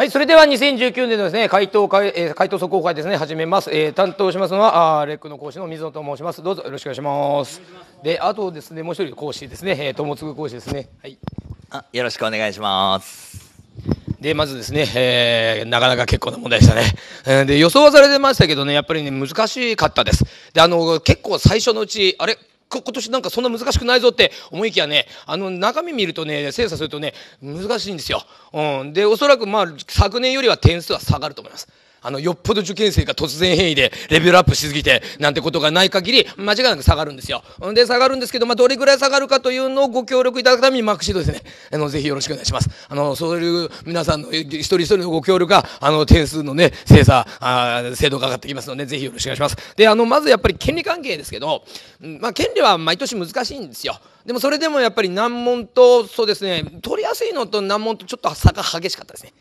はい、それでは2019年のですね、回答会、えー、回答速報会ですね、始めます。えー、担当しますのは、あレックの講師の水野と申します。どうぞよろしくお願いします。で、あとですね、もう一人講師ですね、えー、友継講師ですね。はい。あ、よろしくお願いします。で、まずですね、えー、なかなか結構な問題でしたね。えー、で、予想はされてましたけどね、やっぱりね、難しかったです。で、あの、結構最初のうち、あれ今年なんかそんな難しくないぞって思いきやねあの中身見るとね精査するとね難しいんですよ、うん、でおそらくまあ昨年よりは点数は下がると思いますあの、よっぽど受験生が突然変異でレベルアップしすぎて、なんてことがない限り、間違いなく下がるんですよ。で、下がるんですけど、まあ、どれぐらい下がるかというのをご協力いただくために、マックシートですね。あの、ぜひよろしくお願いします。あの、そういう皆さんの一人一人のご協力が、あの、点数のね、精査、あ制度が上がってきますので、ぜひよろしくお願いします。で、あの、まずやっぱり権利関係ですけど、まあ、権利は毎年難しいんですよ。でもそれでもやっぱり難問と、そうですね、取りやすいのと難問とちょっと差が激しかったですね。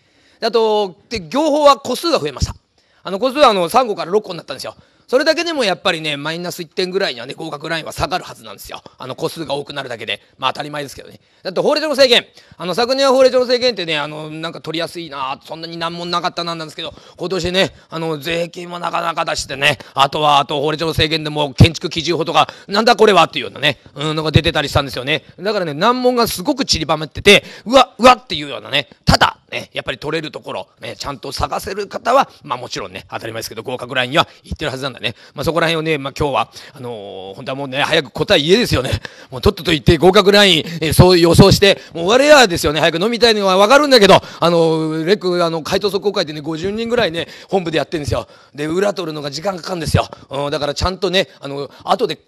あと、で、業法は個数が増えました。あの、個数はあの、3個から6個になったんですよ。それだけでもやっぱりね、マイナス1点ぐらいにはね、合格ラインは下がるはずなんですよ。あの、個数が多くなるだけで。まあ当たり前ですけどね。だって法令上の制限。あの、昨年は法令上の制限ってね、あの、なんか取りやすいな、そんなに難問なかったなんなんですけど、今年ね、あの、税金もなかなか出してね、あとは、あと法令上の制限でも建築基準法とか、なんだこれはっていうようなね、うん、のが出てたりしたんですよね。だからね、難問がすごく散りばめってて、うわ、うわっていうようなね、ただ、ね、やっぱり取れるところ、ね、ちゃんと探せる方は、まあもちろんね、当たり前ですけど、合格ラインには行ってるはずなんだね。まあそこら辺をね、まあ今日は、あのー、本当はもうね、早く答え言えですよね。もうとっとと言って合格ライン、えー、そう予想して、もうれはですよね、早く飲みたいのはわかるんだけど、あのー、レク、あの、回答速報会でね、50人ぐらいね、本部でやってるんですよ。で、裏取るのが時間かかるんですよ。うん、だからちゃんとね、あの、後で、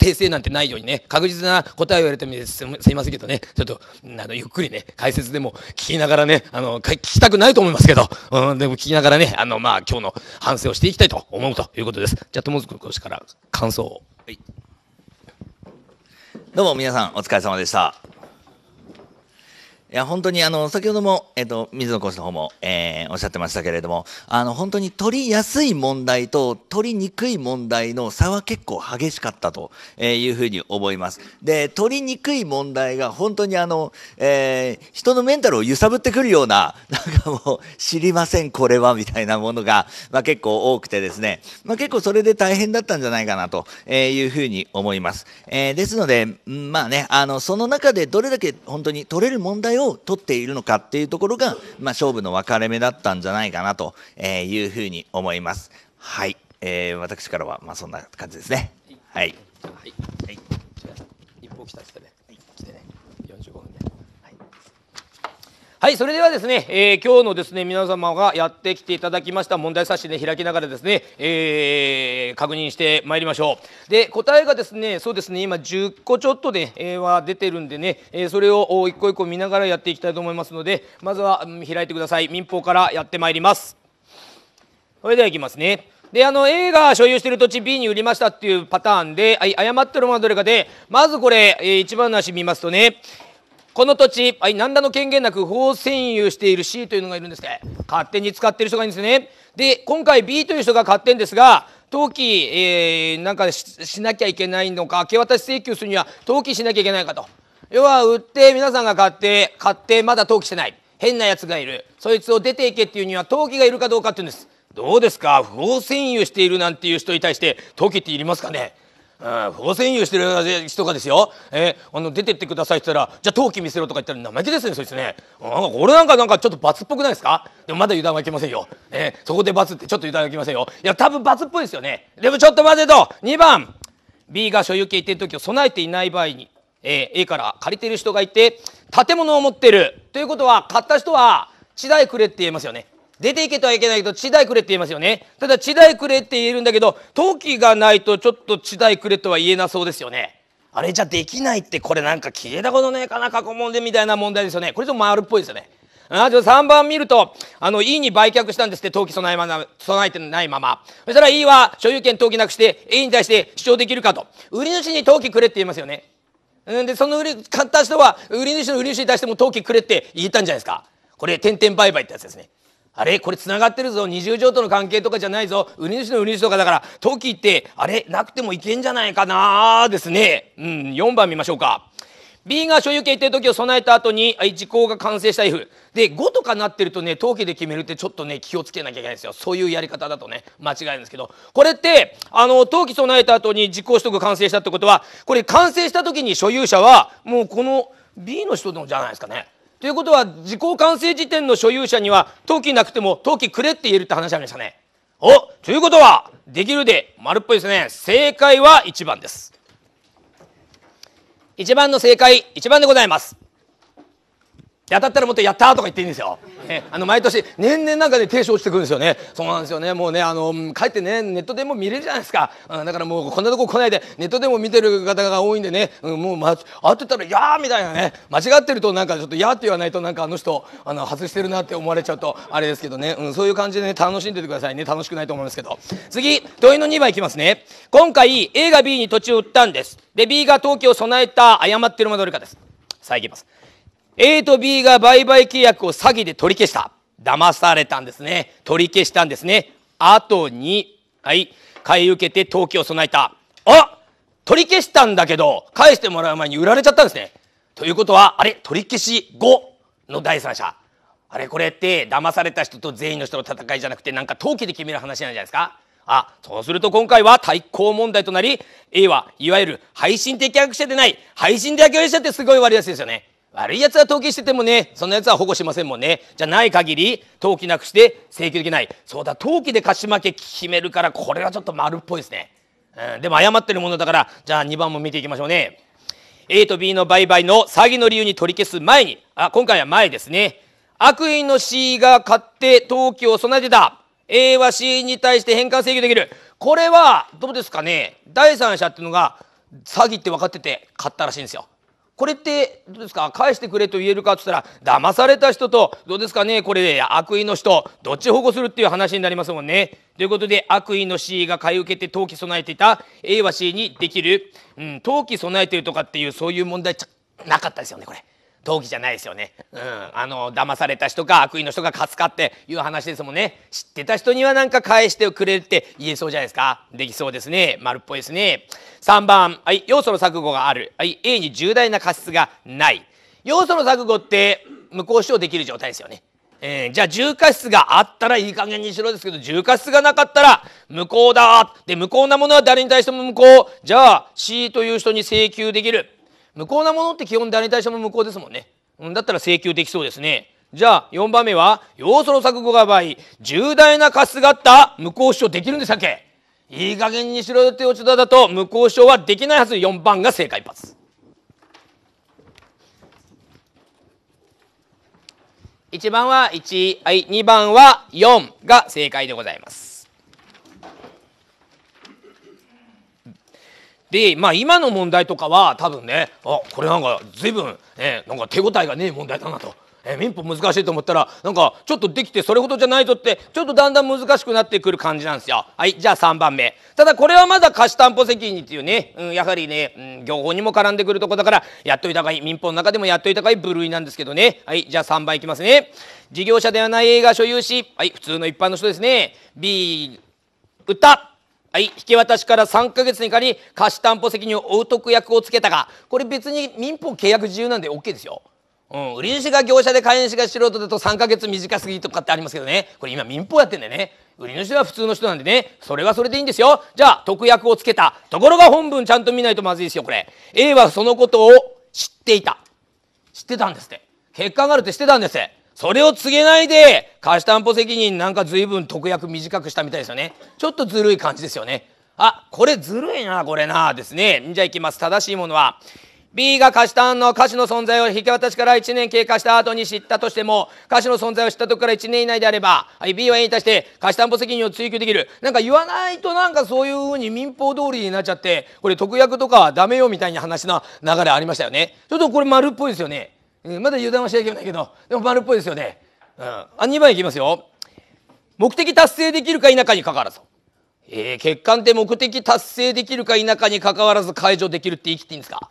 訂正なんてないようにね、確実な答えを言われてみてすみませんけどね、ちょっと、あの、ゆっくりね、解説でも聞きながらね、あの、の、聞きたくないと思いますけど、うん、でも聞きながらね、あの、まあ、今日の反省をしていきたいと思うということです。じゃあ、友塚講師から感想を。はい。どうも皆さん、お疲れ様でした。いや本当にあの先ほども、えっと、水野講師の方も、えー、おっしゃってましたけれどもあの本当に取りやすい問題と取りにくい問題の差は結構激しかったというふうに思います。で取りにくい問題が本当にあの、えー、人のメンタルを揺さぶってくるようななんかもう知りませんこれはみたいなものが、まあ、結構多くてですね、まあ、結構それで大変だったんじゃないかなというふうに思います。えー、ですのでまあねあのその中でどれだけ本当に取れる問題をを取っているのかっていうところが、まあ、勝負の分かれ目だったんじゃないかなというふうに思います。はい、えー、私からはまあそんな感じですね。はい。はい。はい。一歩期待してはいそれではですね、えー、今日のですね皆様がやってきていただきました問題冊子で開きながらですね、えー、確認してまいりましょうで答えがですねそうですね今10個ちょっとで、えー、は出てるんでね、えそれを一個一個見ながらやっていきたいと思いますのでまずは、うん、開いてください民法からやってまいりますそれではいきますねであの A が所有している土地 B に売りましたっていうパターンで誤ってるものはどれかでまずこれ、えー、一番の足見ますとね、この土地、はい、何らの権限なく法占有している C というのがいるんですね。勝手に使ってる人がいるんですね。で、今回 B という人が買ってんですが、登記、えー、なんかしなきゃいけないのか、明け渡し請求するには登記しなきゃいけないかと。要は、売って皆さんが買って、買ってまだ登記してない。変なやつがいる。そいつを出ていけっていうには登記がいるかどうかっていうんです。どうですか不法占有しているなんていう人に対して登記っていりますかね不法占有してる人がですよ、えー、あの出てってくださいって言ったらじゃあ陶器見せろとか言ったら生意気ですねそいつねなんか俺なんかなんかちょっと罰っぽくないですかでもまだ油断はいけませんよ、えー、そこで罰ってちょっと油断はいけませんよいや多分罰っぽいですよねでもちょっと待てと2番 B が所有権移転時を備えていない場合に、えー、A から借りてる人がいて建物を持ってるということは買った人は地代くれって言えますよね出ていけとはいけないけど、地代くれって言いますよね。ただ、地代くれって言えるんだけど、時がないとちょっと地代くれとは言えなそうですよね。あれじゃできないって、これなんか消えたことねえかな、過去問でみたいな問題ですよね。これちょっと丸っぽいですよね。あと3番見ると、あの、E に売却したんですって、登記備え,、ま、備えてないまま。そしたら E は所有権登記なくして、A に対して主張できるかと。売り主に登記くれって言いますよね。んで、その売り、買った人は、売り主の売り主に対しても登記くれって言ったんじゃないですか。これ、点々売買ってやつですね。あれこれつながってるぞ二重譲との関係とかじゃないぞ売り主の売り主とかだから時ってあれなくてもいけんじゃないかなですねうん4番見ましょうか B が所有権一定時を備えた後に時効が完成した F で5とかなってるとね登記で決めるってちょっとね気をつけなきゃいけないんですよそういうやり方だとね間違いなんですけどこれってあの登記備えた後に実行取得完成したってことはこれ完成した時に所有者はもうこの B の人のじゃないですかねということは時効完成時点の所有者には登記なくても登記くれって言えるって話ありましたね。おということはできるで丸っぽいですね正解は1番です1番の正解1番でございます当たったらもっと「やった!」とか言っていいんですよ、ね、あの毎年年々なんかね亭主落ちてくるんですよねそうなんですよねもうねあの帰ってねネットでも見れるじゃないですか、うん、だからもうこんなとこ来ないでネットでも見てる方が多いんでね、うん、もう、ま、合ってたら「やー」みたいなね間違ってるとなんかちょっと「やー」って言わないとなんかあの人あの外してるなって思われちゃうとあれですけどね、うん、そういう感じでね楽しんでてくださいね楽しくないと思いますけど次問いの2番いきますね今回 A が B に土地を売ったんですで B が登記を備えた誤ってる間取りかですさあいきます A と B が売買契約を詐欺で取り消した。騙されたんですね。取り消したんですね。とに、はい、買い受けて登記を備えた。あ取り消したんだけど、返してもらう前に売られちゃったんですね。ということは、あれ取り消し後の第三者。あれこれって騙された人と全員の人の戦いじゃなくてなんか登記で決める話なんじゃないですかあ、そうすると今回は対抗問題となり、A はいわゆる配信的役者でない、配信的役者ってすごい割安ですよね。悪いやつは登記しててもねそんなやつは保護しませんもんねじゃない限り登記なくして請求できないそうだ登記で貸し負け決めるからこれはちょっと丸っぽいですね、うん、でも謝ってるものだからじゃあ2番も見ていきましょうね A と B の売買の詐欺の理由に取り消す前にあ今回は前ですね悪意の C が買って登記を備えてた A は C に対して返還請求できるこれはどうですかね第三者っていうのが詐欺って分かってて買ったらしいんですよこれってどうですか返してくれと言えるかっつったら騙された人とどうですかねこれで悪意の人どっち保護するっていう話になりますもんね。ということで悪意の C が買い受けて登記備えていた A は C にできる、うん、登記備えてるとかっていうそういう問題ゃなかったですよねこれ。同期じゃないですよね。うん、あの騙された人か悪意の人が勝つかっていう話ですもんね。知ってた人にはなんか返してくれるって言えそうじゃないですか。できそうですね。丸っぽいですね。3番、はい、要素の錯誤がある。はい、A に重大な過失がない。要素の錯誤って無効主張できる状態ですよね。えー、じゃあ重過失があったらいい加減にしろですけど重過失がなかったら無効だで無効なものは誰に対しても無効じゃあ C という人に請求できる無効なものって基本誰に対しても無効ですもんね。だったら請求できそうですね。じゃあ4番目は要素の錯誤が場合重大な過失があった無効主張できるんでしたっけいい加減にしろよって落ちだと無効主張はできないはず4番が正解ス。1番は1、はい、2番は4が正解でございます。で、まあ今の問題とかは多分ね、あ、これなんか随分、えー、なんか手応えがねえ問題だなと。え民法難しいと思ったらなんかちょっとできてそれほどじゃないぞってちょっとだんだん難しくなってくる感じなんですよ。はいじゃあ3番目ただこれはまだ貸し担保責任っていうね、うん、やはりね、うん、業法にも絡んでくるとこだからやっといたかい民法の中でもやっといたかいい部類なんですけどねはいじゃあ3番いきますね。事業者ではない映画所有しはい普通の一般の人ですね B 売ったはい、引き渡しから3ヶ月にかり貸し担保責任を負う特約をつけたがこれ別に民法契約自由なんで OK ですよ。うん、売り主が業者で買い主が素人だと3ヶ月短すぎとかってありますけどねこれ今民法やってんだよね売り主は普通の人なんでねそれはそれでいいんですよじゃあ特約をつけたところが本文ちゃんと見ないとまずいですよこれ A はそのことを知っていた知ってたんですって結果があるって知ってたんですってそれを告げないで、貸担保責任なんか随分特約短くしたみたいですよね。ちょっとずるい感じですよね。あ、これずるいな、これな、ですね。じゃあいきます。正しいものは、B が貸したんの貸しの存在を引き渡しから1年経過した後に知ったとしても、貸しの存在を知ったとこから1年以内であれば、はい、B は A に対して貸し担保責任を追求できる。なんか言わないとなんかそういうふうに民法通りになっちゃって、これ特約とかはダメよみたいな話な流れありましたよね。ちょっとこれ丸っぽいですよね。うん、まだ油断はしちゃいけないけどでも丸っぽいですよね、うん、あ2番いきますよ目的達成できるか否かにかかわらず、えー、欠陥て目的達成できるか否かにかかわらず解除できるって言い切っていいんですか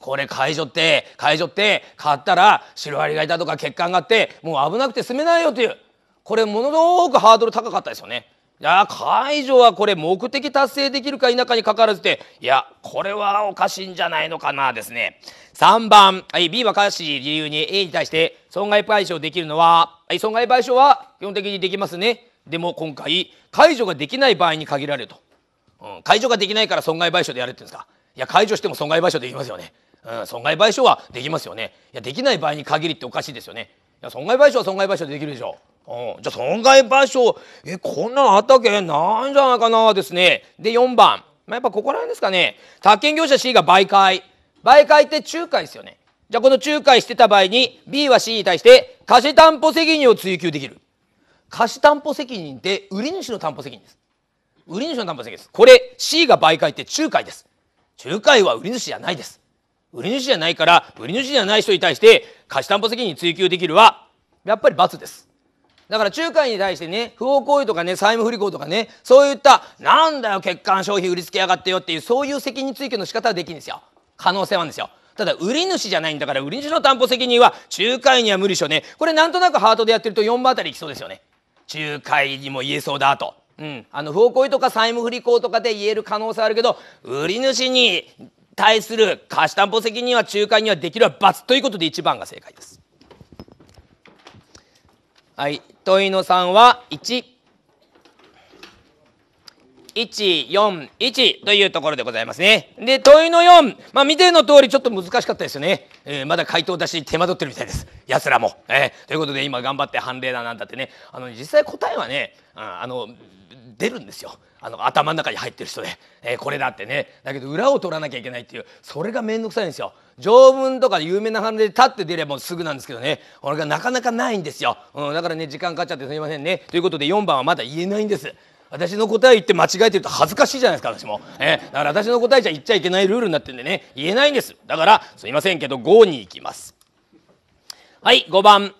これ解除って解除って買ったらシロアリがいたとか欠陥があってもう危なくて住めないよというこれものすごくハードル高かったですよねいや解除はこれ目的達成できるか否かにかかわらずて、いやこれはおかしいんじゃないのかなですね3番、はい、B は可しい理由に A に対して損害賠償できるのは、はい、損害賠償は基本的にできますねでも今回解除ができない場合に限られると、うん、解除ができないから損害賠償でやれって言うんですかいや解除しても損害賠償できますよね、うん、損害賠償はできますよねいやできない場合に限りっておかしいですよねいや損害賠償は損害賠償でできるでしょううん、じゃあ損害賠償えこんなのあったっけないんじゃないかなですねで4番、まあ、やっぱここら辺ですかね宅建業者 C が媒介媒介って仲介ですよねじゃあこの仲介してた場合に B は C に対して貸担保責任を追及できる貸担保責任って売り主の担保責任です売り主の担保責任ですこれ C が媒介って仲介です仲介は売り主じゃないです売り主じゃないから売り主じゃない人に対して貸担保責任追及できるはやっぱり罰ですだから仲介に対してね、不法行為とかね、債務不履行とかね、そういった、なんだよ、欠陥消費売りつけやがってよっていう、そういう責任追及の仕方はできるんですよ。可能性はあるんですよ。ただ、売り主じゃないんだから、売り主の担保責任は、仲介には無理でしょね。これ、なんとなくハートでやってると4番あたりいきそうですよね。仲介にも言えそうだと。うん。あの、不法行為とか債務不履行とかで言える可能性あるけど、売り主に対する貸し担保責任は仲介にはできるは罰ということで1番が正解です。はい。問いの3は1141というところでございますね。で、問いの4、まあ、見ての通りちょっと難しかったですよね。えー、まだ回答出し手間取ってるみたいです。奴らも、えー、ということで今頑張って判例だなんだってね、あの実際答えはね、あの出るんですよ。あの頭の中に入ってる人で、えー、これだってねだけど裏を取らなきゃいけないっていうそれが面倒くさいんですよ条文とか有名な話で立って出ればすぐなんですけどねこれがなかなかないんですよ、うん、だからね時間かかっちゃってすみませんねということで4番はまだ言えないんです私の答え言って間違えてると恥ずかしいじゃないですか私も、えー、だから私の答えじゃ言っちゃいけないルールになってるんでね言えないんですだからすいませんけど5に行きますはい5番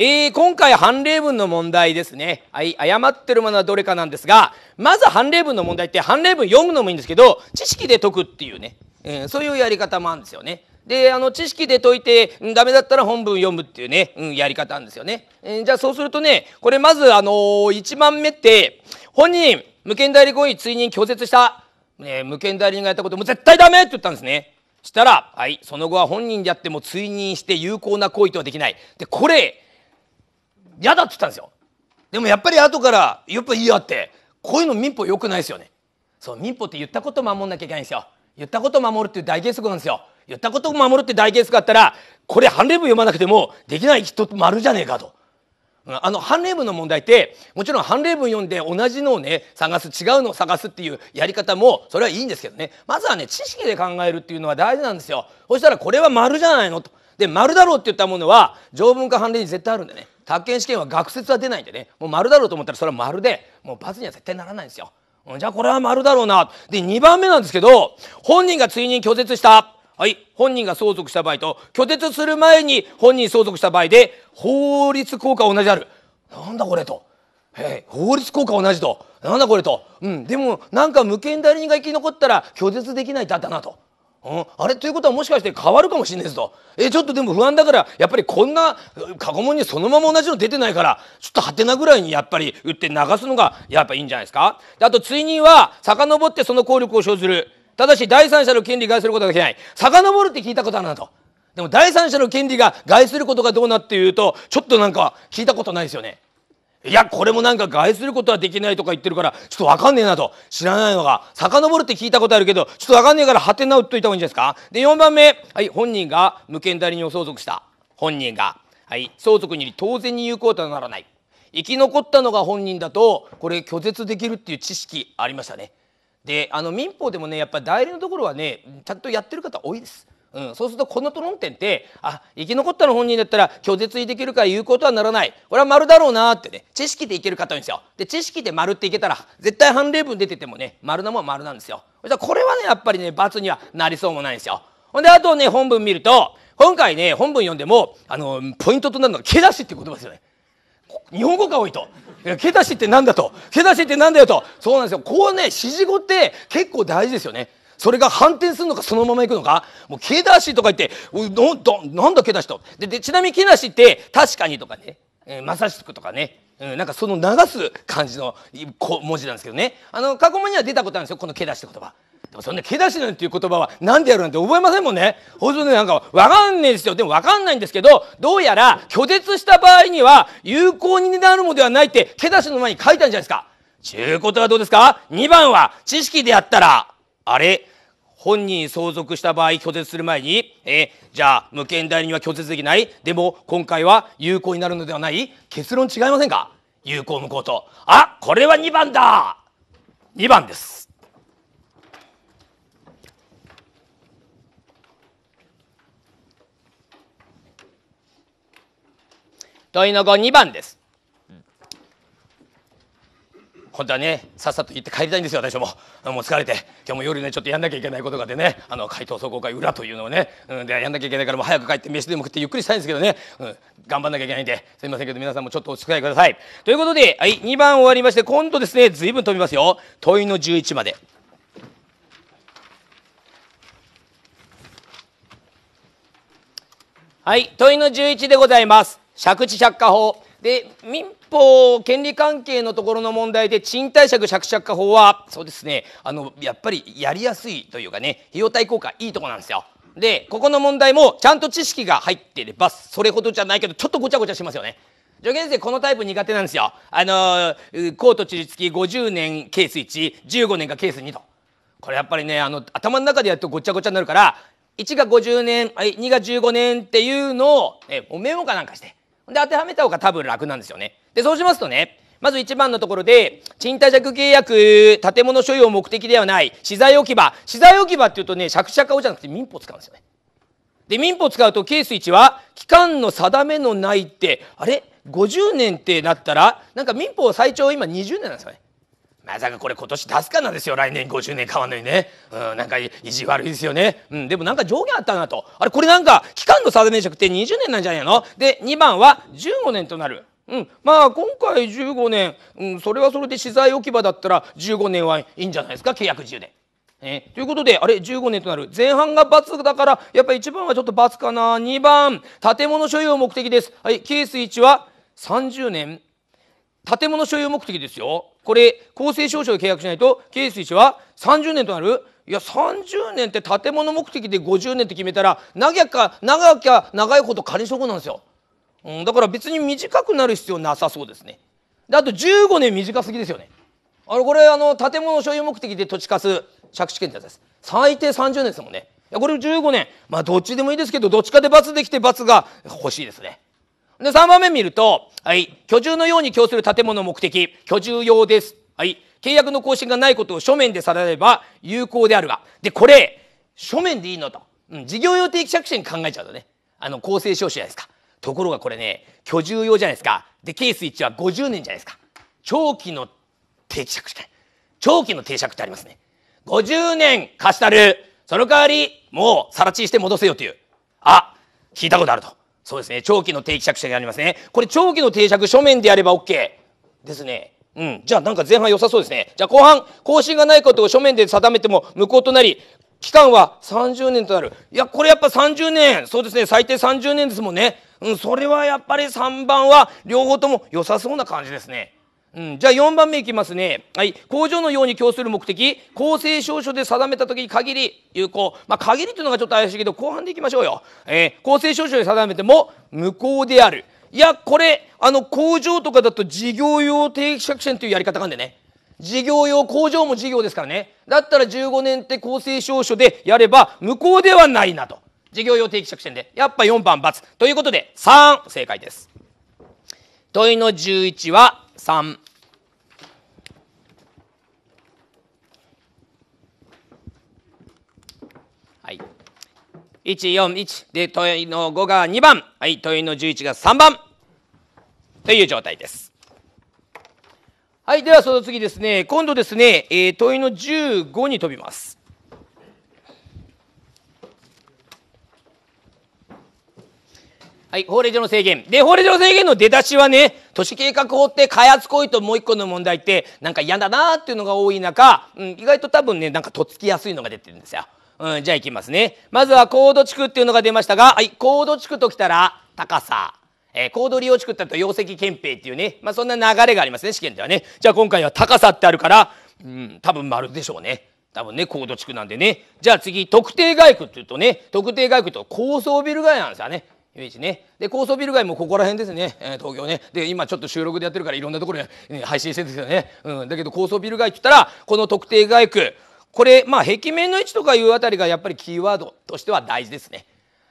えー、今回判例文の問題ですね。はい、誤ってるものはどれかなんですが、まず判例文の問題って判例文読むのもいいんですけど、知識で解くっていうね、えー、そういうやり方もあるんですよね。で、あの、知識で解いて、ダメだったら本文読むっていうね、うん、やり方なんですよね。えー、じゃあそうするとね、これまず、あのー、1番目って、本人、無権代理行為追認拒絶した、ね、無権代理人がやったこと、もう絶対ダメって言ったんですね。したら、はい、その後は本人であっても追認して有効な行為とはできない。で、これ、嫌だって言ったんですよでもやっぱり後からやっぱいいやってこういうの民法良くないですよねそう民法って言ったこと守んなきゃいけないんですよ言ったこと守るっていう大原則なんですよ言ったことを守るって大原則あったらこれ判例文読まなくてもできない人って丸じゃねえかと。あの判例文の問題ってもちろん判例文読んで同じのをね探す違うのを探すっていうやり方もそれはいいんですけどねまずはね知識で考えるっていうのは大事なんですよそしたらこれは丸じゃないのとで丸だろうって言ったものは条文か判例に絶対あるんでね宅建試験は学説は出ないんでねもう丸だろうと思ったらそれは丸でもう罰には絶対ならないんですよ。じゃあこれは丸だろうな。で2番目なんですけど本人が追認拒絶した。はい、本人が相続した場合と拒絶する前に本人相続した場合で法律効果同じある。なんだこれと。え法律効果同じとなんだこれと、うん、でもなんか無権代理人が生き残ったら拒絶できないだったなとうん、あれということはもしかして変わるかもしれないぞえちょっとでも不安だからやっぱりこんな過去問にそのまま同じの出てないからちょっとはてなぐらいにやっぱり打って流すのがやっぱいいんじゃないですかであと追認は遡ってその効力を生ずるただし第三者の権利害することができない遡るって聞いたことあるなとでも第三者の権利が害することがどうなっていうとちょっとなんか聞いたことないですよねいやこれもなんか害することはできないとか言ってるからちょっと分かんねえなと知らないのが遡るって聞いたことあるけどちょっと分かんねえからはてなうっといた方がいいんじゃないですかで4番目はい本人が無権代理人を相続した本人がはい相続により当然に有効とはならない生き残ったのが本人だとこれ拒絶できるっていう知識ありましたねであの民法でもねやっぱ代理のところはねちゃんとやってる方多いですうん、そうするとこの論点ってあ生き残ったの本人だったら拒絶にできるから言うことはならないこれは丸だろうなってね知識でいける方多いんですよで知識で丸っていけたら絶対判例文出ててもね丸なもんは丸なんですよそしたらこれはねやっぱりね罰にはなりそうもないんですよほんであとね本文見ると今回ね本文読んでもあのポイントとなるのが「けだし」っていう言葉ですよね日本語が多いと。けだしってなんだと。けだしってなんだよと。そうなんですよ。こうね、指示語って結構大事ですよね。それが反転するのかそのままいくのかもうけだし」とか言って「なんだけだし」と」ででちなみにけだし」って「確かに」とかね「えまさしく」とかねうん、なんかその流す感じの文字なんですけどねあの過去問には出たことあるんですよこの「けだし」って言葉でもそんな「けだし」なんていう言葉は何でやるなんて覚えませんもんねほんとねなんか分かんないですよでも分かんないんですけどどうやら拒絶した場合には有効になるのではないって「けだし」の前に書いたんじゃないですかちゅうことはどうですか2番は知識でやったらあれ本人相続した場合拒絶する前に、えー、じゃあ無権代理には拒絶できないでも今回は有効になるのではない結論違いませんか有効無効とあこれは2番だ2番です第の後2番です本当はねさっさと行って帰りたいんですよ私ももう疲れて今日も夜ねちょっとやんなきゃいけないことがでねあの回答総合会裏というのをね、うん、でやんなきゃいけないからもう早く帰って飯でも食ってゆっくりしたいんですけどね、うん、頑張んなきゃいけないんですみませんけど皆さんもちょっとお付き合いくださいということで、はい、2番終わりまして今度ですね随分飛びますよ問いの11まではい問いの11でございます借地借家法で民方、権利関係のところの問題で、賃貸借借借化法は、そうですね、あの、やっぱりやりやすいというかね、費用対効果いいとこなんですよ。で、ここの問題もちゃんと知識が入ってれば、それほどじゃないけど、ちょっとごちゃごちゃしますよね。助言生このタイプ苦手なんですよ。あのー、コート地付き50年ケース1、15年がケース2と。これやっぱりね、あの、頭の中でやるとごちゃごちゃになるから、1が50年、2が15年っていうのを、え、おメモかなんかして。で、当てはめた方が多分楽なんですよね。で、そうしますとね、まず1番のところで、賃貸借契約、建物所有を目的ではない、資材置き場。資材置き場っていうとね、借借家をじゃなくて民法使うんですよね。で、民法使うとケース1は、期間の定めのないって、あれ ?50 年ってなったら、なんか民法最長今20年なんですよね。まさかこれ今年出すかなんですよ。来年50年変わんないね。うん、なんか意地悪いですよね。うん、でもなんか上限あったなと。あれ、これなんか期間の定めじゃなくて20年なんじゃないので、2番は15年となる。うん、まあ今回15年、うん、それはそれで資材置き場だったら15年はいいんじゃないですか契約10年。えー、ということであれ15年となる前半が×だからやっぱ1番はちょっと×かな2番建物所有目的です、はい、ケース1は30年建物所有目的ですよこれ公正証書で契約しないとケース1は30年となるいや30年って建物目的で50年って決めたら長きゃ長きゃ長いほど仮にそこなんですよ。うん、だから別に短くなる必要なさそうですねであと15年短すぎですよねあれこれあの建物所有目的で土地貸す借地権ってやつです最低30年ですもんねいやこれ15年まあどっちでもいいですけどどっちかで罰できて罰が欲しいですねで3番目見ると、はい、居住のように供する建物の目的居住用です、はい、契約の更新がないことを書面で定めれば有効であるがでこれ書面でいいのと、うん、事業用定期借地に考えちゃうとねあの公正証書じゃないですかところがこれね居住用じゃないですかでケース1は50年じゃないですか長期の定着長期の定着ってありますね50年貸したるその代わりもう更地して戻せよというあ聞いたことあるとそうですね長期の定着者がありますねこれ長期の定着書面でやれば OK ですねうん、じゃあなんか前半良さそうですね。じゃあ後半、更新がないことを書面で定めても無効となり、期間は30年となる。いや、これやっぱ30年、そうですね、最低30年ですもんね。うん、それはやっぱり3番は両方とも良さそうな感じですね。うん、じゃあ4番目いきますね、はい、工場のように供する目的公正証書で定めた時に限り有効、まあ、限りというのがちょっと怪しいけど後半でいきましょうよ、えー、公正証書で定めても無効であるいやこれあの工場とかだと事業用定期借金というやり方があるんでね事業用工場も事業ですからねだったら15年って公正証書でやれば無効ではないなと事業用定期借線で、やっぱ4番×。ということで、3、正解です。問いの11は3。はい。141で問いの5が2番、はい、問いの11が3番という状態です。はい、ではその次ですね、今度ですね、えー、問いの15に飛びます。はい、法令上の制限。で、法令上の制限の出だしはね、都市計画法って開発行為ともう一個の問題って、なんか嫌だなーっていうのが多い中、うん、意外と多分ね、なんかとっつきやすいのが出てるんですよ。うん、じゃあいきますね。まずは高度地区っていうのが出ましたが、はい、高度地区ときたら、高さ。えー、高度利用地区っだと容積憲兵っていうね、まあ、そんな流れがありますね、試験ではね。じゃあ今回は高さってあるから、うん、多分丸でしょうね。多分ね、高度地区なんでね。じゃあ次、特定外区っていうとね、特定外区と高層ビル街なんですよね。イメージねで高層ビル街もここら辺ですね、えー、東京ねで今ちょっと収録でやってるからいろんなところに、ね、配信してるんですけどね、うん、だけど高層ビル街って言ったらこの特定外区これまあ壁面の位置とかいうあたりがやっぱりキーワードとしては大事ですね。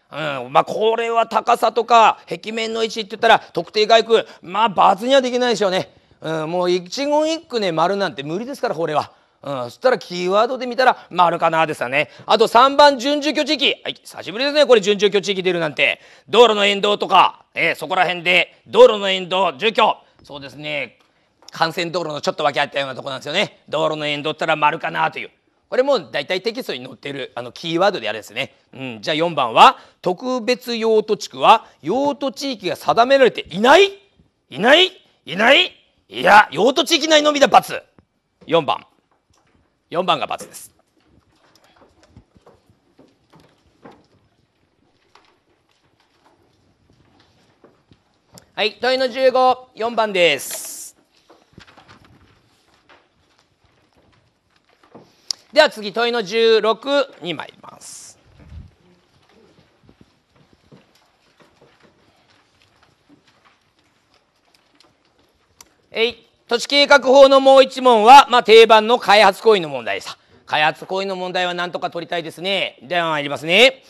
うん、まあこれは高さとか壁面の位置って言ったら特定外区まあバにはできないでしょうね。うん、もう一言一句ね丸なんて無理ですからこれは。うん、そしたらキーワードで見たら丸かなでしたね。あと3番、準住居地域。はい、久しぶりですね、これ準住居地域出るなんて。道路の沿道とか、えー、そこら辺で、道路の沿道、住居。そうですね、幹線道路のちょっと分け合ったようなとこなんですよね。道路の沿道ったら丸かなという。これも大体テキストに載ってるあのキーワードであれですね。うん、じゃあ4番は、特別用途地区は用途地域が定められていないいないいないいや、用途地域内のみだ、×。4番。4番が×ですはい問いの154番ですでは次問いの16に参りますえい都市計画法のもう一問は、まあ、定番の開発行為の問題です。開発行為の問題は何とか取りたいですね。では参りますね。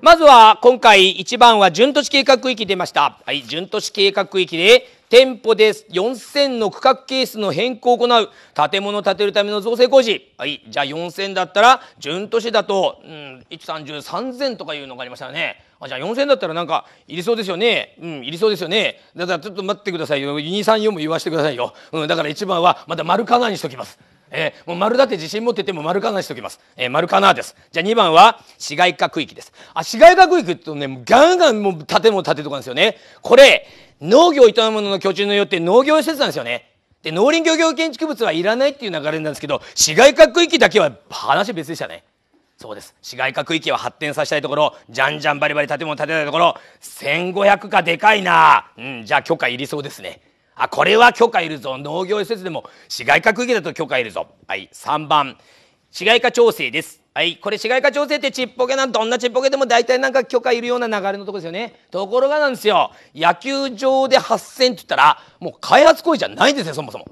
まずは今回1番は準都市計画区域出ました。はい、準都市計画区域で店舗で4000の区画ケースの変更を行う建物を建てるための造成工事。はい、じゃあ4000だったら準都市だと、うん、1 3 3000とかいうのがありましたよね。あじゃあ4,000円だったらなんかいりそうですよねうんいりそうですよねだからちょっと待ってくださいよ234も言わしてくださいよ、うん、だから1番はまだ丸かなにしときます。えー、もう丸だって自信持ってても丸かなにしときます。えー、丸かなです。じゃあ2番は市街化区域です。あ、市街化区域ってとね、ガンガンもう建物建てとかんですよね。これ、農業を営むのの居住のよって農業施設なんですよね。で、農林漁業建築物はいらないっていう流れなんですけど、市街化区域だけは話別でしたね。そうです市街化区域を発展させたいところじゃんじゃんバリバリ建物建てたいところ1500かでかいなうんじゃあ許可いりそうですねあこれは許可いるぞ農業施設でも市街化区域だと許可いるぞはい3番市街化調整ですはいこれ市街化調整ってちっぽけなどんなちっぽけでも大体なんか許可いるような流れのとこですよねところがなんですよ野球場で8000って言ったらもう開発行為じゃないんですよそもそも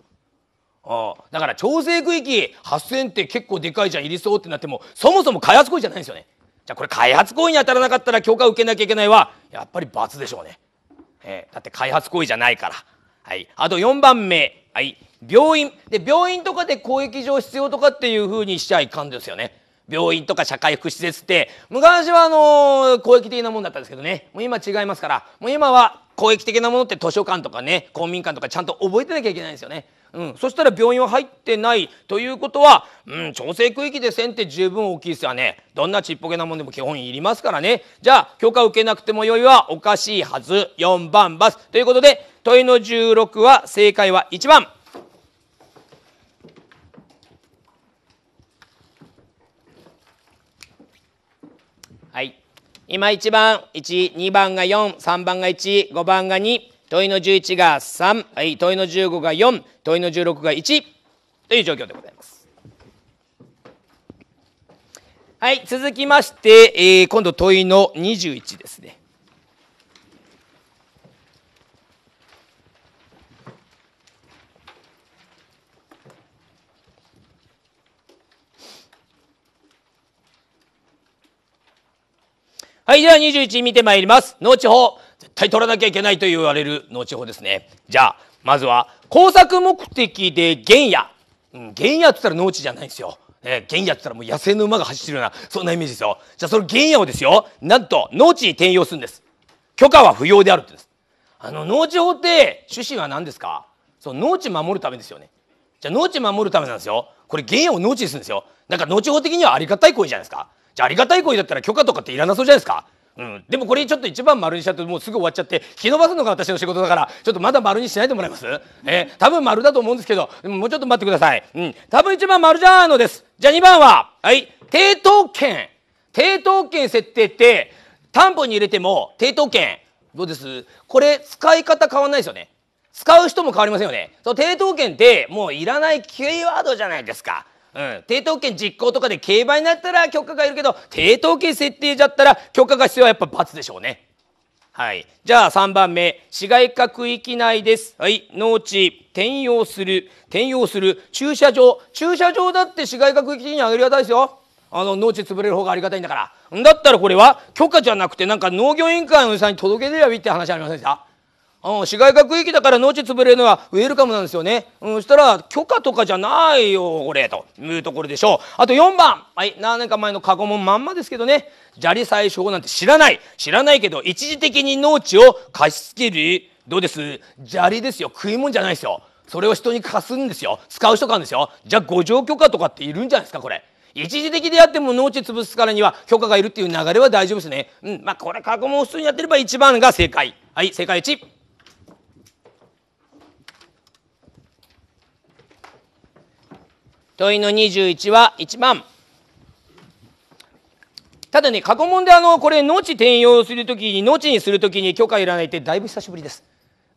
あだから調整区域8,000って結構でかいじゃんいりそうってなってもそもそも開発行為じゃないんですよねじゃあこれ開発行為に当たらなかったら許可受けなきゃいけないはやっぱり罰でしょうね、えー、だって開発行為じゃないからはいあと4番目はい病院で病院とかで公益上必要とかっていうふうにしちゃいかんですよね病院とか社会福祉施設って昔はあの公益的なもんだったんですけどねもう今違いますからもう今は公益的なものって図書館とかね公民館とかちゃんと覚えてなきゃいけないんですよねうん、そしたら病院は入ってないということは、うん、調整区域で1000って十分大きいですよねどんなちっぽけなもんでも基本いりますからねじゃあ許可受けなくてもよいはおかしいはず4番バスということで問いの16は正解は1番。はい今1番12番が43番が15番が2問いの11が3、はい、問いの15が4問いの16が1という状況でございます。はい、続きまして、えー、今度問いの21ですね。はい、では21見てまいります。農地法。絶対取らなきゃいけないと言われる農地法ですね。じゃあ、まずは、工作目的で原野。うん、原野って言ったら農地じゃないんですよ。えー、原野って言ったらもう野生の馬が走ってるような、そんなイメージですよ。じゃあ、その原野をですよ、なんと農地に転用するんです。許可は不要であるって言うんです。あの、農地法って趣旨は何ですかそう、農地守るためですよね。じゃあ、農地守るためなんですよ。これ原野を農地にするんですよ。なんか、農地法的にはありがたい行為じゃないですか。じゃあ、ありがたい行為だったら許可とかっていらなそうじゃないですか。うん、でもこれちょっと一番丸にしちゃってもうすぐ終わっちゃって引き伸ばすのが私の仕事だからちょっとまだ丸にしないでもらえますえー、多分丸だと思うんですけどもうちょっと待ってください、うん、多分一番丸じゃーのですじゃあ2番ははい抵当権抵当権設定って担保に入れても抵当権どうですこれ使い方変わんないですよね使う人も変わりませんよね。その抵当権ってもういらないキーワードじゃないですか。うん、抵当権実行とかで競馬になったら許可がいるけど抵当権設定じゃったら許可が必要はやっぱ罰でしょうねはいじゃあ3番目市街化区域内ですはい農地転用する転用する駐車場駐車場だって市街化区域にありがたいですよあの農地潰れる方がありがたいんだからだったらこれは許可じゃなくてなんか農業委員会のさんに届ければいいって話ありませんでしたうん、市街化区域だから農地潰れるのはウェルカムなんですよね。うん、そしたら、許可とかじゃないよ、これ、というところでしょう。あと4番。はい、何年か前の過去もまんまですけどね。砂利採取法なんて知らない。知らないけど、一時的に農地を貸し付ける。どうです砂利ですよ。食い物じゃないですよ。それを人に貸すんですよ。使う人かんですよ。じゃあ、誤条許可とかっているんじゃないですか、これ。一時的であっても農地潰すからには許可がいるっていう流れは大丈夫ですね。うん、まあこれ過去も普通にやってれば1番が正解。はい、正解1。問いの21は1番。ただね、過去問であの、これ、農地転用するときに、農地にするときに許可いらないって、だいぶ久しぶりです。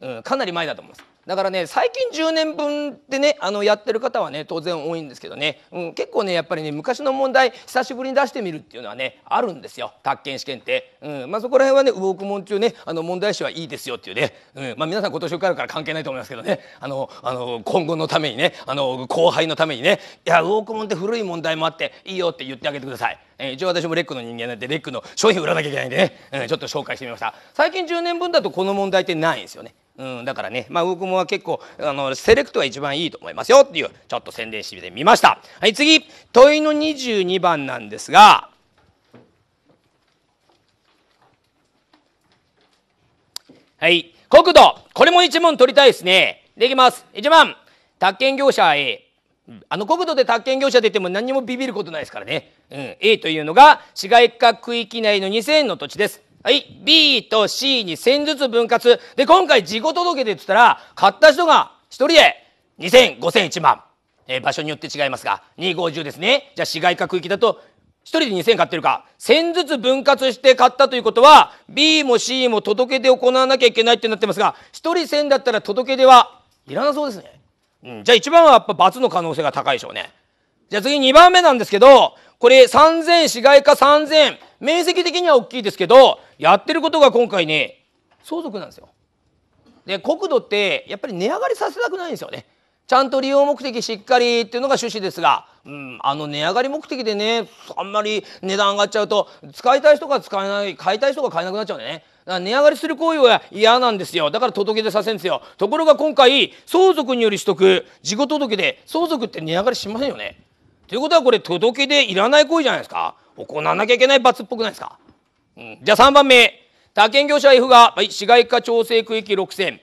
うん、かなり前だと思います。だからね最近10年分でねあのやってる方はね当然多いんですけどね、うん、結構ねやっぱりね昔の問題久しぶりに出してみるっていうのはねあるんですよ宅建試験って、うんまあ、そこら辺はね魚奥門中ねあの問題集はいいですよっていうね、うんまあ、皆さん今年受かるから関係ないと思いますけどねあのあの今後のためにねあの後輩のためにねいや魚奥門って古い問題もあっていいよって言ってあげてください。えー、一応私もレックの人間なんでレックの商品売らなきゃいけないんでね、うん、ちょっと紹介してみました最近10年分だとこの問題ってないんですよねうん、だからね、まあ、僕は結構あのセレクトが一番いいと思いますよっていうちょっと宣伝してみましたはい次問いの22番なんですがはい国土これも1問取りたいですねできます1番宅建業者 A あの国土で宅建業者出ても何もビビることないですからね、うん、A というのが市街化区域内の2000の土地ですはい、B と C に1000ずつ分割。で、今回事後届でって言ったら、買った人が1人で2000、5000、1万。えー、場所によって違いますが、2、50ですね。じゃあ市街化区域だと、1人で2000買ってるか。1000ずつ分割して買ったということは、B も C も届け出を行わなきゃいけないってなってますが、1人1000だったら届け出はいらなそうですね。うん、じゃあ1番はやっぱ罰の可能性が高いでしょうね。じゃあ次2番目なんですけど、これ3000、市街化3000、面積的には大きいですけど、やってることが今回ね相続なんですよ。で国土ってやっぱり値上がりさせたくないんですよね。ちゃんと利用目的しっかりっていうのが趣旨ですが、うん、あの値上がり目的でねあんまり値段上がっちゃうと使いたい人が使えない買いたい人が買えなくなっちゃうね値上がりする行為は嫌なんですよだから届け出させんですよところが今回相続により取得事後届で相続って値上がりしませんよねということはこれ届け出いらない行為じゃないですか行わなきゃいけない罰っぽくないですかじゃあ3番目他県業者 F が、はい、市街化調整区域6000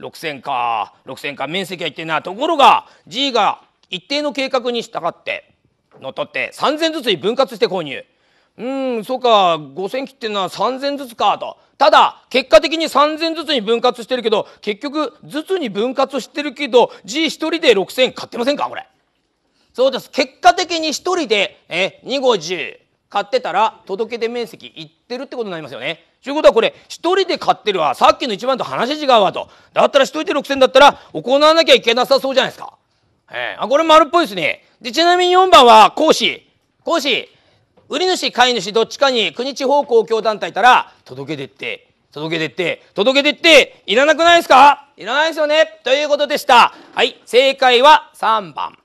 6000か6000か面積は一定なところが G が一定の計画に従ってのとって3000ずつに分割して購入うんそうか5000切ってんのは3000ずつかとただ結果的に3000ずつに分割してるけど結局ずつに分割してるけど G1 人で6000買ってませんかこれそうです結果的に一人でえ2 5 1買ってたら届け出面積いってるってことになりますよね。ということはこれ一人で買ってるわさっきの一番と話違うわとだったら一人で6,000だったら行わなきゃいけなさそうじゃないですか。えー、あこれ丸っぽいですね。でちなみに4番は講師講師売り主買い主どっちかに国地方公共団体いたら届け出って届け出って届け出っていらなくないですかいらないですよねということでした。はい正解は3番。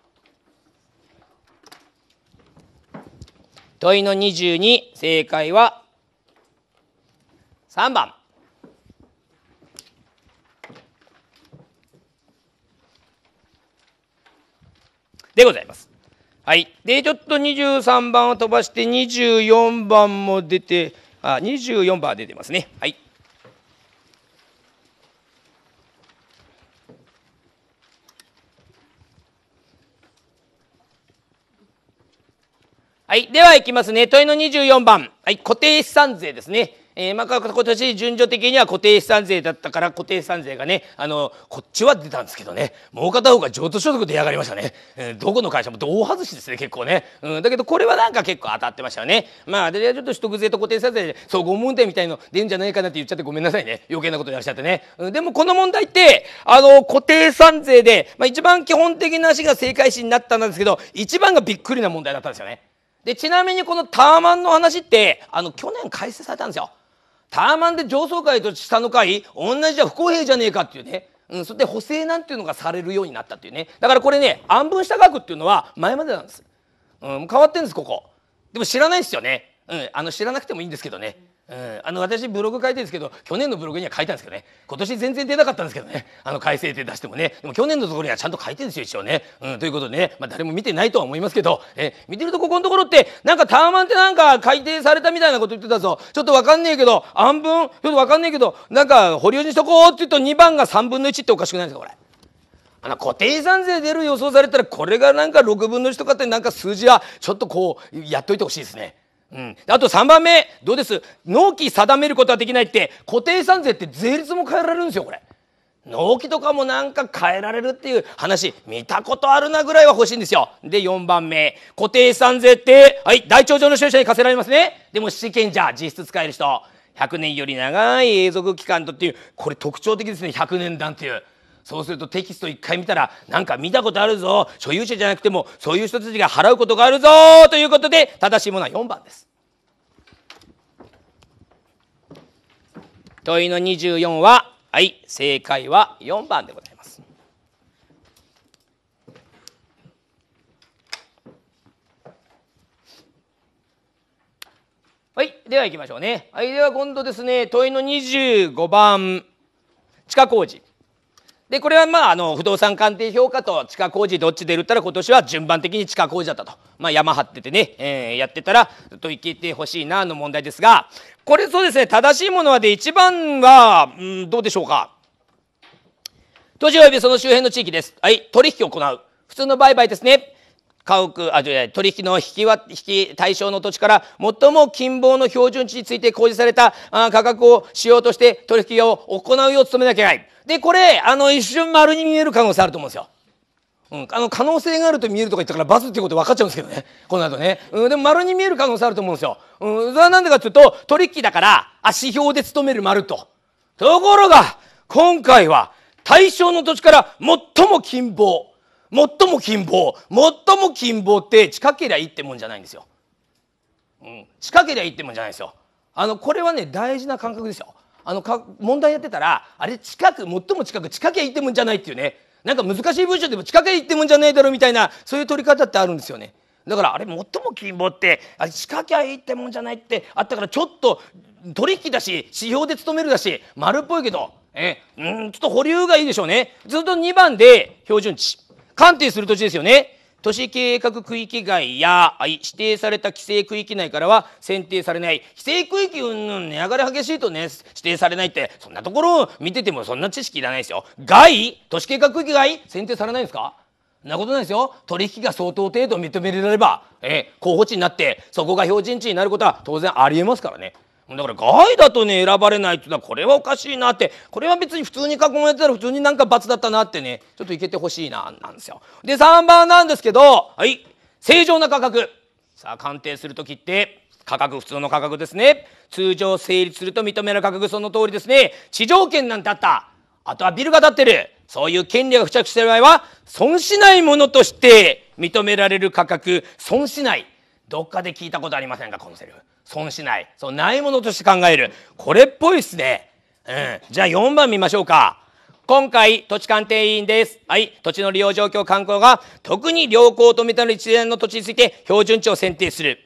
問いの22、正解は3番。でございます。はい。で、ちょっと23番を飛ばして、24番も出て、あ、24番は出てますね。はい。はい。では、いきます、ね。問いの24番。はい。固定資産税ですね。えー、まあ、今年順序的には固定資産税だったから固定資産税がね、あの、こっちは出たんですけどね、もう片方が譲渡所得出上がりましたね。えー、どこの会社も同外しですね、結構ね。うん、だけどこれはなんか結構当たってましたよね。まあ、で、ちょっと取得税と固定資産税で総合問題みたいの出るんじゃないかなって言っちゃってごめんなさいね。余計なこと言らっしゃってね。うん、でもこの問題って、あの、固定資産税で、まあ一番基本的な足が正解しになったんですけど、一番がびっくりな問題だったんですよね。でちなみにこのターマンの話ってあの去年改正されたんですよ。ターマンで上層階と下の階同じじゃ不公平じゃねえかっていうね。うん、それで補正なんていうのがされるようになったっていうねだからこれね安分した額っていうのは前までなんです、うん、変わってんですここでも知らないですよね、うん、あの知らなくてもいいんですけどね、えあの私ブログ書いてるんですけど去年のブログには書いたんですけどね今年全然出なかったんですけどねあの改正って出してもねでも去年のところにはちゃんと書いてるんですよ一応ね、うん。ということでね、まあ、誰も見てないとは思いますけど、え見てるとここのところってなんかタワマンってなんか改定されたみたいなこと言ってたぞちょっと分かんねえけど安分ちょっと分かんねえけどなんか保留にしとこうって言うと2番が3分の1っておかしくないですかこれ。あの固定資産税出る予想されたらこれがなんか6分の1とかってなんか数字はちょっとこうやっといてほしいですね。うん、あと3番目どうです納期定めることはできないって固定資産税って税率も変えられるんですよこれ。納期とかもなんか変えられるっていう話見たことあるなぐらいは欲しいんですよ。で4番目固定資産税ってはい大腸上の所有者に課せられますね。でも試験じゃ実質使える人100年より長い永続期間とっていうこれ特徴的ですね100年段っていう。そうするとテキスト1回見たらなんか見たことあるぞ所有者じゃなくてもそういう人たちが払うことがあるぞということで正しいものは4番です。問いの24ははい正解は4番でございます。はい、では行きましょうね。はい、では今度ですね、問いの25番、地下工事。でこれはまああの不動産鑑定評価と地下工事どっちで言ったら今年は順番的に地下工事だったと、まあ、山張っててね、えー、やってたらずっといけてほしいなの問題ですがこれそうですね正しいものはで一番は、うん、どうでしょうか土地及びその周辺の地域です。はい、取引を行う。普通の売買ですね。家屋あ取引の引きは引き対象の土地から最も近傍の標準値について公示されたあ価格を使用として取引を行うよう努めなきゃいけない。でこれあの一瞬丸に見える可能性あると思うんですよ。うん、あの可能性があると見えるとか言ったからバズっていうこと分かっちゃうんですけどねこの後ね、うん、でも丸に見える可能性あると思うんですよ、うん、それは何でかっていうと取引だから足標で勤める丸とところが今回は対象の土地から最も近傍最も近傍最も近傍って近けりゃいいってもんじゃないんですよ、うん、近けりゃいいってもんじゃないですよあのこれはね大事な感覚ですよあのか問題やってたらあれ近く最も近く近けりゃいいってもんじゃないっていうねなんか難しい文章でも近けりゃいいってもんじゃないだろみたいなそういう取り方ってあるんですよねだからあれ最も金傍ってあれ近きゃいいってもんじゃないってあったからちょっと取引だし指標で勤めるだし丸っぽいけどえうんちょっと保留がいいでしょうねずっと2番で標準値鑑定する土地ですよね。都市計画区域外やい、指定された規制区域内からは選定されない規制区域うんぬん値上がり激しいとね指定されないってそんなところを見ててもそんな知識いらないですよ外都市計画区域外選定されないんですかなことないですよ取引が相当程度認められれば、え候補地になってそこが標準地になることは当然ありえますからねだから外だとね選ばれないっていうのはこれはおかしいなってこれは別に普通に囲まれてたら普通になんか罰だったなってねちょっといけてほしいななんですよ。で3番なんですけどはい正常な価格さあ鑑定する時って価格普通の価格ですね通常成立すると認める価格その通りですね地上権なんてあったあとはビルが建ってるそういう権利が付着している場合は損しないものとして認められる価格損しないどっかで聞いたことありませんかこのセリフ。損しない。そう、ないものとして考える。これっぽいっすね。うん。じゃあ4番見ましょうか。今回、土地鑑定委員です。はい。土地の利用状況観光が、特に良好と認める一連の土地について、標準値を選定する。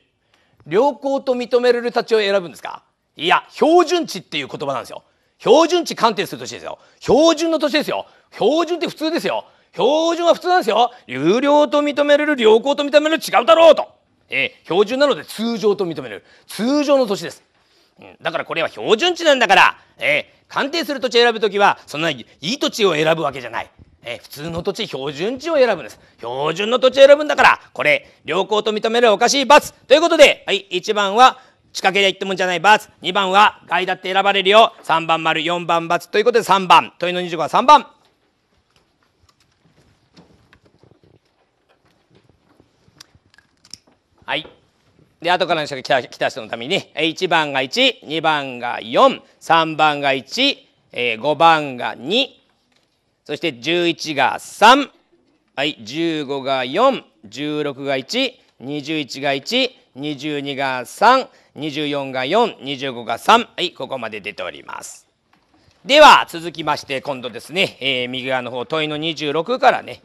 良好と認められる土地を選ぶんですかいや、標準値っていう言葉なんですよ。標準値鑑定する年ですよ。標準の年ですよ。標準って普通ですよ。標準は普通なんですよ。有料と認められる良好と認められる違うだろうと。えー、標準なので通常と認める通常の年です、うん、だからこれは標準値なんだから、えー、鑑定する土地を選ぶ時はそんないい土地を選ぶわけじゃない、えー、普通の土地標準値を選ぶんです標準の土地を選ぶんだからこれ良好と認めるおかしい罰ということで、はい、1番は仕掛けでいってもんじゃない罰2番は害だって選ばれるよ3番丸4番罰ということで3番問いの25は3番はいで後からの人が来た来た人のために1番が12番が43番が15、えー、番が2そして11が3はい15が416が121が122が324が425が3はいここまで出ております。では続きまして今度ですね、えー、右側の方問いの26からね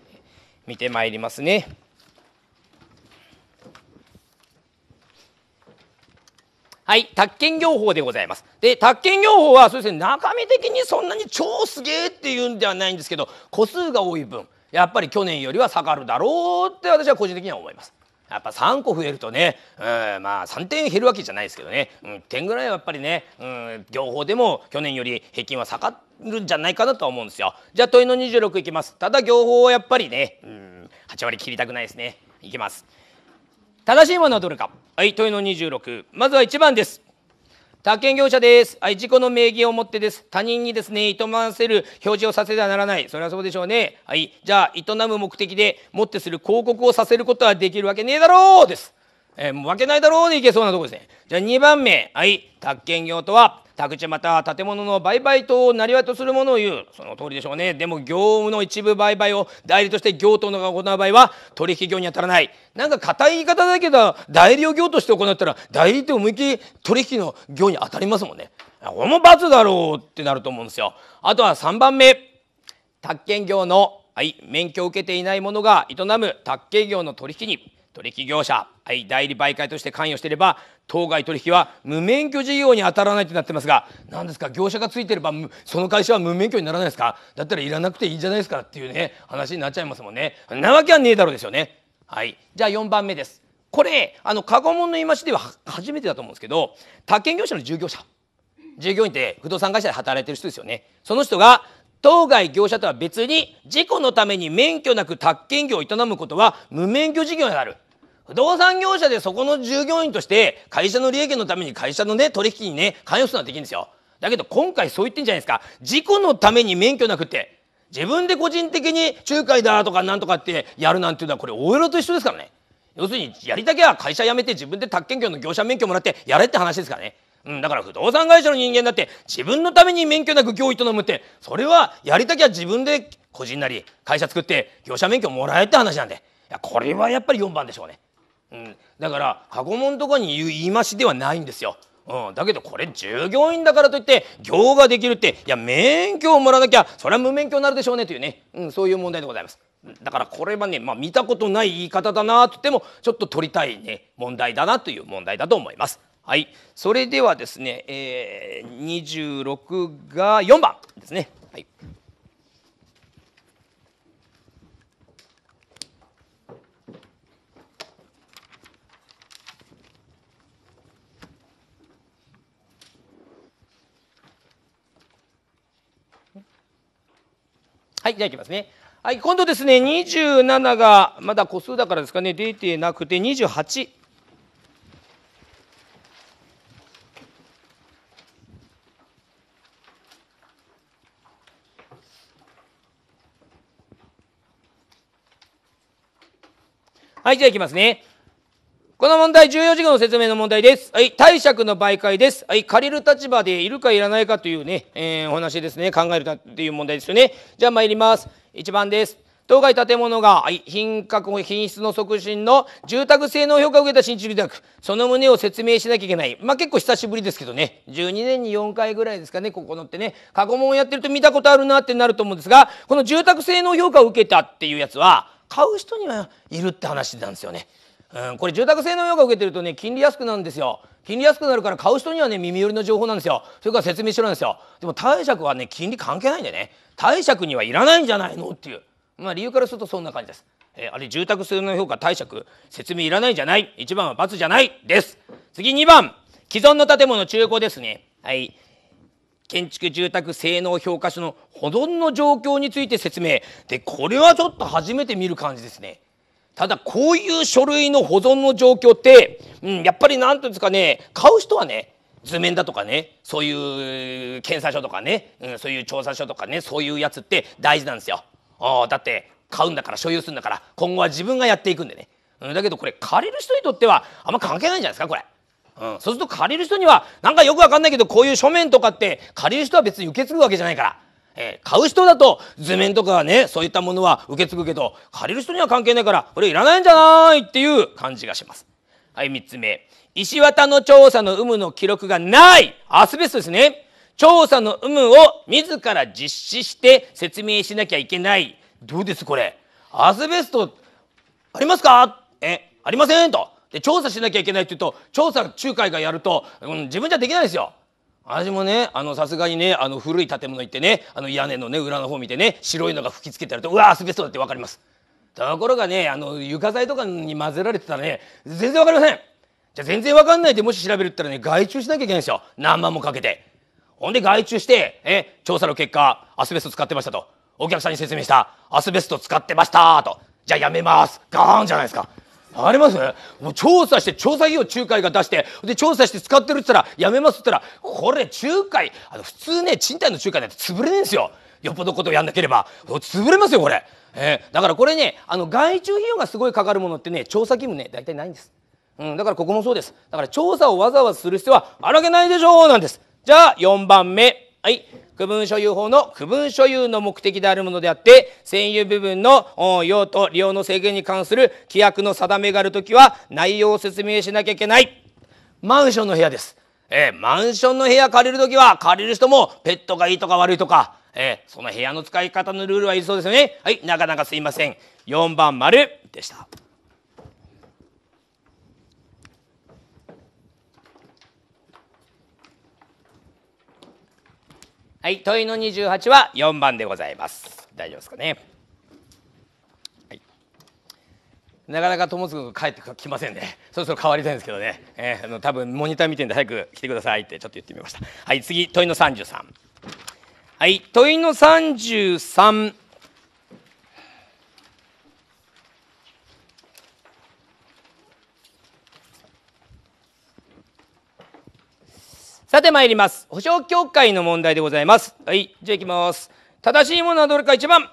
見てまいりますね。はい、宅建業法でございます。で、宅建業法は、そうですね、中身的にそんなに超すげえっていうんではないんですけど、個数が多い分、やっぱり去年よりは下がるだろうって私は個人的には思います。やっぱ3個増えるとね、うん、まあ3点減るわけじゃないですけどね、うん、点ぐらいはやっぱりね、うん、業法でも去年より平均は下がるんじゃないかなとは思うんですよ。じゃあ問いの26いきます。ただ業法はやっぱりね、うん、8割切りたくないですね。いきます。正しいものはどれかはい問いの26まずは1番です宅建業者です。はい、自己の名義をもってです。他人にですね、営ませる表示をさせてはならない。それはそうでしょうね。はい、じゃあ、営む目的でもってする広告をさせることはできるわけねえだろうです。えー、もうわけないだろうでいけそうなとこですね。じゃあ、2番目。はい、宅建業とは、宅地また建物の売買等をなりわいとするものを言うその通りでしょうねでも業務の一部売買を代理として業等が行う場合は取引業に当たらないなんか硬い言い方だけど代理を業として行ったら代理って思いっきり取引の業に当たりますもんねこれも罰だろうってなると思うんですよあとは3番目宅建業のはい、免許を受けていない者が営む宅建業の取引に取引業者、はい、代理媒介として関与していれば当該取引は無免許事業に当たらないとなってますが何ですか業者がついてればその会社は無免許にならないですかだったらいらなくていいんじゃないですかっていうね話になっちゃいますもんね。なわけはねえだろうですよね。はい、じゃあ4番目です。これあの過去問の言い回しでは初めてだと思うんですけど宅建業者の従業者従業員って不動産会社で働いてる人ですよね。その人が当該業者とは別に事故のために免許なく宅建業を営むことは無免許事業になる不動産業者でそこの従業員として会社の利益のために会社のね取引にね関与するのはできるんですよだけど今回そう言ってんじゃないですか事故のために免許なくって自分で個人的に仲介だとかなんとかってやるなんていうのはこれ大色と一緒ですからね要するにやりたきゃ会社辞めて自分で宅建業の業者免許もらってやれって話ですからねうん、だから不動産会社の人間だって自分のために免許なく業を営むってそれはやりたきゃ自分で個人なり会社作って業者免許もらえって話なんでいやこれはやっぱり4番でしょうね。うん、だから過去問とかに言う言い回しではないんですよ。うん、だけどこれ従業員だからといって業ができるっていや免許をもらわなきゃそれは無免許になるでしょうねというね、うん、そういう問題でございます。だからこれはね、まあ、見たことない言い方だなと言ってもちょっと取りたいね問題だなという問題だと思います。はい、それではですね、えー、26が4番ですね。はいじゃあいきますねはい今度ですね27がまだ個数だからですかね出てなくて28はい、じゃあいきますね。この問題、重要事項の説明の問題です。はい、貸借の媒介です。はい、借りる立場でいるかいらないかというね、えー、お話ですね。考えるかっていう問題ですよね。じゃあ参ります。1番です。当該建物が、はい、品格、品質の促進の住宅性能評価を受けた新築住宅、その旨を説明しなきゃいけない。まあ、結構久しぶりですけどね、12年に4回ぐらいですかね、ここのってね、過去問をやってると見たことあるなってなると思うんですが、この住宅性能評価を受けたっていうやつは、買う人にはいるって話なんですよね。うん、これ住宅性能評価受けてるとね金利安くなるんですよ金利安くなるから買う人にはね耳寄りの情報なんですよそれから説明しろなんですよでも貸借はね金利関係ないんでね貸借にはいらないんじゃないのっていうまあ理由からするとそんな感じです、えー、あれ住宅性能評価貸借説明いらないんじゃない1番は×じゃないです次2番既存の建物中古ですねはい建築住宅性能評価書の保存の状況について説明でこれはちょっと初めて見る感じですねただこういう書類の保存の状況って、うん、やっぱり何て言うんですかね買う人はね図面だとかねそういう検査書とかね、うん、そういう調査書とかねそういうやつって大事なんですよ。あだって買うんだから所有するんだから今後は自分がやっていくんでね、うん、だけどこれ借りる人にとってはあんま関係ないんじゃないですかこれ。うん、そうすると借りる人にはなんかよくわかんないけどこういう書面とかって借りる人は別に受け継ぐわけじゃないからえー、買う人だと図面とかね、そういったものは受け継ぐけど、借りる人には関係ないから、これいらないんじゃないっていう感じがします。はい、3つ目。石綿の調査の有無の記録がないアスベストですね。調査の有無を自ら実施して説明しなきゃいけない。どうですこれ。アスベスト、ありますかえ、ありませんと。で、調査しなきゃいけないって言うと、調査仲介がやると、うん、自分じゃできないですよ。私もねあのさすがにねあの古い建物行ってねあの屋根のね裏の方見てね白いのが吹きつけてあるとうわアスベストだって分かりますところがねあの床材とかに混ぜられてたらね全然分かりませんじゃ全然分かんないでもし調べるったらね外注しなきゃいけないんですよ何万もかけてほんで外注してえ調査の結果アスベスト使ってましたとお客さんに説明したアスベスト使ってましたとじゃあやめますガーンじゃないですかありますもう調査して調査費を仲介が出してで調査して使ってるって言ったらやめますっつったらこれ仲介あの普通ね賃貸の仲介なんて潰れねえんですよよっぽどことをやんなければ潰れますよこれ、えー、だからこれねあの外注費用がすごいかかるものってね調査義務ね大体ないんです、うん、だからここもそうですだから調査をわざわざする必要はあるわけないでしょうなんですじゃあ4番目はい区分所有法の区分所有の目的であるものであって占有部分の用途利用の制限に関する規約の定めがある時は内容を説明しなきゃいけないマンションの部屋です、えー、マンションの部屋借りる時は借りる人もペットがいいとか悪いとか、えー、その部屋の使い方のルールはいそうですよねはいなかなかすいません4番丸でしたはい問いの28は4番でございます大丈夫ですかね、はい、なかなか友塚帰ってきませんねそろそろ変わりたいんですけどね、えー、あの多分モニター見てんで早く来てくださいってちょっと言ってみましたはい次問いの33はい問いの33さて参ります。保証協会の問題でございます。はい。じゃあ行きます。正しいものはどれか1番。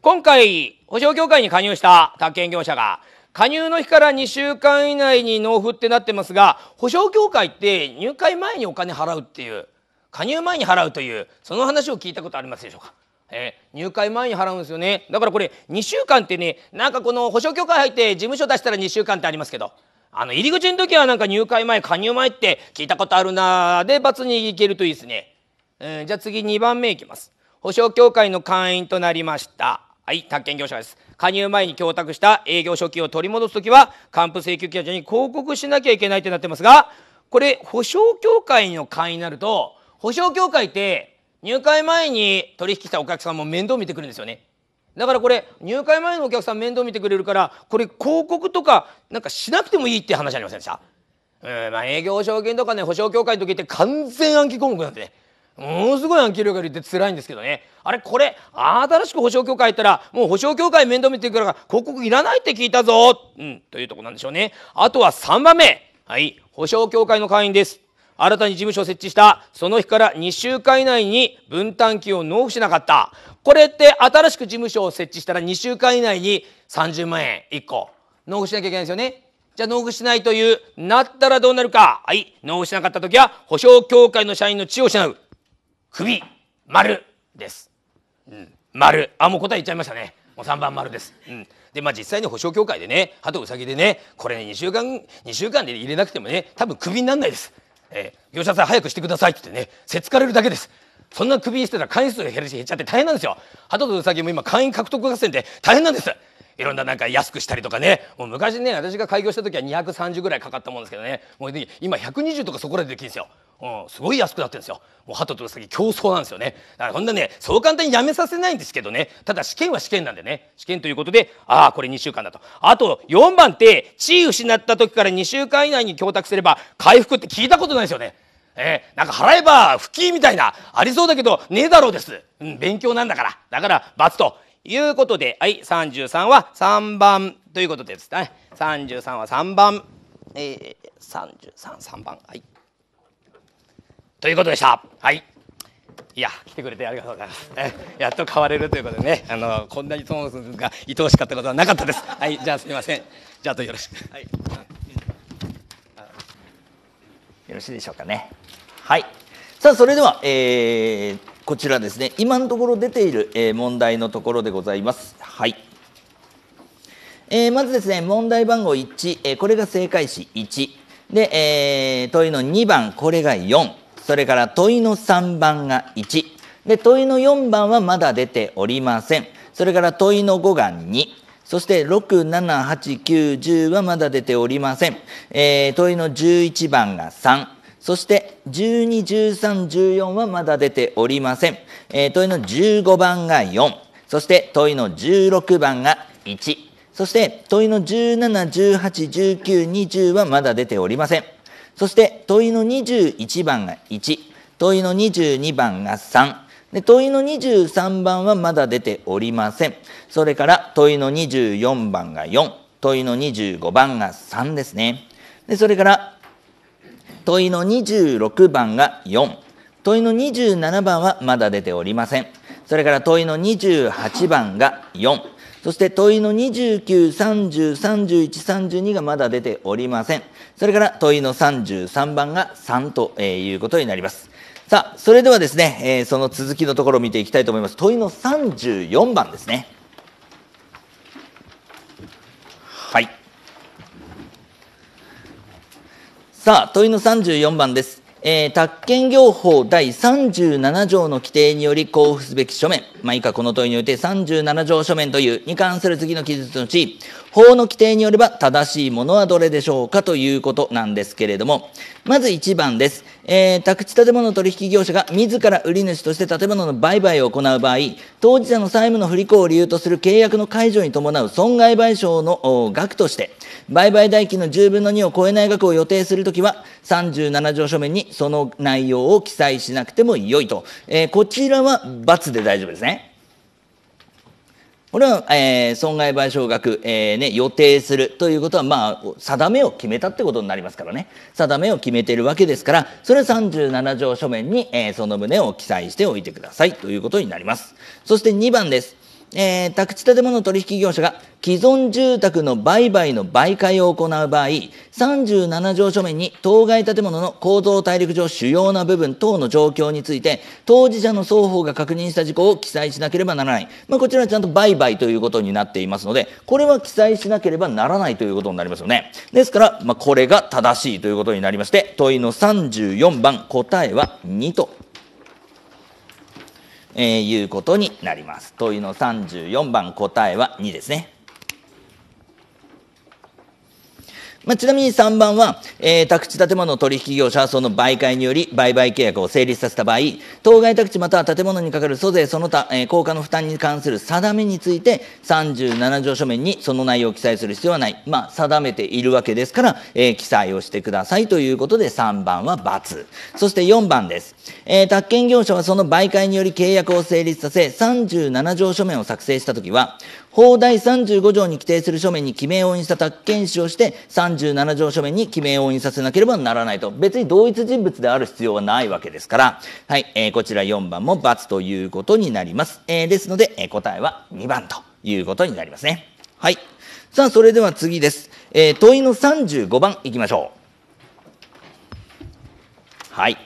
今回、保証協会に加入した宅建業者が、加入の日から2週間以内に納付ってなってますが、保証協会って入会前にお金払うっていう、加入前に払うという、その話を聞いたことありますでしょうかえー、入会前に払うんですよねだからこれ2週間ってねなんかこの保証協会入って事務所出したら2週間ってありますけどあの入り口の時はなんか入会前加入前って聞いたことあるなで罰に行けるといいですね、うん、じゃあ次2番目いきます保証協会の会員となりましたはい宅建業者です加入前に供託した営業初期を取り戻す時は還付請求権者に広告しなきゃいけないってなってますがこれ保証協会の会員になると保証協会って入会前に取引したお客さんも面倒見てくるんですよねだからこれ入会前のお客さん面倒見てくれるからこれ広告とかなんかしなくてもいいって話ありませんでしたうんまあ営業証券とかね保証協会の時って完全暗記項目なんでねものすごい暗記量がいて辛いんですけどねあれこれ新しく保証協会行ったらもう保証協会面倒見てくれるから広告いらないって聞いたぞ、うん、というとこなんでしょうねあとは3番目はい保証協会の会員です新たに事務所を設置したその日から2週間以内に分担金を納付しなかったこれって新しく事務所を設置したら2週間以内に30万円1個納付しなきゃいけないですよねじゃあ納付しないというなったらどうなるかはい納付しなかった時は保証協会の社員の血を失う首丸です、うん、丸あもう答え言っちゃいましたねもう3番丸です、うん、でまあ実際に保証協会でね歯とうさぎでねこれね2週間2週間で入れなくてもね多分首にならないですえー、業者さん早くしてくださいって言ってねせつかれるだけですそんな首にしてたら会員数減るし減っちゃって大変なんですよはたとウサギも今会員獲得合戦で大変なんですいろんななんか安くしたりとかねもう昔ね私が開業した時は230ぐらいかかったもんですけどねもう今120とかそこらでできるんですよ、うん、すごい安くなってるんですよもう鳩と先競争なんですよねだからそんなねそう簡単にやめさせないんですけどねただ試験は試験なんでね試験ということでああこれ2週間だとあと4番って地位失った時から2週間以内に供託すれば回復って聞いたことないですよねえー、なんか払えば不起みたいなありそうだけどねえだろうです、うん、勉強なんだからだから罰ということで、はい、33は3番ということです。はい、33は3番、えー、33、番。はい。ということでした。はい。いや、来てくれてありがとうございます。やっと変われるということでね、あの、こんなに友達が愛おしかったことはなかったです。はい、じゃあすみません。じゃあとよろしく。はい。よろしいでしょうかね。はい。さあ、それでは、えーこちらですね、今のところ出ている、え問題のところでございます。はい。えー、まずですね、問題番号1、えー、これが正解詞1。で、えー、問いの2番、これが4。それから問いの3番が1。で、問いの4番はまだ出ておりません。それから問いの5が2。そして6、7、8、9、10はまだ出ておりません。え問いの11番が3。そして12、13、14はまだ出ておりません。えー、問いの15番が4、そして問いの16番が1、そして問いの17、18、19、20はまだ出ておりません。そして問いの21番が1、問いの22番が3、で問いの23番はまだ出ておりません。それから問いの24番が4、問いの25番が3ですね。でそれから問いの26番が4問いの27番はまだ出ておりませんそれから問いの28番が4そして問いの29303132がまだ出ておりませんそれから問いの33番が3ということになりますさあそれではですね、えー、その続きのところを見ていきたいと思います問いの34番ですねはいさあ問いの34番です、えー、宅建業法第37条の規定により交付すべき書面、まあ、以下この問いにおいて37条書面というに関する次の記述のうち法の規定によれば正しいものはどれでしょうかということなんですけれどもまず1番ですえー、宅地建物取引業者が自ら売り主として建物の売買を行う場合、当事者の債務の不履行を理由とする契約の解除に伴う損害賠償の額として、売買代金の10分の2を超えない額を予定するときは、37条書面にその内容を記載しなくても良いと。えー、こちらは×で大丈夫ですね。これは、えー、損害賠償額、えーね、予定するということは、まあ、定めを決めたってことになりますからね定めを決めているわけですからそれは37条書面に、えー、その旨を記載しておいてくださいということになりますそして2番ですえー、宅地建物取引業者が既存住宅の売買の媒介を行う場合37条書面に当該建物の構造体力上主要な部分等の状況について当事者の双方が確認した事項を記載しなければならない、まあ、こちらはちゃんと売買ということになっていますのでこれは記載しなければならないということになりますよねですから、まあ、これが正しいということになりまして問いの34番答えは2とえー、いうことになります問いの34番答えは2ですねまあ、ちなみに3番は、えー、宅地建物取引業者はその媒介により売買契約を成立させた場合、当該宅地または建物にかかる租税その他、えー、効果の負担に関する定めについて、37条書面にその内容を記載する必要はない。まあ、定めているわけですから、えー、記載をしてくださいということで、3番は×。そして4番です。えー、宅建業者はその媒介により契約を成立させ、37条書面を作成したときは、法第35条に規定する書面に記名を印した宅建士をして、37条書面に記名を印させなければならないと。別に同一人物である必要はないわけですから、はい、えー、こちら4番も×ということになります。えー、ですので、えー、答えは2番ということになりますね。はい。さあ、それでは次です。えー、問いの35番いきましょう。はい。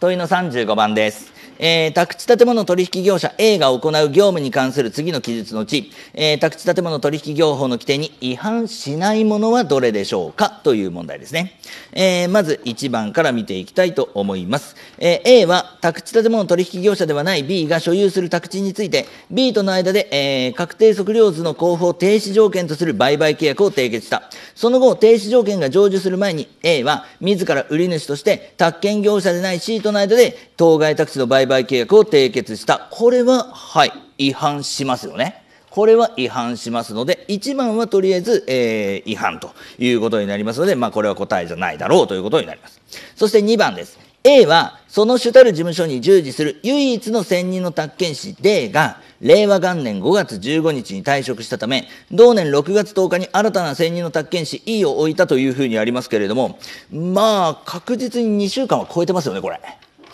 問いの35番です。えー、宅地建物取引業者 A が行う業務に関する次の記述のうち、えー、宅地建物取引業法の規定に違反しないものはどれでしょうかという問題ですね。えー、まず1番から見ていきたいと思います。え A は宅地建物取引業者ではない B が所有する宅地について、B との間で、え確定測量図の交付を停止条件とする売買契約を締結した。その後、停止条件が成就する前に A は自ら売り主として宅建業者でない C との間で当該宅地の売買買契約を締結した。これは、はい、違反しますよね。これは違反しますので、1番はとりあえず、えー、違反ということになりますので、まあ、これは答えじゃないだろうということになります。そして2番です。A は、その主たる事務所に従事する唯一の専任の宅建士 D が、令和元年5月15日に退職したため、同年6月10日に新たな専任の宅建士 E を置いたというふうにありますけれども、まあ、確実に2週間は超えてますよね、これ。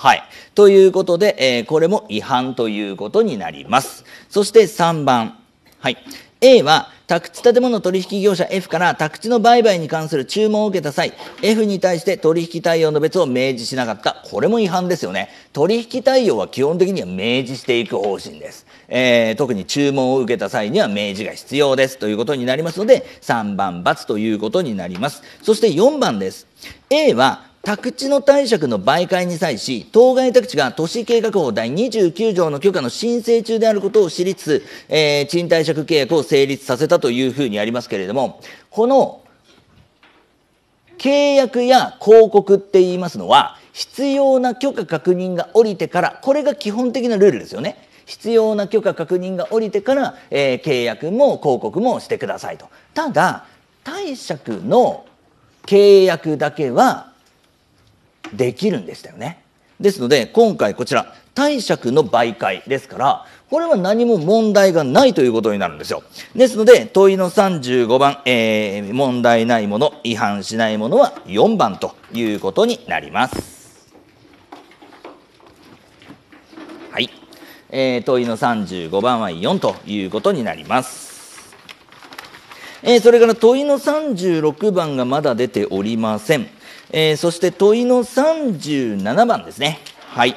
はい。ということで、えー、これも違反ということになります。そして3番。はい。A は、宅地建物取引業者 F から宅地の売買に関する注文を受けた際、F に対して取引対応の別を明示しなかった。これも違反ですよね。取引対応は基本的には明示していく方針です。えー、特に注文を受けた際には明示が必要ですということになりますので、3番×ということになります。そして4番です。A は宅地の貸借の媒介に際し、当該宅地が都市計画法第29条の許可の申請中であることを知りつつ、えー、賃貸借契約を成立させたというふうにありますけれども、この契約や広告って言いますのは、必要な許可確認が下りてから、これが基本的なルールですよね。必要な許可確認が下りてから、えー、契約も広告もしてくださいと。ただ、貸借の契約だけはできるんでしたよね。ですので今回こちら貸借の媒介ですからこれは何も問題がないということになるんですよ。ですので問いの35番、えー、問題ないもの違反しないものは4番ということになります。はい、えー、問いの35番は4ということになります。えー、それから問いの36番がまだ出ておりません。えー、そして問いの37番ですね。はい。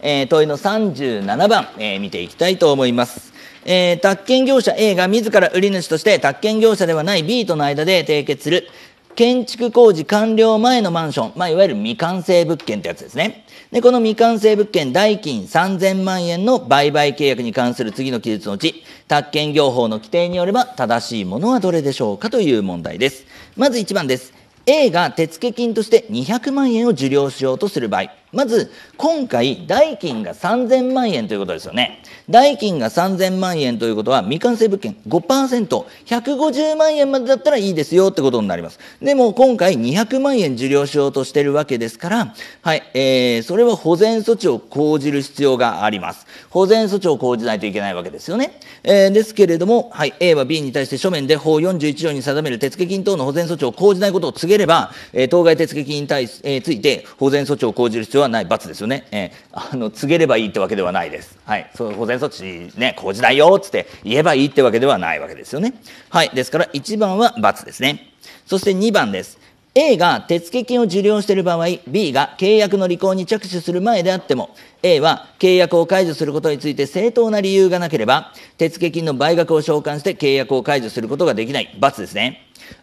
えー、問いの37番、えー、見ていきたいと思います。えー、宅建業者 A が自ら売り主として宅建業者ではない B との間で締結する、建築工事完了前のマンション、まあ、いわゆる未完成物件ってやつですね。で、この未完成物件、代金3000万円の売買契約に関する次の記述のうち、宅建業法の規定によれば正しいものはどれでしょうかという問題です。まず1番です。A が手付金として200万円を受領しようとする場合、まず今回代金が3000万円ということですよね。代金が3000万円ということは未完成物件 5%150 万円までだったらいいですよってことになりますでも今回200万円受領しようとしてるわけですからはい、えー、それは保全措置を講じる必要があります保全措置を講じないといけないわけですよね、えー、ですけれども、はい、A は B に対して書面で法41条に定める手付金等の保全措置を講じないことを告げれば、えー、当該手付金に対し、えー、ついて保全措置を講じる必要はない罰ですよね、えー、あの告げればいいってわけではないですはいそう保全全措置ね、工事だよ、つって言えばいいってわけではないわけですよね。はい。ですから、1番は×ですね。そして2番です。A が手付金を受領している場合 B が契約の履行に着手する前であっても A は契約を解除することについて正当な理由がなければ手付金の倍額を召喚して契約を解除することができない×ですね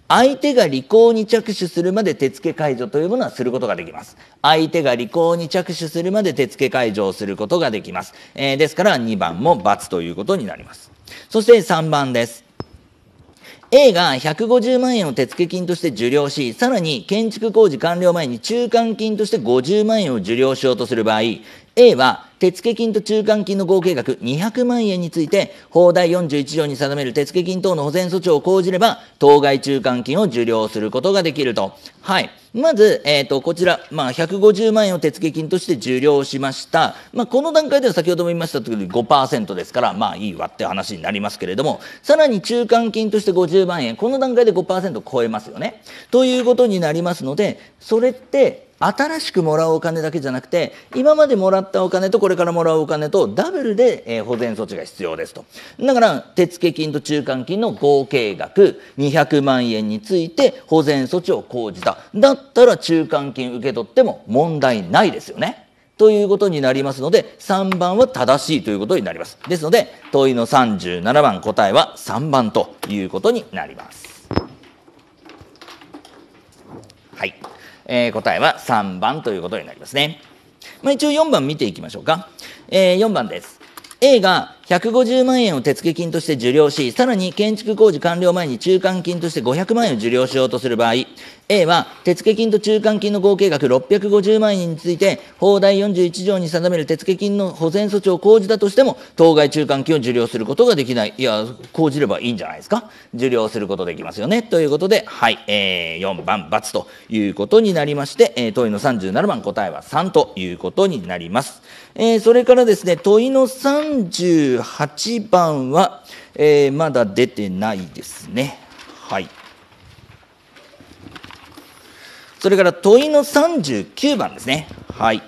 相手が履行に着手するまで手付解除というものはすることができます相手が履行に着手するまで手付解除をすることができます、えー、ですから2番も×ということになりますそして3番です A が150万円を手付金として受領し、さらに建築工事完了前に中間金として50万円を受領しようとする場合、A は手付金と中間金の合計額200万円について、法第41条に定める手付金等の保全措置を講じれば、当該中間金を受領することができると。はい。まず、えっ、ー、と、こちら、まあ、150万円を手付金として受領しました。まあ、この段階では先ほども言いましたとおり5%ですから、まあ、いいわって話になりますけれども、さらに中間金として50万円、この段階で5%超えますよね。ということになりますので、それって、新しくもらうお金だけじゃなくて今までもらったお金とこれからもらうお金とダブルで保全措置が必要ですとだから手付金と中間金の合計額200万円について保全措置を講じただったら中間金受け取っても問題ないですよね。ということになりますので3番は正しいということになりますですので問いの37番答えは3番ということになります。はいえー、答えは3番ということになりますね。まあ、一応4番見ていきましょうか。えー、4番です。A が150万円を手付金として受領し、さらに建築工事完了前に中間金として500万円を受領しようとする場合、A は手付金と中間金の合計額650万円について、法第41条に定める手付金の保全措置を講じたとしても、当該中間金を受領することができない。いや、講じればいいんじゃないですか。受領することできますよね。ということで、はい、えー、4番×ということになりまして、えー、問いの37番答えは3ということになります。えー、それからですね、問いの8番は、えー、まだ出てないですね。はい。それから問いの39番ですね。はい。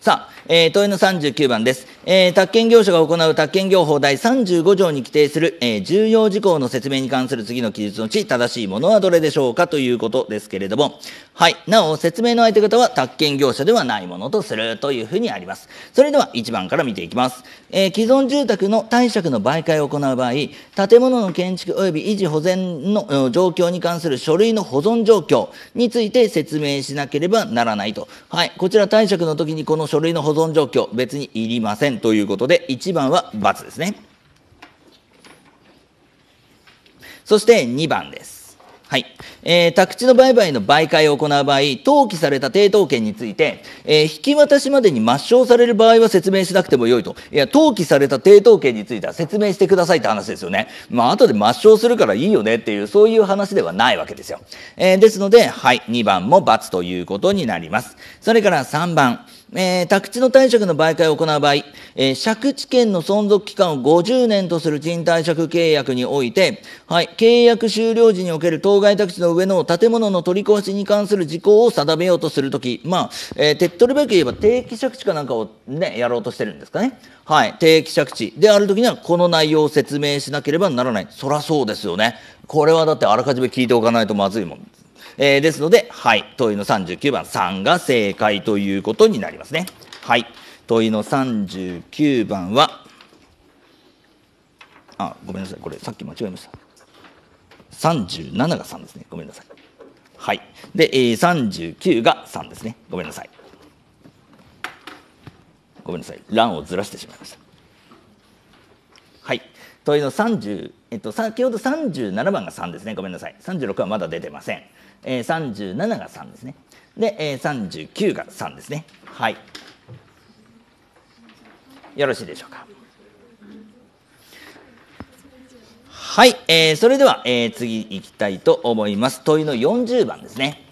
さあ、えー、問いの39番です。えー、宅建業者が行う宅建業法第35条に規定する、えー、重要事項の説明に関する次の記述のうち、正しいものはどれでしょうかということですけれども、はい。なお、説明の相手方は宅建業者ではないものとするというふうにあります。それでは1番から見ていきます。えー、既存住宅の貸借の媒介を行う場合、建物の建築及び維持保全の状況に関する書類の保存状況について説明しなければならないと。はい。こちら貸借の時にこの書類の保存状況、別にいりません。ということで、1番は×ですね。そして2番です。はい。えー、宅地の売買の媒介を行う場合、登記された抵当権について、えー、引き渡しまでに抹消される場合は説明しなくてもよいと。いや、登記された抵当権については説明してくださいって話ですよね。まあ、後で抹消するからいいよねっていう、そういう話ではないわけですよ。えー、ですので、はい、2番も×ということになります。それから3番。えー、宅地の貸借の媒介を行う場合、えー、借地権の存続期間を50年とする賃貸借契約において、はい、契約終了時における当該宅地の上の建物の取り壊しに関する事項を定めようとするとき、まあ、えー、手っ取り早く言えば定期借地かなんかをね、やろうとしてるんですかね。はい、定期借地であるときには、この内容を説明しなければならない。そらそうですよね。これはだってあらかじめ聞いておかないとまずいもんです。えー、ですので、はい、問いの39番、3が正解ということになりますね。はい、問いの39番は、あ、ごめんなさい、これさっき間違えました。37が3ですね。ごめんなさい。はい。で、えー、39が3ですね。ごめんなさい。ごめんなさい。欄をずらしてしまいました。問いの30、えっと、先ほど37番が3ですねごめんなさい36はまだ出てません、えー、37が3ですねで、えー、39が3ですねはいよろしいでしょうかはい、えー、それでは、えー、次いきたいと思います問いの40番ですね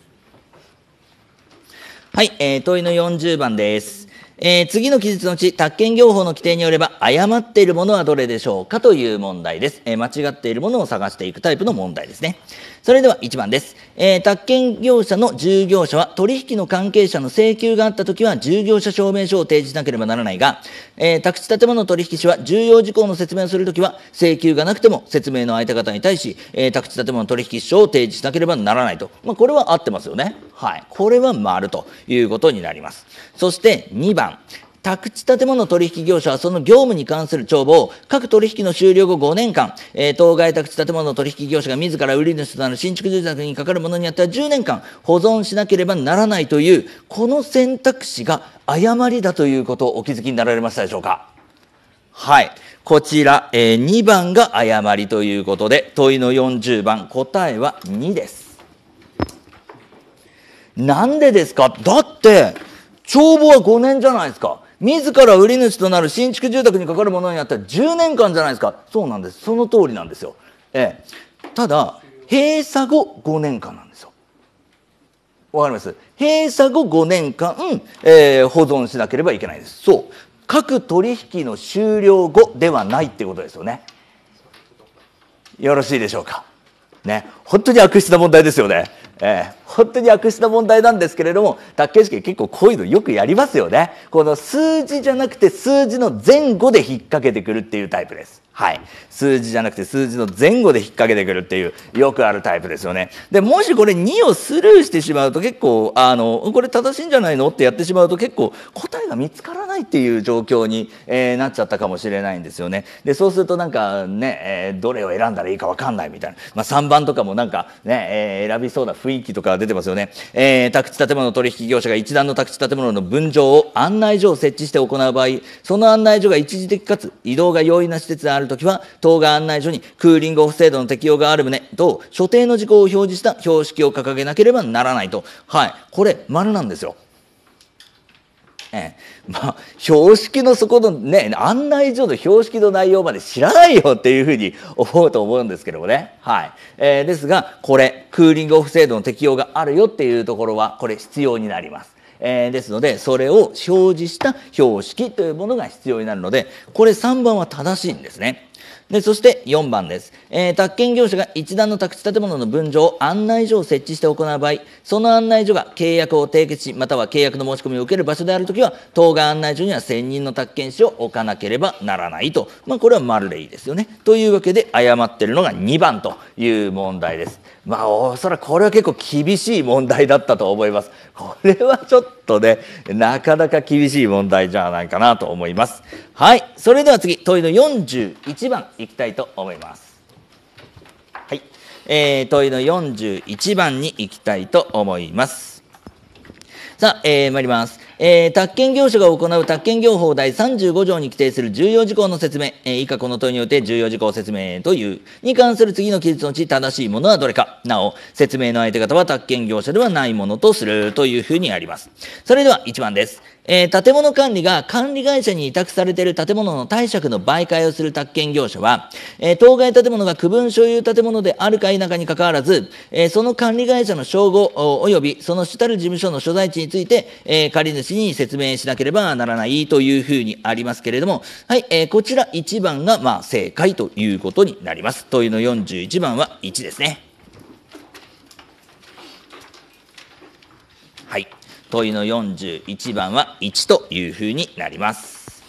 はい、えー、問いの40番ですえー、次の記述のうち、宅建業法の規定によれば、誤っているものはどれでしょうかという問題です。えー、間違っているものを探していくタイプの問題ですね。それでは1番です。えー、宅建業者の従業者は、取引の関係者の請求があったときは、従業者証明書を提示しなければならないが、えー、宅地建物取引士は重要事項の説明をするときは、請求がなくても説明の相手方に対し、えー、宅地建物取引書を提示しなければならないと。まあ、これは合ってますよね。はい。これは丸ということになります。そして2番、宅地建物取引業者はその業務に関する帳簿を各取引の終了後5年間、えー、当該宅地建物取引業者が自ら売り主となる新築住宅にかかるものにあっては10年間保存しなければならないというこの選択肢が誤りだということをお気づきになられましたでしょうかはい。こちら、えー、2番が誤りということで、問いの40番、答えは2です。なんでですかだって、帳簿は5年じゃないですか。自ら売り主となる新築住宅にかかるものになったら10年間じゃないですかそうなんですその通りなんですよ、ええ、ただ閉鎖後5年間なんですよわかります閉鎖後5年間、えー、保存しなければいけないですそう各取引の終了後ではないっていうことですよねよろしいでしょうかね本当に悪質な問題ですよねえー、本当に悪質な問題なんですけれども卓球試験結構こういうのよくやりますよねこの数字じゃなくて数字の前後で引っ掛けてくるっていうタイプですはい、数字じゃなくて数字の前後で引っ掛けてくるっていうよくあるタイプですよねでもしこれ2をスルーしてしまうと結構あのこれ正しいんじゃないのってやってしまうと結構答えが見つからないっていう状況に、えー、なっちゃったかもしれないんですよねでそうするとなんかね、えー、どれを選んだらいいか分かんないみたいな、まあ、3番とかもなんかね、えー、選びそうな雰囲気とか出てますよね、え宅地建物取引業者が一段の宅地建物の分譲を案内所を設置して行う場合その案内所が一時的かつ移動が容易な施設であるるときは、当該案内所にクーリングオフ制度の適用がある旨と、所定の事項を表示した標識を掲げなければならないと。はい。これ、丸なんですよ。ええ、まあ標識のそこのね案内所の標識の内容まで知らないよっていうふうに思うと思うんですけどもね、はいえー、ですがこれクーリングオフ制度の適用があるよっていうところはこれ必要になります。えー、ですのでそれを表示した標識というものが必要になるのでこれ3番は正しいんですね。でそして4番です、えー、宅建業者が一段の宅地建物の分譲を案内所を設置して行う場合その案内所が契約を締結しまたは契約の申し込みを受ける場所であるときは当該案内所には専任の宅建士を置かなければならないと、まあ、これは丸でいいですよねというわけで誤っているのが2番という問題ですまあおそらくこれは結構厳しい問題だったと思いますこれはちょっとねなかなか厳しい問題じゃないかなと思いますはいそれでは次問いの41番いきたいと思いますはい、えー、問いの41番にいきたいと思いますさあ、えー、参ります。えー、宅建業者が行う宅建業法第35条に規定する重要事項の説明、えー、以下この問いによって重要事項説明という、に関する次の記述のうち正しいものはどれか、なお、説明の相手方は宅建業者ではないものとするというふうにあります。それでは1番です。えー、建物管理が管理会社に委託されている建物の貸借の媒介をする宅建業者は、えー、当該建物が区分所有建物であるか否かにかかわらず、えー、その管理会社の称号及びその主たる事務所の所在地について、え借主に説明しなければならないというふうにありますけれども、はい、えこちら1番がまあ正解ということになります。というの41番は1ですね。問いの41番は1というふうになります。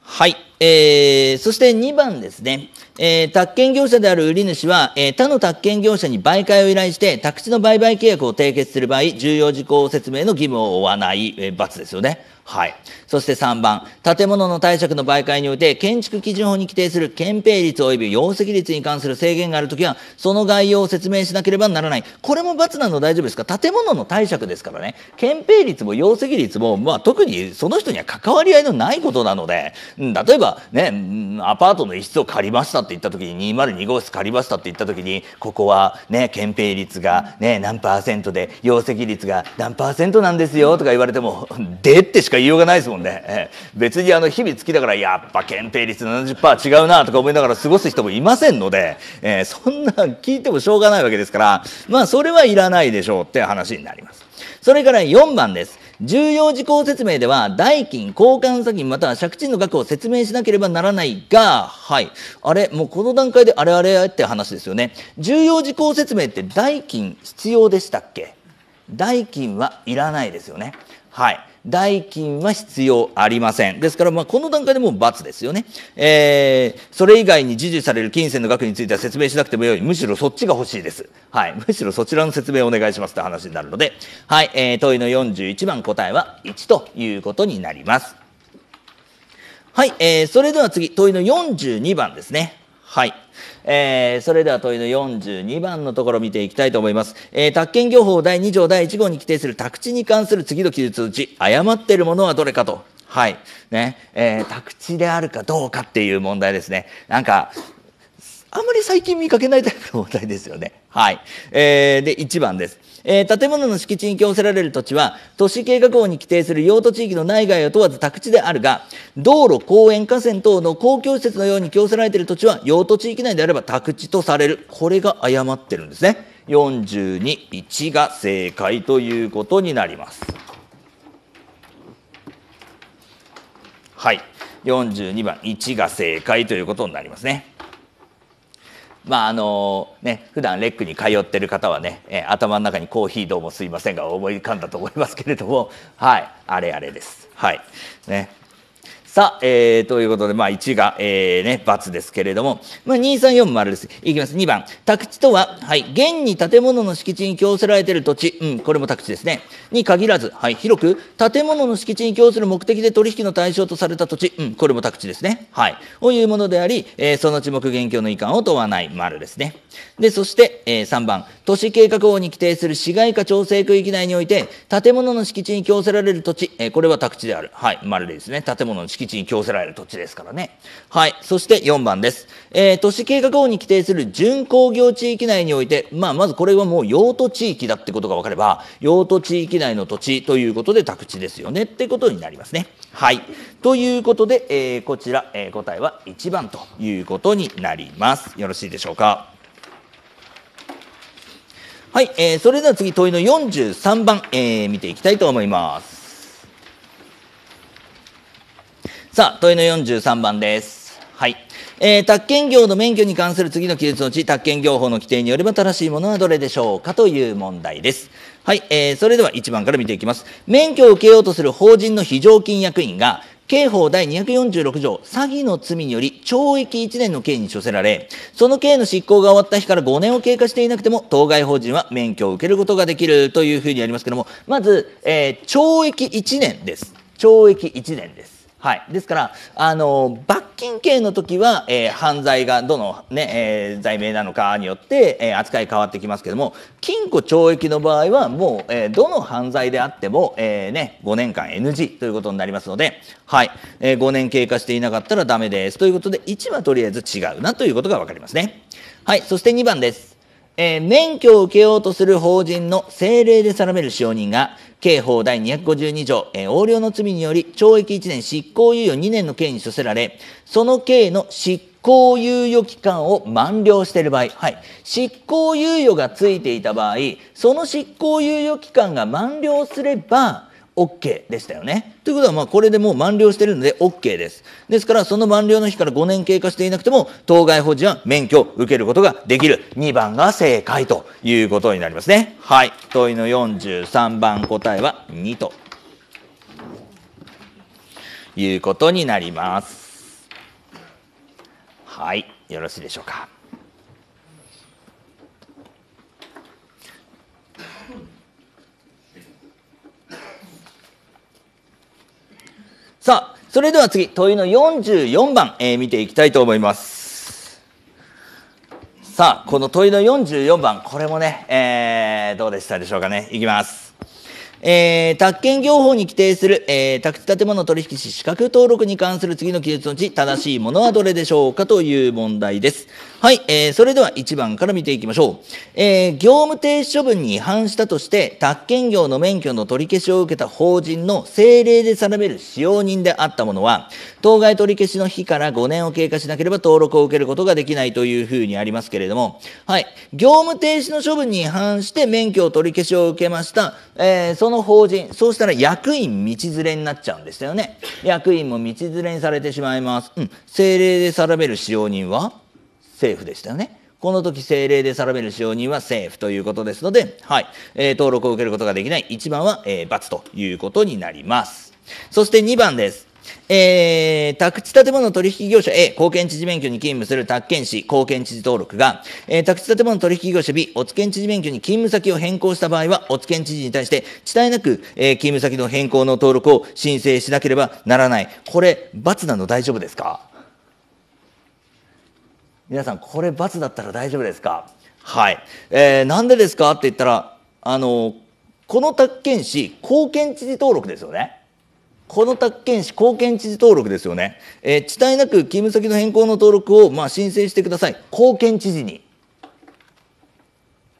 はい。えー、そして2番ですね。えー、宅建業者である売り主は、えー、他の宅建業者に媒介を依頼して、宅地の売買契約を締結する場合、重要事項説明の義務を負わない、えー、罰ですよね。はい。そして3番、建物の貸借の媒介において、建築基準法に規定する建蔽率及び容積率に関する制限があるときは、その概要を説明しなければならない。これも罰なの大丈夫ですか建物の貸借ですからね、建蔽率も容積率も、まあ、特にその人には関わり合いのないことなので、例えばね、アパートの一室を借りましたって言ったときに、202号室借りましたって言ったときに、ここはね、建蔽率がね、何パーセントで、容積率が何パーセントなんですよとか言われても、でってししか言いようがないですもんね、ええ、別にあの日々月だからやっぱ検定率70%違うなとか思いながら過ごす人もいませんので、えー、そんな聞いてもしょうがないわけですからまあそれはいらないでしょうって話になります。それから4番です。重要事項説明では、代金、交換先または借金の額を説明しなければならないが、はい。あれ、もうこの段階であれあれって話ですよね。重要事項説明って代金必要でしたっけ代金はいらないですよね。はい。代金は必要ありません。ですから、まあ、この段階でもう×ですよね。えー、それ以外に授受される金銭の額については説明しなくてもよい。むしろそっちが欲しいです。はい。むしろそちらの説明をお願いしますって話になるので、はい。えー、問いの41番答えは1ということになります。はい。えー、それでは次、問いの42番ですね。はい、えー、それでは問いの42番のところ見ていきたいと思います、えー、宅建業法第2条第1号に規定する宅地に関する次の記述のうち誤っているものはどれかとはいねえー、宅地であるかどうかっていう問題ですねなんかあんまり最近見かけないタイプの問題ですよねはい、えー、で1番ですえー、建物の敷地に供せられる土地は都市計画法に規定する用途地域の内外を問わず宅地であるが道路公園河川等の公共施設のように供せられている土地は用途地域内であれば宅地とされるこれが誤ってるんですね421が正解ということになりますはい42番1が正解ということになりますねまああのね普段レックに通ってる方はね、え頭の中にコーヒーどうもすいませんが思い浮かんだと思いますけれどもはいあれあれですはいねさあ、えー、ということで、まあ、1が、えーね、×ですけれども、まあ、2 3 4丸です。いきます。2番、宅地とは、はい、現に建物の敷地に供せられている土地、うん、これも宅地ですね。に限らず、はい、広く、建物の敷地に供する目的で取引の対象とされた土地、うん、これも宅地ですね。はい。をいうものであり、えー、その地目現況の遺憾を問わない、丸ですね。で、そして、えー、3番、都市計画法に規定する市街化調整区域内において、建物の敷地に供せられる土地、えー、これは宅地である。はい、丸ですね。建物の敷地地に供せられる土地ですからね。はい。そして4番です。えー、都市計画法に規定する準工業地域内において、まあ、まずこれはもう用途地域だってことが分かれば、用途地域内の土地ということで宅地ですよねってことになりますね。はい。ということで、えー、こちら、えー、答えは1番ということになります。よろしいでしょうか。はい、えー、それでは次問いの43番、えー、見ていきたいと思います。さあ、問いの43番です。はい。えー、宅建業の免許に関する次の記述のうち、宅建業法の規定によれば正しいものはどれでしょうかという問題です。はい、えー、それでは1番から見ていきます。免許を受けようとする法人の非常勤役員が、刑法第246条、詐欺の罪により懲役1年の刑に処せられ、その刑の執行が終わった日から5年を経過していなくても、当該法人は免許を受けることができるというふうにありますけれども、まず、えー、懲役1年です。懲役1年です。はい、ですからあの罰金刑の時は、えー、犯罪がどのね、えー、罪名なのかによって、えー、扱い変わってきますけども禁錮懲役の場合はもう、えー、どの犯罪であっても、えーね、5年間 NG ということになりますので、はいえー、5年経過していなかったらダメですということで1はとりあえず違うなということが分かりますね。はい、そして2番です。えー、免許を受けようとする法人の政令で定める使用人が、刑法第252条、えー、横領の罪により懲役1年執行猶予2年の刑に処せられ、その刑の執行猶予期間を満了している場合、はい、執行猶予がついていた場合、その執行猶予期間が満了すれば、OK でしたよね。ということはまあこれでもう満了してるので OK です。ですからその満了の日から5年経過していなくても当該法人は免許を受けることができる。2番が正解ということになりますね。はい。問いの43番答えは2ということになります。はい。よろしいでしょうか。さあそれでは次問いの44番、えー、見ていきたいと思いますさあこの問いの44番これもね、えー、どうでしたでしょうかねいきますえー、宅建業法に規定する、えー、宅地建物取引士資格登録に関する次の記述のうち正しいものはどれでしょうかという問題ですはい、えー、それでは1番から見ていきましょう。えー、業務停止処分に違反したとして、宅建業の免許の取り消しを受けた法人の政令で定める使用人であったものは、当該取り消しの日から5年を経過しなければ登録を受けることができないというふうにありますけれども、はい、業務停止の処分に違反して免許を取り消しを受けました、えー、その法人、そうしたら役員道連れになっちゃうんですよね。役員も道連れにされてしまいます。うん、政令で定める使用人は政府でしたよね。この時政令で定める使用人は政府ということですので、はいえー、登録を受けることができない1番は、えー、ということになります。そして2番です。えー、宅地建物取引業者 A、貢献知事免許に勤務する宅建士、貢献知事登録が、えー、宅地建物取引業者 B、おつけん知事免許に勤務先を変更した場合は、お付けん知事に対して、地帯なく、えー、勤務先の変更の登録を申請しなければならない。これ、罰なの大丈夫ですか皆さんこれ罰だったら大丈夫ですかはい、えー、なんでですかって言ったらあのこの宅建市公献知事登録ですよねこの宅建市公献知事登録ですよね、えー、地帯なく勤務先の変更の登録を、まあ、申請してください公献知事に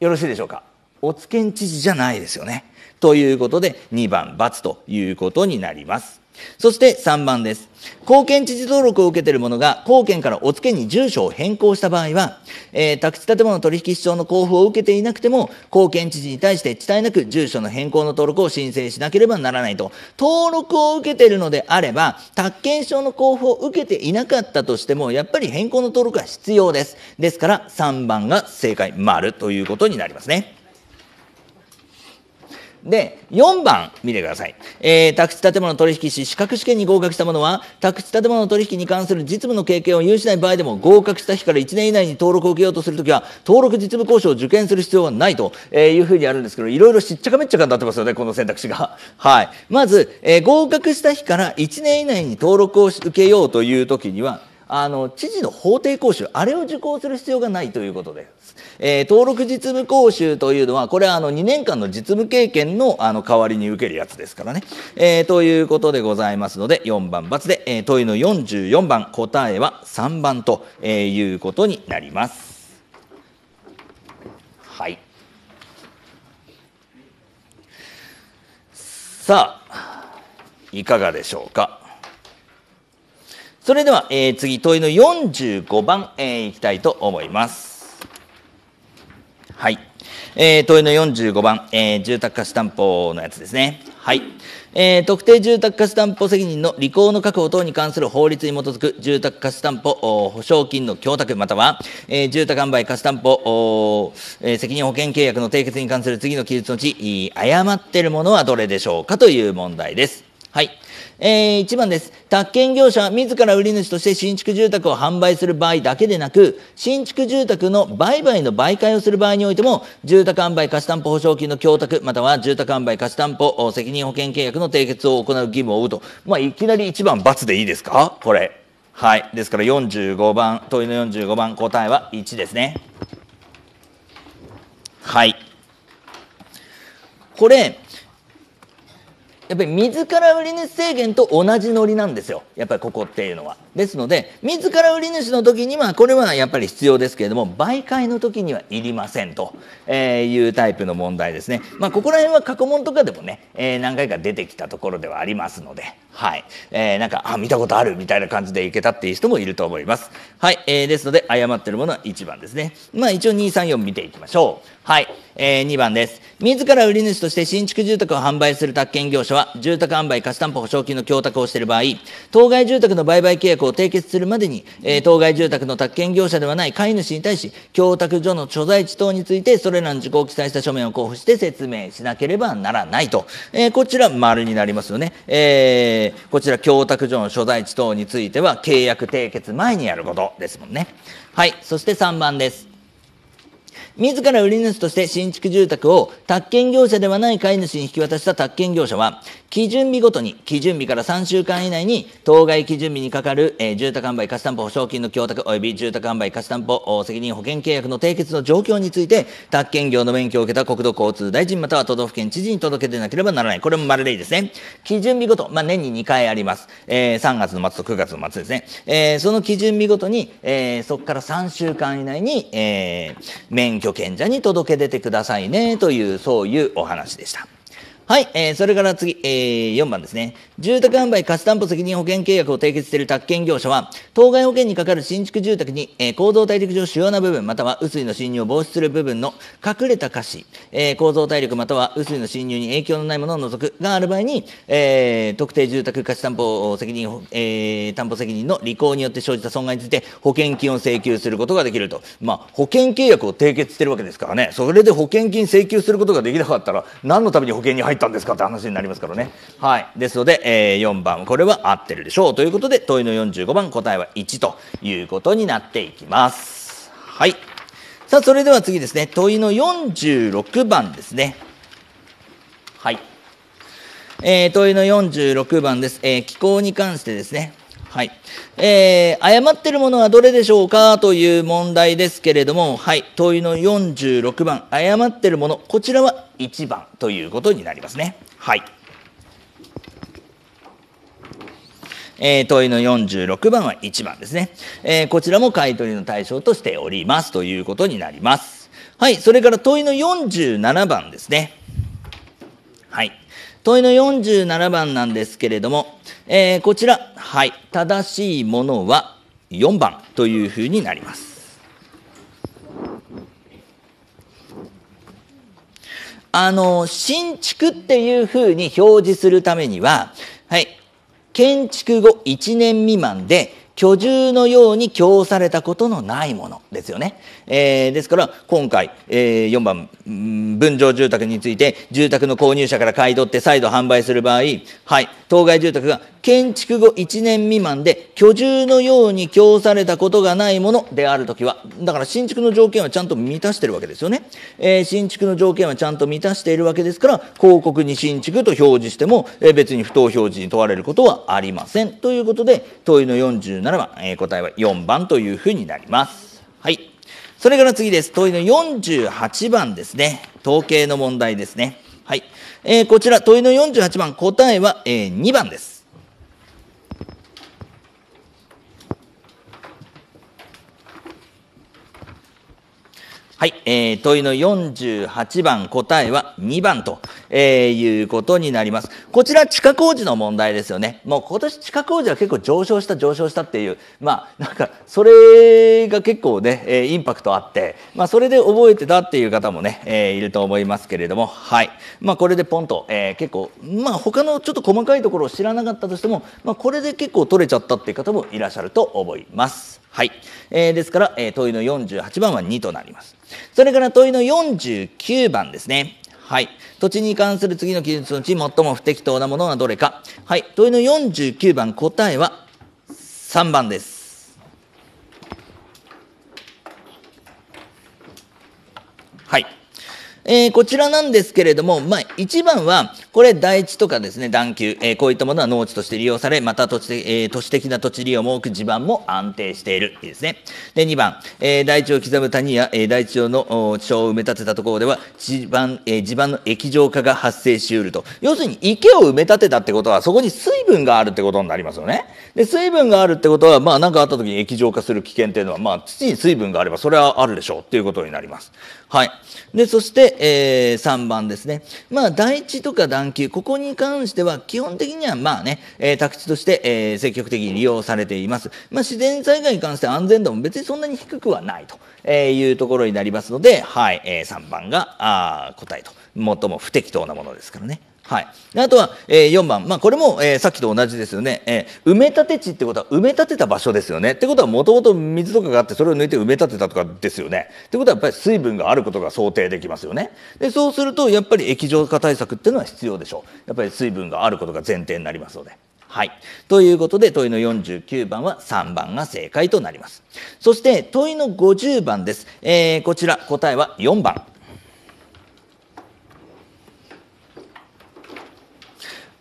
よろしいでしょうかおつけん知事じゃないですよねということで2番×ということになりますそして3番です。貢献知事登録を受けている者が、貢献からお付けに住所を変更した場合は、えー、宅地建物取引障の交付を受けていなくても、貢献知事に対して地帯なく住所の変更の登録を申請しなければならないと。登録を受けているのであれば、宅建証の交付を受けていなかったとしても、やっぱり変更の登録は必要です。ですから、3番が正解、丸ということになりますね。で、4番見てください。えー、宅地建物取引士資格試験に合格した者は、宅地建物取引に関する実務の経験を有しない場合でも、合格した日から1年以内に登録を受けようとするときは、登録実務講師を受験する必要はないというふうにあるんですけど、いろいろしっちゃかめっちゃかになってますよね、この選択肢が。はい。まず、えー、合格した日から1年以内に登録を受けようというときには、あの知事の法定講習あれを受講する必要がないということです。えー、登録実務講習というのはこれはあの2年間の実務経験のあの代わりに受けるやつですからね、えー、ということでございますので4番×で、えー、問いの44番答えは3番と、えー、いうことになります。はいさあいかがでしょうかそれでは、えー、次問いの45番、えー、いきたいと思いますはい。えー、問いの45番、えー、住宅貸し担保のやつですね。はい。えー、特定住宅貸し担保責任の履行の確保等に関する法律に基づく住宅貸し担保保証金の供託または、えー、住宅販売貸し担保、えー、責任保険契約の締結に関する次の記述のうち誤っているものはどれでしょうかという問題です。はい。えー、1番です。宅建業者は自ら売り主として新築住宅を販売する場合だけでなく、新築住宅の売買の媒介をする場合においても、住宅販売貸担保保証金の供託、または住宅販売貸担保責任保険契約の締結を行う義務を負うと。まあ、いきなり1番×でいいですかこれ。はい。ですから45番、問いの45番、答えは1ですね。はい。これ、やっぱり水から売り値制限と同じノリなんですよやっぱりここっていうのは。ですので自ら売り主の時にはこれはやっぱり必要ですけれども媒介の時にはいりませんというタイプの問題ですね、まあ、ここら辺は過去問とかでもね、えー、何回か出てきたところではありますので、はいえー、なんかあ見たことあるみたいな感じでいけたっていう人もいると思います、はいえー、ですので誤ってるものは1番ですね、まあ、一応234見ていきましょう、はいえー、2番です自ら売り主として新築住宅を販売する宅建業者は住宅販売貸担保保証金の供託をしている場合当該住宅の売買契約をを締結するまでに、えー、当該住宅の宅建業者ではない飼い主に対し供託所の所在地等についてそれらの事項を記載した書面を交付して説明しなければならないと、えー、こちら丸になりますよね、えー、こちら供託所の所在地等については契約締結前にやることですもんねはいそして3番です自ら売り主として新築住宅を宅建業者ではない買い主に引き渡した宅建業者は、基準日ごとに、基準日から3週間以内に、当該基準日にかかる、えー、住宅販売貸担保保証金の供託及び住宅販売貸担保責任保険契約の締結の状況について、宅建業の免許を受けた国土交通大臣または都道府県知事に届け出なければならない。これもま例ですね。基準日ごと、まあ、年に2回あります。えー、3月の末と9月の末ですね。えー、その基準日ごとに、えー、そこから3週間以内に、えー、免許賢者に届け出てくださいねというそういうお話でした。はい、えー、それから次、えー、4番ですね。住宅販売貸担保責任保険契約を締結している宅建業者は、当該保険にかかる新築住宅に、えー、構造体力上主要な部分、または雨水の侵入を防止する部分の隠れた瑕疵、えー、構造体力または雨水の侵入に影響のないものを除くがある場合に、えー、特定住宅貸担保責任、えー、担保責任の履行によって生じた損害について、保険金を請求することができると。まあ、保険契約を締結してるわけですからね、それで保険金請求することができなかったら、何のために保険に入ってったんですかって話になりますからね。はい。ですので、えー、4番、これは合ってるでしょう。ということで、問いの45番、答えは1ということになっていきます。はい。さあ、それでは次ですね。問いの46番ですね。はい。えー、問いの46番です。えー、気候に関してですね。はい。えー、誤ってるものはどれでしょうかという問題ですけれども、はい。問いの46番、誤ってるもの、こちらは1番ということになりますね。はい。えー、問いの46番は1番ですね。えー、こちらも買取の対象としておりますということになります。はい。それから問いの47番ですね。はい。問いの47番なんですけれども、えー、こちら、はい、正しいものは4番というふうになります。あの、新築っていうふうに表示するためには、はい、建築後1年未満で居住のように供されたことのないものですよね、えー、ですから今回、えー、4番分譲住宅について住宅の購入者から買い取って再度販売する場合はい当該住宅が建築後1年未満で居住のように供されたことがないものであるときは、だから新築の条件はちゃんと満たしてるわけですよね。えー、新築の条件はちゃんと満たしているわけですから、広告に新築と表示しても、えー、別に不当表示に問われることはありません。ということで、問いの47番、えー、答えは4番というふうになります。はい。それから次です。問いの48番ですね。統計の問題ですね。はい。えー、こちら、問いの48番、答えは、えー、2番です。はい、えー、問いの48番、答えは2番と、えー、いうことになります。こちら、地下工事の問題ですよね。もう今年地下工事は結構上昇した、上昇したっていう、まあ、なんか、それが結構ね、えインパクトあって、まあ、それで覚えてたっていう方もね、えー、いると思いますけれども、はい。まあ、これでポンと、えー、結構、まあ、他のちょっと細かいところを知らなかったとしても、まあ、これで結構取れちゃったっていう方もいらっしゃると思います。はい。えー、ですから、えー、問いの48番は2となります。それから問いの49番ですね。はい。土地に関する次の記述のうち最も不適当なものはどれか。はい。問いの49番、答えは3番です。はい。えー、こちらなんですけれども、まあ、1番は、これ、台地とかですね、段丘、えー、こういったものは農地として利用され、また土地,、えー、都市的な土地利用も多く、地盤も安定している。いいですね。で、2番、えー、台地を刻む谷や、えー、台地の地を埋め立てたところでは、地盤、えー、地盤の液状化が発生しうると。要するに、池を埋め立てたってことは、そこに水分があるってことになりますよね。で、水分があるってことは、まあ、何かあった時に液状化する危険っていうのは、まあ、土に水分があれば、それはあるでしょうっていうことになります。はい。で、そして、えー、3番ですね。まあ、第一とか段級、ここに関しては、基本的には、まあね、えー、宅地として、えー、積極的に利用されています。まあ、自然災害に関して安全度も別にそんなに低くはないと、えいうところになりますので、はい、えー、3番が、あ答えと。最も不適当なものですからね。はい、あとは、えー、4番、まあ、これも、えー、さっきと同じですよね、えー、埋め立て地ってことは埋め立てた場所ですよねってことはもともと水とかがあってそれを抜いて埋め立てたとかですよねってことはやっぱり水分があることが想定できますよねでそうするとやっぱり液状化対策っていうのは必要でしょうやっぱり水分があることが前提になりますので。はい。ということで、問いの49番は3番が正解となります。そして、問いの50番です。えー、こちら、答えは4番。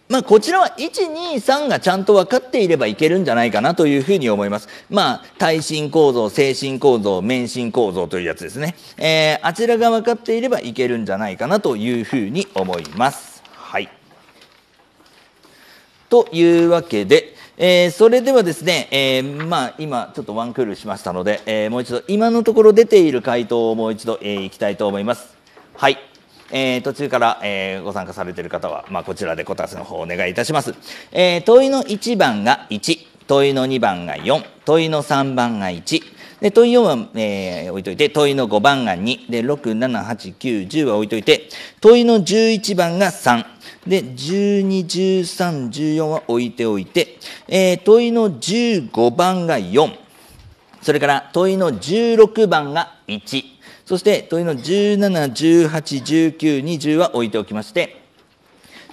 まあ、こちらは123がちゃんと分かっていればいけるんじゃないかなというふうに思います。まあ、耐震構造、精神構造、免震構造というやつですね。えー、あちらが分かっていればいけるんじゃないかなというふうに思います。はい。というわけで、えー、それではですね、えー、まあ、今ちょっとワンクールしましたので、えー、もう一度今のところ出ている回答をもう一度、えー、いきたいと思います。はい。えー、途中から、えー、ご参加されている方は、まあ、こちらでこたつの方をお願いいたします。えー、問いの1番が1、問いの2番が4、問いの3番が1、で問い4は、えー、置いといて、問いの5番が2、で、6、7、8、9、10は置いといて、問いの11番が3、で、12、13、14は置いておいて、えー、問いの15番が4、それから問いの16番が1、そして問いの17、18、19、20は置いておきまして、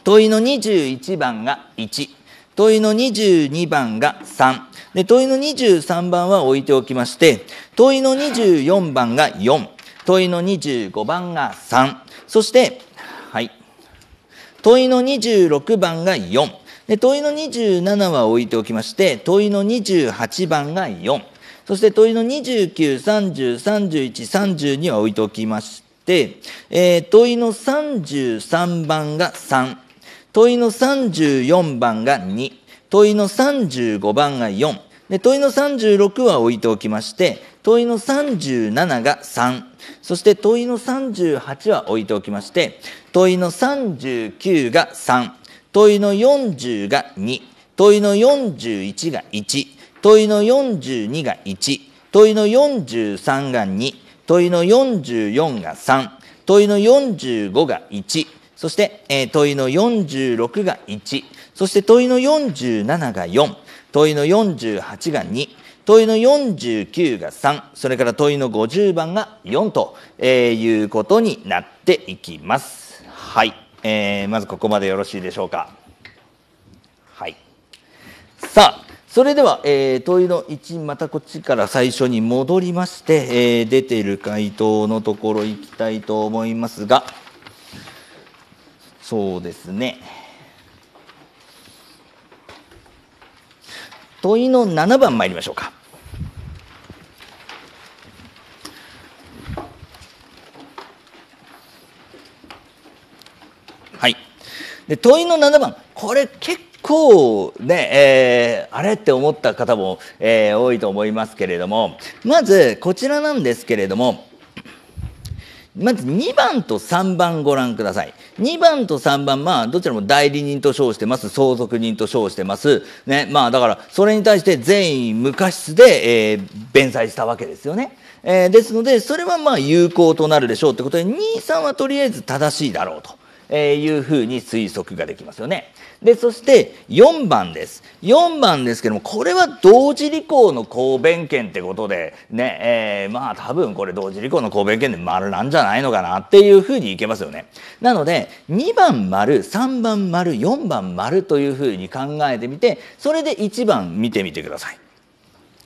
問いの21番が1、問いの22番が3、で問いの23番は置いておきまして、問いの24番が4、問いの25番が3、そして、はい、問いの26番が4、で問いの27は置いておきまして、問いの28番が4、そして問いの29、30、31、32は置いておきまして、えー、問いの33番が3、問いの34番が2、問いの35番が4、で問いの36は置いておきまして問いの37が3そして問いの38は置いておきまして問いの39が3問いの40が2問いの41が1問いの42が1問いの43が2問いの44が3問いの45が1そして、え問いの46が1そして問いの47が4問いの48が2問いの49が3それから問いの50番が4と、えいうことになっていきます。はい、えー、まずここまでよろしいでしょうか。はい、さあそれでは、えー、問いの1またこっちから最初に戻りまして、えー、出ている回答のところ行きたいと思いますがそうですね問いの7番参りましょうか。はい、で問いの7番これ結構ね、えー、あれって思った方も、えー、多いと思いますけれどもまずこちらなんですけれどもまず2番と3番ご覧ください。2番と3番、まあ、どちらも代理人と称してます。相続人と称してます。ね。まあ、だから、それに対して善意無過失で、えー、弁済したわけですよね。えー、ですので、それはまあ、有効となるでしょうってことで、2、3はとりあえず正しいだろうと。えいうふうに推測ができますよね。でそして4番です4番ですけどもこれは同時履行の公弁権ってことでね、えー、まあ多分これ同時履行の公弁権で丸なんじゃないのかなっていうふうにいけますよね。なので2番丸3番丸4番丸というふうに考えてみてそれで1番見てみてください。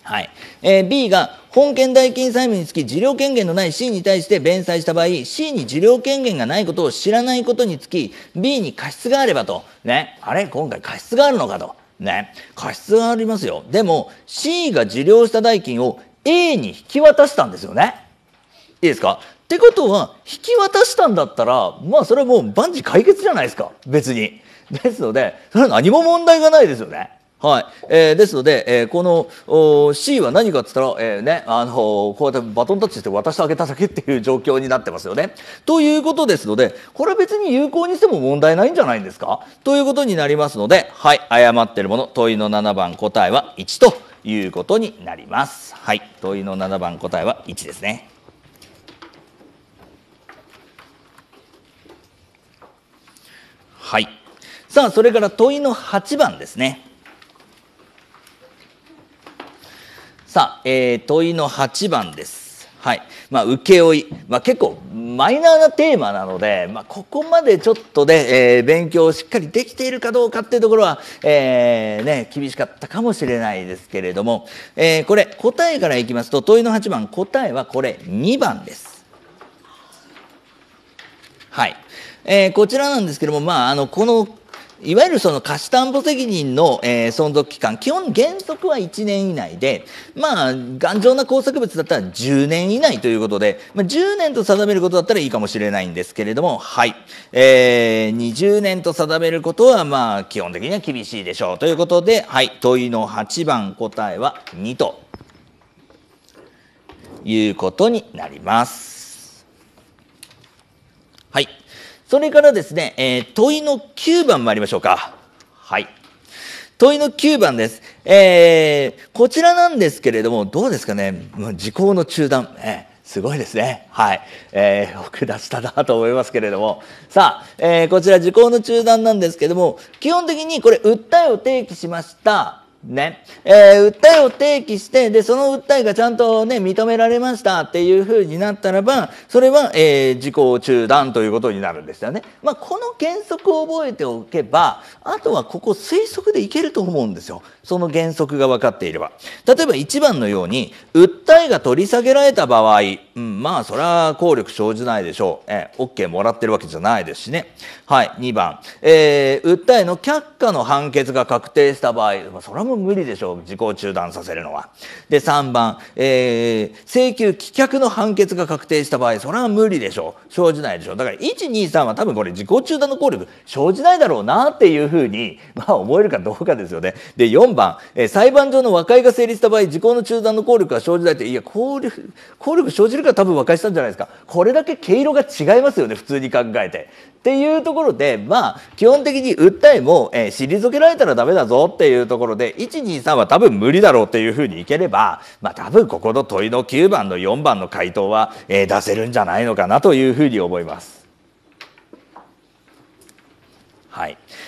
はいえー、B が本件代金債務につき受領権限のない C に対して弁済した場合 C に受領権限がないことを知らないことにつき B に過失があればとねあれ今回過失があるのかとね過失がありますよでも C が受領した代金を A に引き渡したんですよねいいですかってことは引き渡したんだったらまあそれはもう万事解決じゃないですか別にですのでそれは何も問題がないですよねはいえー、ですので、えー、この C は何かっつったら、えーねあのー、こうやってバトンタッチして渡してあげただけっていう状況になってますよね。ということですのでこれ別に有効にしても問題ないんじゃないんですかということになりますので、はい、誤ってるもの問いの7番答えは1ということになります。はい、問いの7番答えは1ですね。はい、さあそれから問いの8番ですね。さあ、えー、問いの8番です。はい。まあ、請負い。まあ、結構マイナーなテーマなので、まあ、ここまでちょっとね、えー、勉強をしっかりできているかどうかっていうところは、えー、ね、厳しかったかもしれないですけれども、えー、これ、答えからいきますと、問いの8番、答えはこれ、2番です。はい。えー、こちらなんですけども、まあ、あのこのいわゆるその貸し担保責任の、えー、存続期間、基本原則は1年以内で、まあ、頑丈な工作物だったら10年以内ということで、まあ、10年と定めることだったらいいかもしれないんですけれども、はい。えー、20年と定めることは、まあ、基本的には厳しいでしょうということで、はい。問いの8番答えは2ということになります。それからですね、えー、問いの9番参りましょうか。はい。問いの9番です。えー、こちらなんですけれども、どうですかね、時効の中断。えーすごいですね。はい。えー、奥出したなと思いますけれども。さあ、えー、こちら時効の中断なんですけれども、基本的にこれ、訴えを提起しました。ねえー、訴えを提起してでその訴えがちゃんと、ね、認められましたっていうふうになったらばそれは、えー、時効中断ということになるんですよね。まあ、この原則を覚えておけばあとはここ推測でいけると思うんですよ。その原則が分かっていれば例えば1番のように訴えが取り下げられた場合、うん、まあそれは効力生じないでしょう、え OK もらってるわけじゃないですしねはい2番、えー、訴えの却下の判決が確定した場合、まあ、それはもう無理でしょう自己中断させるのはで3番、えー、請求棄却の判決が確定した場合それは無理でしょう生じないでしょうだから123は多分これ自己中断の効力生じないだろうなっていうふうに、まあ、思えるかどうかですよねで四4番、えー、裁判上の和解が成立した場合、時効の中断の効力が生じないといや効力、効力生じるから多分和解したんじゃないですか。これだけ毛色が違いますよね、普通に考えて。っていうところで、まあ、基本的に訴えも、えー、退けられたらダメだぞっていうところで、1、2、3は多分無理だろうっていうふうにいければ、まあ多分ここの問いの9番の4番の回答は、えー、出せるんじゃないのかなというふうに思います。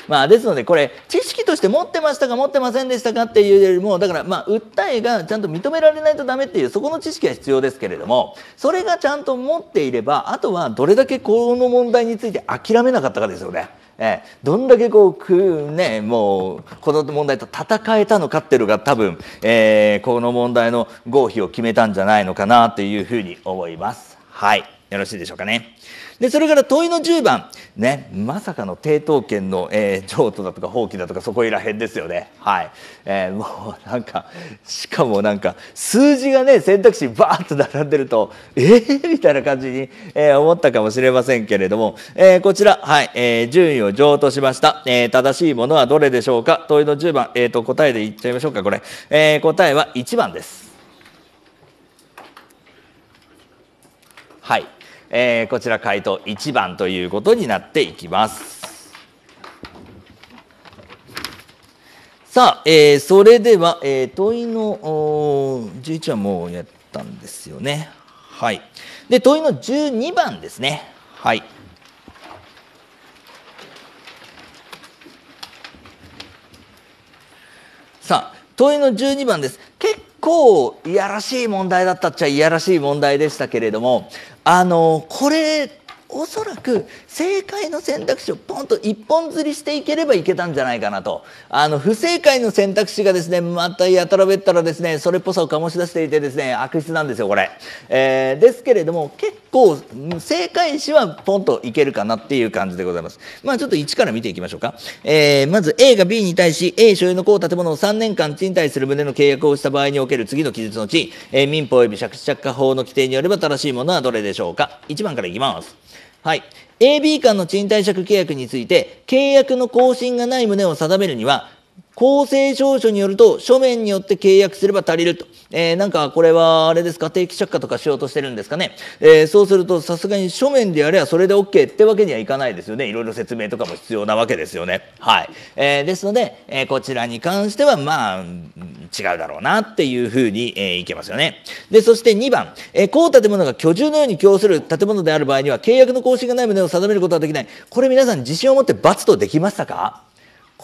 まあ、ですのでこれ知識として持ってましたか持ってませんでしたかっていうよりもだからまあ訴えがちゃんと認められないとダメっていうそこの知識は必要ですけれどもそれがちゃんと持っていればあとはどれだけこの問題について諦めなかったかですよね。えどんだけこうく、ね、もうこの問題と戦えたのかっていうのが多分、えー、この問題の合否を決めたんじゃないのかなというふうに思います。はいよろしいでしょうかね。でそれから問いの10番、ね、まさかの抵当権の、えー、譲渡だとか放棄だとかそこいらへんですよねはい、えー、もうなんかしかもなんか数字がね選択肢ばーっと並んでるとええー、みたいな感じに、えー、思ったかもしれませんけれども、えー、こちら、はいえー、順位を譲渡しました、えー、正しいものはどれでしょうか問いの10番、えーと、と答えでいっちゃいましょうかこれ、えー、答えは1番ですはいえー、こちら回答1番ということになっていきます。さあ、えー、それでは、えー、問いの11はもうやったんですよね。はい。で、問いの12番ですね。はい。さあ、問いの12番です。結構いやらしい問題だったっちゃいやらしい問題でしたけれどもあのこれおそらく正解の選択肢をポンと一本釣りしていければいけたんじゃないかなとあの不正解の選択肢がですねまたやたらべったらですねそれっぽさを醸し出していてですね悪質なんですよこれ、えー、ですけれども結構正解詞はポンといけるかなっていう感じでございますまあちょっと1から見ていきましょうか、えー、まず A が B に対し A 所有の高建物を3年間賃貸する旨の契約をした場合における次の記述のうち、えー、民法及び借地着火法の規定によれば正しいものはどれでしょうか1番からいきますはい。AB 間の賃貸借契約について、契約の更新がない旨を定めるには、公正証書によると書面によって契約すれば足りると、えー、なんかこれはあれですか定期借家とかしようとしてるんですかね、えー、そうするとさすがに書面でやればそれで OK ってわけにはいかないですよねいろいろ説明とかも必要なわけですよねはい、えー、ですので、えこちらに関してはまあ違うだろうなっていうふうに、えいけますよねでそして2番、えー、建物が居住のように供する建物である場合には契約の更新がない旨を定めることはできないこれ皆さん自信を持って罰とできましたか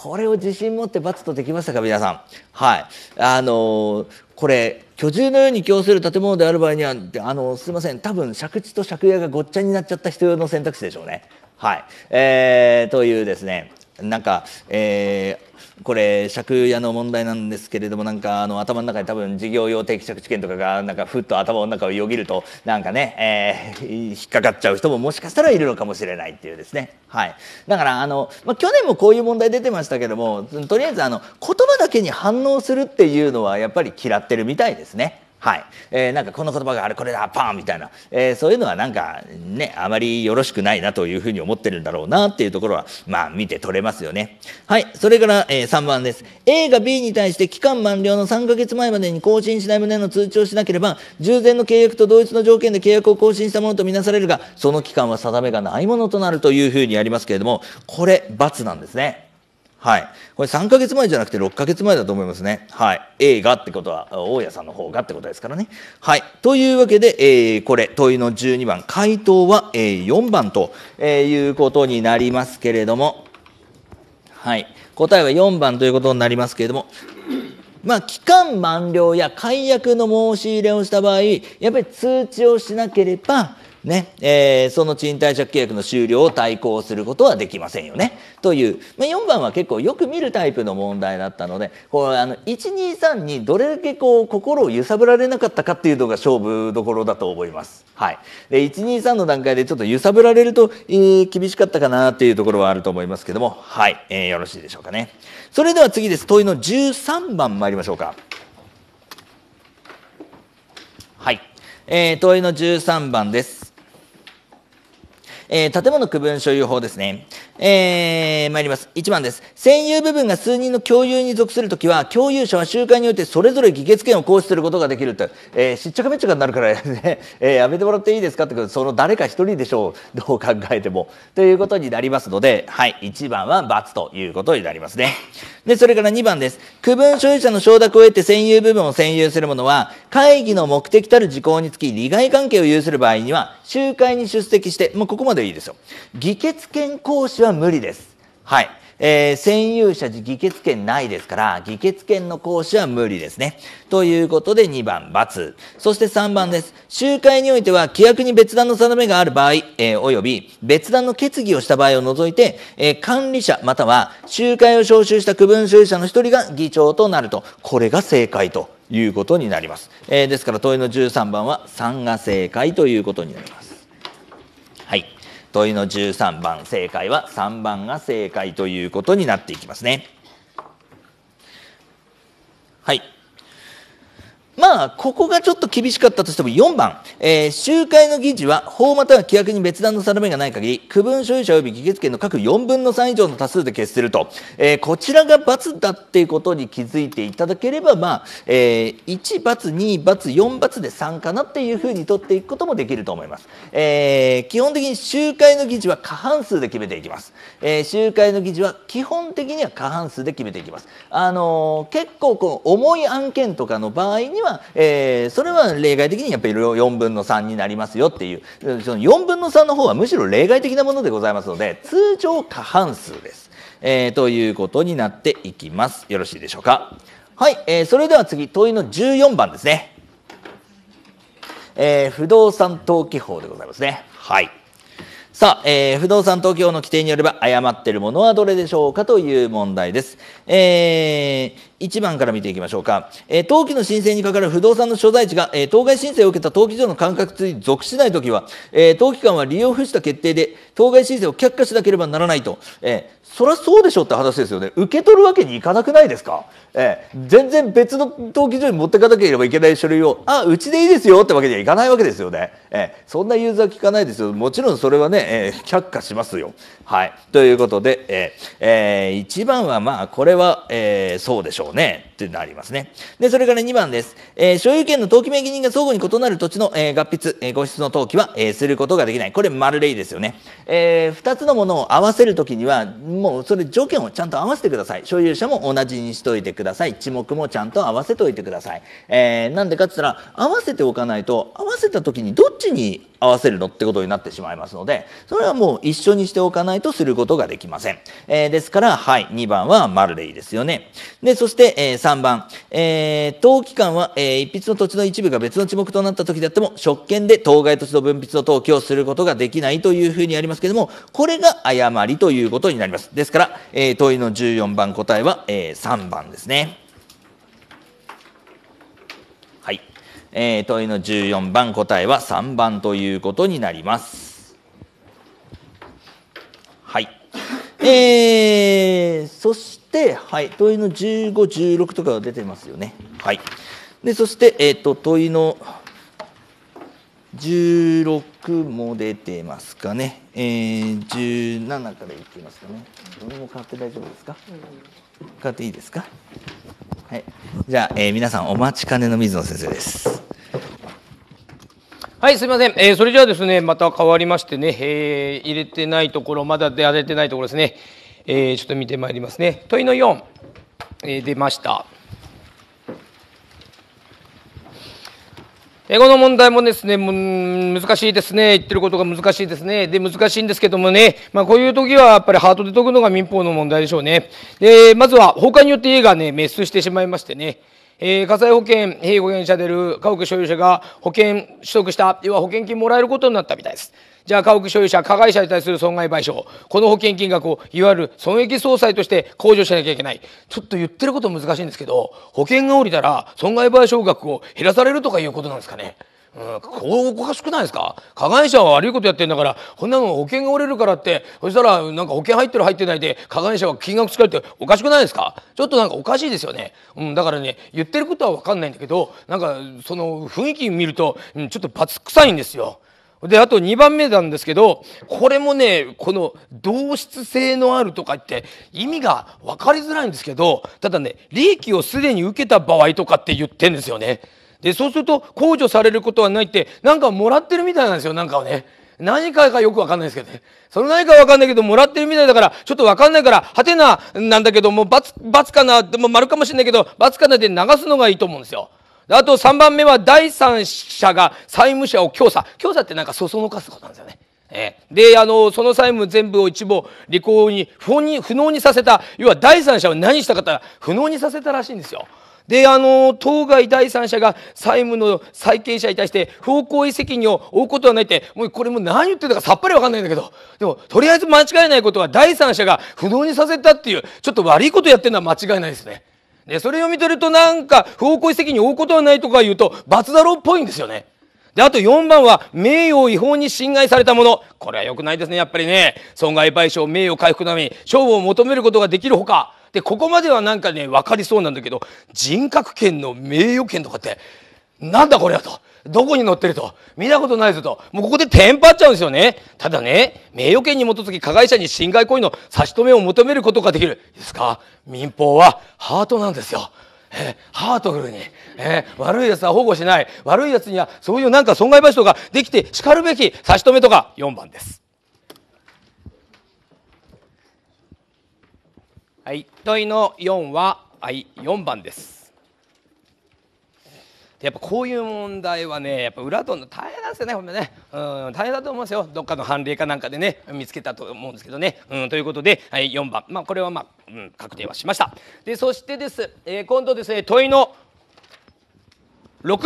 これを自信持ってツとできましたか皆さん。はい。あのー、これ居住のように供する建物である場合にはあのすいません多分借地と借家がごっちゃになっちゃった人用の選択肢でしょうね。はい。えー、というですね、なんか、えー、これ借家の問題なんですけれどもなんかあの頭の中で多分事業用定期借地権とかがなんかふっと頭の中をよぎるとなんかね、えー、引っかかっちゃう人ももしかしたらいるのかもしれないっていうですねはいだからあの、まあ、去年もこういう問題出てましたけどもとりあえずあの言葉だけに反応するっていうのはやっぱり嫌ってるみたいですね。はい、えー、なんかこの言葉があれこれだパンみたいな、えー、そういうのはなんかねあまりよろしくないなというふうに思ってるんだろうなっていうところはまあ見て取れますよねはいそれから、えー、3番です A が B に対して期間満了の3ヶ月前までに更新しない旨の通知をしなければ従前の契約と同一の条件で契約を更新したものとみなされるがその期間は定めがないものとなるというふうにありますけれどもこれ×なんですねはい、これ3か月前じゃなくて6か月前だと思いますね。はい、A がってことは大家さんの方がってことですからね。はい、というわけで、えー、これ問いの12番回答は、えー、4番と、えー、いうことになりますけれども、はい、答えは4番ということになりますけれども。まあ、期間満了や解約の申し入れをした場合やっぱり通知をしなければね、えー、その賃貸借契約の終了を対抗することはできませんよね。という、まあ、4番は結構よく見るタイプの問題だったので、あの、123にどれだけこう、心を揺さぶられなかったかっていうのが勝負どころだと思います。はい。で、123の段階でちょっと揺さぶられると、えー、厳しかったかなっていうところはあると思いますけども、はい、えー、よろしいでしょうかね。それでは次です。問いの13番参りましょうか。はい。えー、問いの13番です。えー、建物区分所有法ですね。えー、参ります。1番です。占有部分が数人の共有に属するときは、共有者は集会によってそれぞれ議決権を行使することができると。えー、しっちゃかめっちゃかになるからね、えー、やめてもらっていいですかってことその誰か1人でしょう。どう考えても。ということになりますので、はい、1番は×ということになりますね。で、それから2番です。区分所有者の承諾を得て占有部分を占有する者は、会議の目的たる事項につき、利害関係を有する場合には、集会に出席して、もうここまでいいですよ。議決権行使はは無理です。はい。えー、占有者議決権ないですから、議決権の行使は無理ですね。ということで2番、×。そして3番です。集会においては、規約に別段の定めがある場合、えー、および別段の決議をした場合を除いて、えー、管理者または集会を招集した区分所有者の一人が議長となると。これが正解ということになります。えー、ですから問いの13番は3が正解ということになります。問いの13番正解は3番が正解ということになっていきますね。はいまあ、ここがちょっと厳しかったとしても、4番、えー、集会の議事は、法または規約に別段の定めがない限り、区分所有者及び議決権の各4分の3以上の多数で決すると、えー、こちらが罰だっていうことに気づいていただければ、まあ、えー、1罰、2罰、4罰で3かなっていうふうに取っていくこともできると思います。えー、基本的に集会の議事は過半数で決めていきます。えー、集会の議事は基本的には過半数で決めていきます。あのー、結構この重い案件とかの場合には、えー、それは例外的にやっぱり4分の3になりますよっていうその4分の3の方はむしろ例外的なものでございますので通常過半数です、えー、ということになっていきますよろしいでしょうかはい、えー、それでは次問いの14番ですね、えー、不動産登記法でございますねはいさあ、えー、不動産登記法の規定によれば誤っているものはどれでしょうかという問題です。えー、1番から見ていきましょうか、えー、登記の申請にかかる不動産の所在地が、えー、当該申請を受けた登記上の管轄に属しないときは、えー、登記官は利用不した決定で当該申請を却下しなければならないと、えー、そりゃそうでしょって話ですよね受け取るわけにいかなくないですか、えー、全然別の登記所に持っていかなければいけない書類をあうちでいいですよってわけにはいかないわけですよね、えー、そんなユーザー聞かないですよもちろんそれはね、えー、却下しますよはいということで、えーえー、1番はまあこれは、えー、そうでしょううねってありますね。で、それから2番です。えー、所有権の登記名義人が相互に異なる土地の、えー、合筆、えー、合の登記は、えー、することができない。これ、丸例ですよね。えー、2つのものを合わせるときには、もうそれ条件をちゃんと合わせてください。所有者も同じにしといてください。地目もちゃんと合わせておいてください。えー、なんでかって言ったら、合わせておかないと、合わせたときにどっちに合わせるのってことになってしまいますので、それはもう一緒にしておかないとすることができません。えー、ですから、はい、2番は丸でいいですよね。で、そして、えー、3番、えー、登記官は、えー、一筆の土地の一部が別の地目となった時であっても、職権で当該土地の分泌の登記をすることができないというふうにありますけれども、これが誤りということになります。ですから、えー、問いの14番答えは、えー、3番ですね。えー、問いの14番答えは3番ということになります。はい。えー、そして、はい、問いの15、16とかが出てますよね。はい。で、そして、えっ、ー、と、問いの16も出てますかね。えー、17からいってみますかね。どれも変わって大丈夫ですか、う変わっていいですかはい、じゃあ、えー、皆さんお待ちかねの水野先生です。はい、すみません。えー、それじゃあですね、また変わりましてね、えー、入れてないところ、まだ出られてないところですね、えー、ちょっと見てまいりますね。問いの4、えー、出ました。英語の問題もですね、難しいですね、言ってることが難しいですね。で、難しいんですけどもね、まあこういう時はやっぱりハートで解くのが民法の問題でしょうね。で、まずは放火によって家がね、滅出してしまいましてね、えー、火災保険、被保険者である家屋所有者が保険取得した、要は保険金もらえることになったみたいです。じゃあ家屋所有者加害者に対する損害賠償この保険金額をいわゆる損益総裁として控除しなきゃいけないちょっと言ってること難しいんですけど保険が下りたら損害賠償額を減らされるとかいうことなんですかねうん、こうおかしくないですか加害者は悪いことやってんだからこんなの保険が折れるからってそしたらなんか保険入ってる入ってないで加害者は金額使えるっておかしくないですかちょっとなんかおかしいですよね、うん、だからね言ってることは分かんないんだけどなんかその雰囲気見ると、うん、ちょっとバツ臭いんですよ。で、あと2番目なんですけど、これもね、この同質性のあるとか言って意味が分かりづらいんですけど、ただね、利益をすでに受けた場合とかって言ってんですよね。で、そうすると控除されることはないって、なんかもらってるみたいなんですよ、なんかをね。何かかよくわかんないですけどね。その何かわかんないけど、もらってるみたいだから、ちょっとわかんないから、はてななんだけども、罰、罰かな、でも丸かもしれないけど、罰かなで流すのがいいと思うんですよ。あと3番目は第三者が債務者を強査強査ってなんかそそのかすことなんですよね。えであのその債務全部を一部履行に不に不能にさせた要は第三者を何したかったら不能にさせたらしいんですよ。であの当該第三者が債務の債権者に対して不法行為責任を負うことはないってもうこれも何言ってるかさっぱり分かんないんだけどでもとりあえず間違いないことは第三者が不能にさせたっていうちょっと悪いことやってるのは間違いないですね。で、それを見取るとなんか、不法行為責任を負うことはないとか言うと、罰だろっぽいんですよね。で、あと4番は、名誉を違法に侵害されたもの。これは良くないですね、やっぱりね。損害賠償、名誉回復のみ、め勝負を求めることができるほか。で、ここまではなんかね、分かりそうなんだけど、人格権の名誉権とかって、なんだこれはと。どこに載ってると、見たことないぞと、もうここでテンパっちゃうんですよね。ただね、名誉権に基づき加害者に侵害行為の差し止めを求めることができる。いいですか民法はハートなんですよ。えー、ハートフルに、えー、悪い奴は保護しない。悪い奴にはそういうなんか損害賠償ができて叱るべき差し止めとか4番です。はい、問いの4は、はい、4番です。やっぱこういう問題はねやっぱ裏取るの大変なんですよねほんまね、うん、大変だと思いますよどっかの判例かなんかでね見つけたと思うんですけどね、うん、ということで、はい、4番、まあ、これはまあ、うん、確定はしましたでそしてです、えー、今度ですね問いの6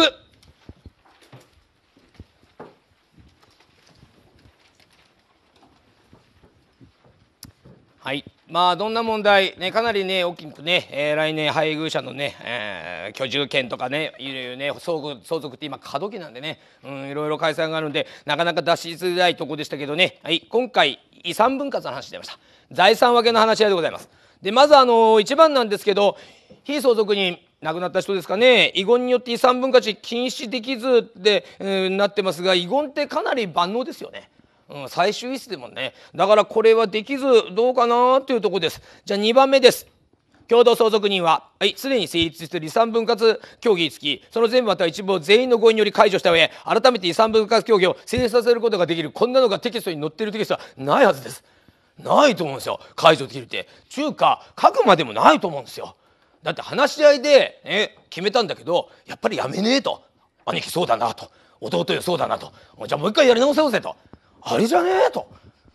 はいまあどんな問題、ね、かなりね大きくね、えー、来年配偶者のね、えー、居住権とかねいろいろね相続相続って今過渡期なんでね、うん、いろいろ解散があるんでなかなか出しづらいとこでしたけどね、はい、今回遺産分割の話しました財産分けの話し合いでございます。でまずあの一番なんですけど非相続人亡くなった人ですかね遺言によって遺産分割禁止できずって、えー、なってますが遺言ってかなり万能ですよね。うん、最終一でもねだからこれはできずどうかなというとこですじゃあ2番目です共同相続人は、はい、すでに成立している遺産分割協議につき、その全部または一部を全員の合意により解除した上、改めて遺産分割協議を成立させることができる、こんなのがテキストに載っているテキストはないはずです。ないと思うんですよ。解除できるって。中華、書くまでもないと思うんですよ。だって話し合いで、ね、決めたんだけど、やっぱりやめねえと。兄貴そうだなと。弟よそうだなと。じゃあもう一回やり直せよぜと。ありじゃねえと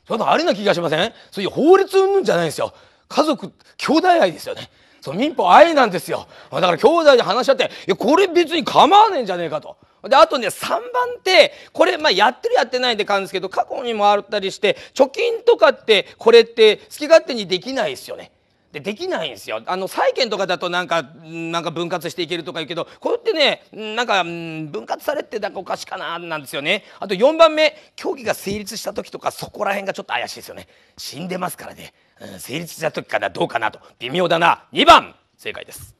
それありな気がしませんそういう法律うんじゃないんですよ家族兄弟愛ですよねその民法愛なんですよだから兄弟で話し合っていやこれ別に構わねえんじゃねえかと。であとね3番ってこれ、まあ、やってるやってないでんですけど過去にもあったりして貯金とかってこれって好き勝手にできないですよね。でできないんですよあの債権とかだとなんかなんか分割していけるとか言うけどこれってねなんか分割されてなんかおかしかななんですよねあと4番目協議が成立した時とかそこら辺がちょっと怪しいですよね死んでますからね、うん、成立した時かなどうかなと微妙だな2番正解です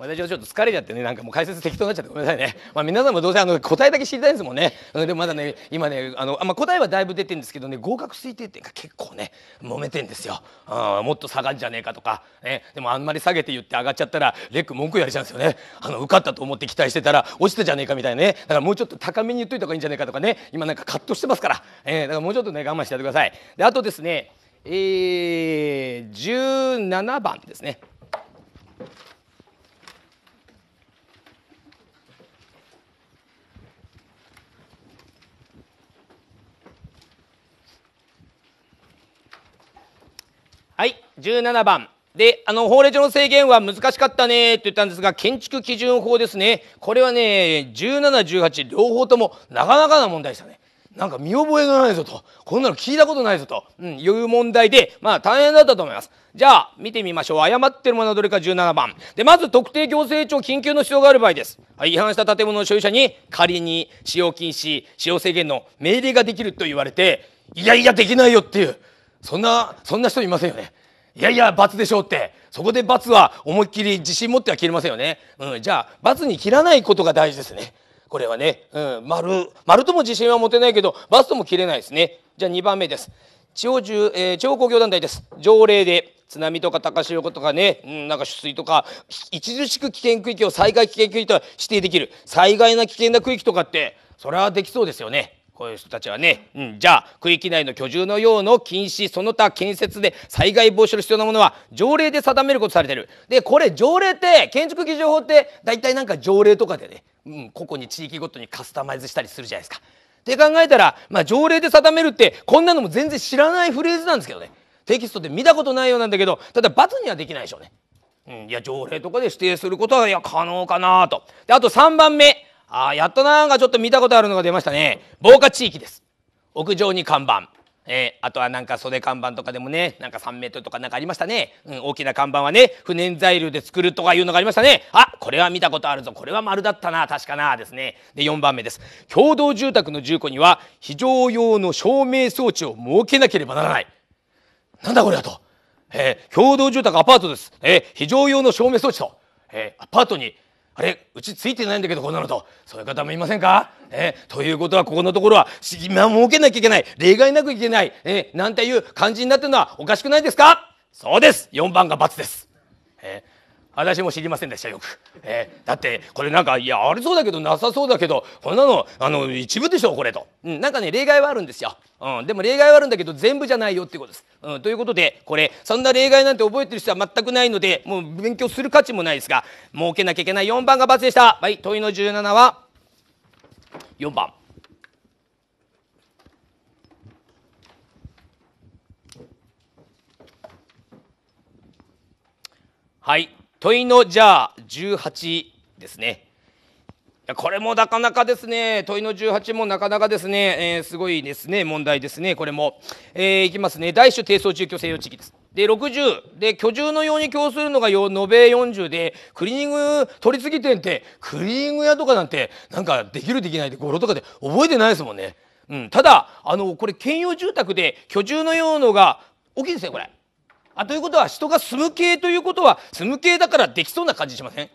私はちょっと疲れちゃってねなんかもう解説適当になっちゃってごめんなさいね、まあ、皆さんもどうせあの答えだけ知りたいんですもんねでもまだね今ねあの、まあ、答えはだいぶ出てるんですけどね合格推定点が結構ね揉めてんですよあもっと下がんじゃねえかとか、ね、でもあんまり下げて言って上がっちゃったらレック文句言われちゃうんですよねあの受かったと思って期待してたら落ちたじゃねえかみたいなねだからもうちょっと高めに言っといた方がいいんじゃないかとかね今なんかットしてますから、えー、だからもうちょっとね我慢してやってくださいであとですねえー、17番ですねはい17番であの法令上の制限は難しかったねって言ったんですが建築基準法ですねこれはね1718両方ともなかなかな問題でしたね。なんか見覚えがないぞとこんなの聞いたことないぞと、うん、いう問題でまあ大変だったと思いますじゃあ見てみましょう誤ってるものはどれか17番でまず特定行政庁緊急の使用がある場合です、はい、違反した建物の所有者に仮に使用禁止使用制限の命令ができると言われていやいやできないよっていうそんなそんな人いませんよねいやいや罰でしょうってそこで罰は思いっきり自信持っては切れませんよね、うん、じゃあ罰に切らないことが大事ですねこれはね、うん、丸丸とも自信は持てないけど罰とも切れないですねじゃあ2番目です地方中、えー、地方工業団体です条例で津波とか高潮とかね、うん、なんか取水とか著しく危険区域を災害危険区域と指定できる災害な危険な区域とかってそれはできそうですよねこういう人たちはね、うん、じゃあ区域内の居住の用の禁止その他建設で災害防止の必要なものは条例で定めることされてるでこれ条例って建築基準法って大体なんか条例とかでね、うん、個々に地域ごとにカスタマイズしたりするじゃないですか。って考えたら、まあ、条例で定めるってこんなのも全然知らないフレーズなんですけどねテキストで見たことないようなんだけどただ罰にはできないでしょうね。うん、いや条例とかで指定することはいや可能かなと。であと3番目ああ、やっとなんかちょっと見たことあるのが出ましたね防火地域です屋上に看板えー、あとはなんか袖看板とかでもねなんか3メートルとかなんかありましたね、うん、大きな看板はね不燃材料で作るとかいうのがありましたねあこれは見たことあるぞこれは丸だったな確かなですねで4番目です共同住宅の住戸には非常用の照明装置を設けなければならないなんだこれだと、えー、共同住宅アパートです、えー、非常用の照明装置と、えアパートにあれうちついてないんだけどこんなのとそういう方もいませんか、えー、ということはここのところは今儲けなきゃいけない例外なくいけない、えー、なんていう感じになってるのはおかしくないですかそうです4番が×です、え私も知りませんでしたよく、えー、だってこれなんかいやありそうだけどなさそうだけどこんなのあの一部でしょこれと、うん、なんかね例外はあるんですよ、うん、でも例外はあるんだけど全部じゃないよっていうことです、うん、ということでこれそんな例外なんて覚えてる人は全くないのでもう勉強する価値もないですが儲けなきゃいけない4番が×でしたはい問いの17は4番はい問いのじゃあ18ですね。これもなかなかですね、問いの18もなかなかですね、えー、すごいですね、問題ですね、これも。えー、いきますね、大種低層住居制用地域です。で、60、で、居住のように供するのが延べ40で、クリーニング取り次ぎ店って、クリーニング屋とかなんて、なんかできるできないで、ご語呂とかで覚えてないですもんね。うん、ただ、あの、これ、兼用住宅で居住のよなのが大きいですね、これ。あということは人が住む系ということは住む系だからできそうな感じしません、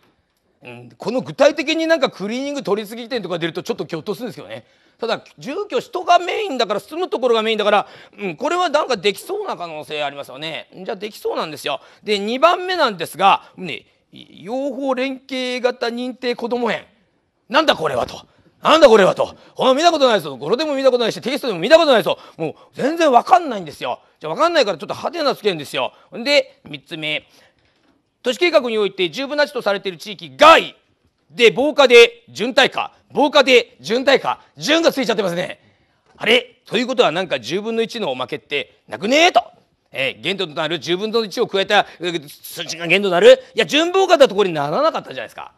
うん、この具体的になんかクリーニング取り過ぎ店とか出るとちょっときょっとするんですけどねただ住居人がメインだから住むところがメインだから、うん、これはなんかできそうな可能性ありますよねじゃあできそうなんですよで2番目なんですが、ね、養蜂連携型認定こども園なんだこれはと。なんだこれはと。この見たことないぞ。これでも見たことないし、テキストでも見たことないぞ。もう全然わかんないんですよ。じゃわかんないからちょっと派手なつけるんですよ。で、3つ目。都市計画において十分な地とされている地域外で防火で準耐火、防火で準耐火、準がついちゃってますね。あれということはなんか10分の1のおまけってなくねえと。えー、限度となる10分の1を加えた数値が限度となるいや、順防火だとこれならなかったじゃないですか。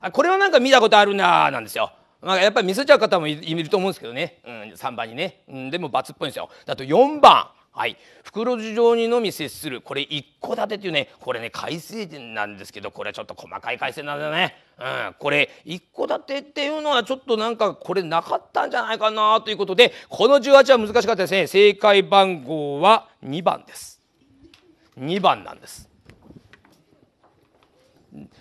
あこれはなんか見たことあるななんですよ。まあ、やっぱり見せちゃう方もいると思うんですけどね、うん、3番にね、うん、でも×っぽいんですよだと4番はい袋地上にのみ接するこれ一戸建てっていうねこれね改正点なんですけどこれはちょっと細かい改正なんだね、うん、これ一戸建てっていうのはちょっとなんかこれなかったんじゃないかなということでこの18は難しかったですね正解番号は2番です2番なんです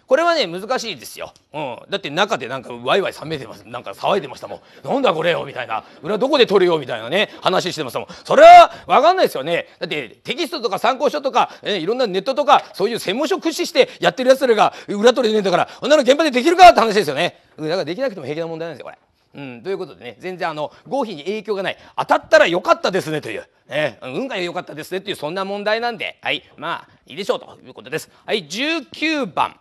これはね難しいですよ、うん、だって中でなんかワイワイ冷めてますなんか騒いでましたもんなんだこれよみたいな裏どこで撮るよみたいなね話してましたもんそれは分かんないですよねだってテキストとか参考書とか、えいろんなネットとかそういう専門書駆使してやってるやつらが裏取れねえんだからこんなの現場でできるかって話ですよねだからできなくても平気な問題なんですよこれ。うん、ということでね全然あの合否に影響がない当たったら良かったですねという、ね、運が良かったですねというそんな問題なんで、はい、まあいいでしょうということです。はい、19番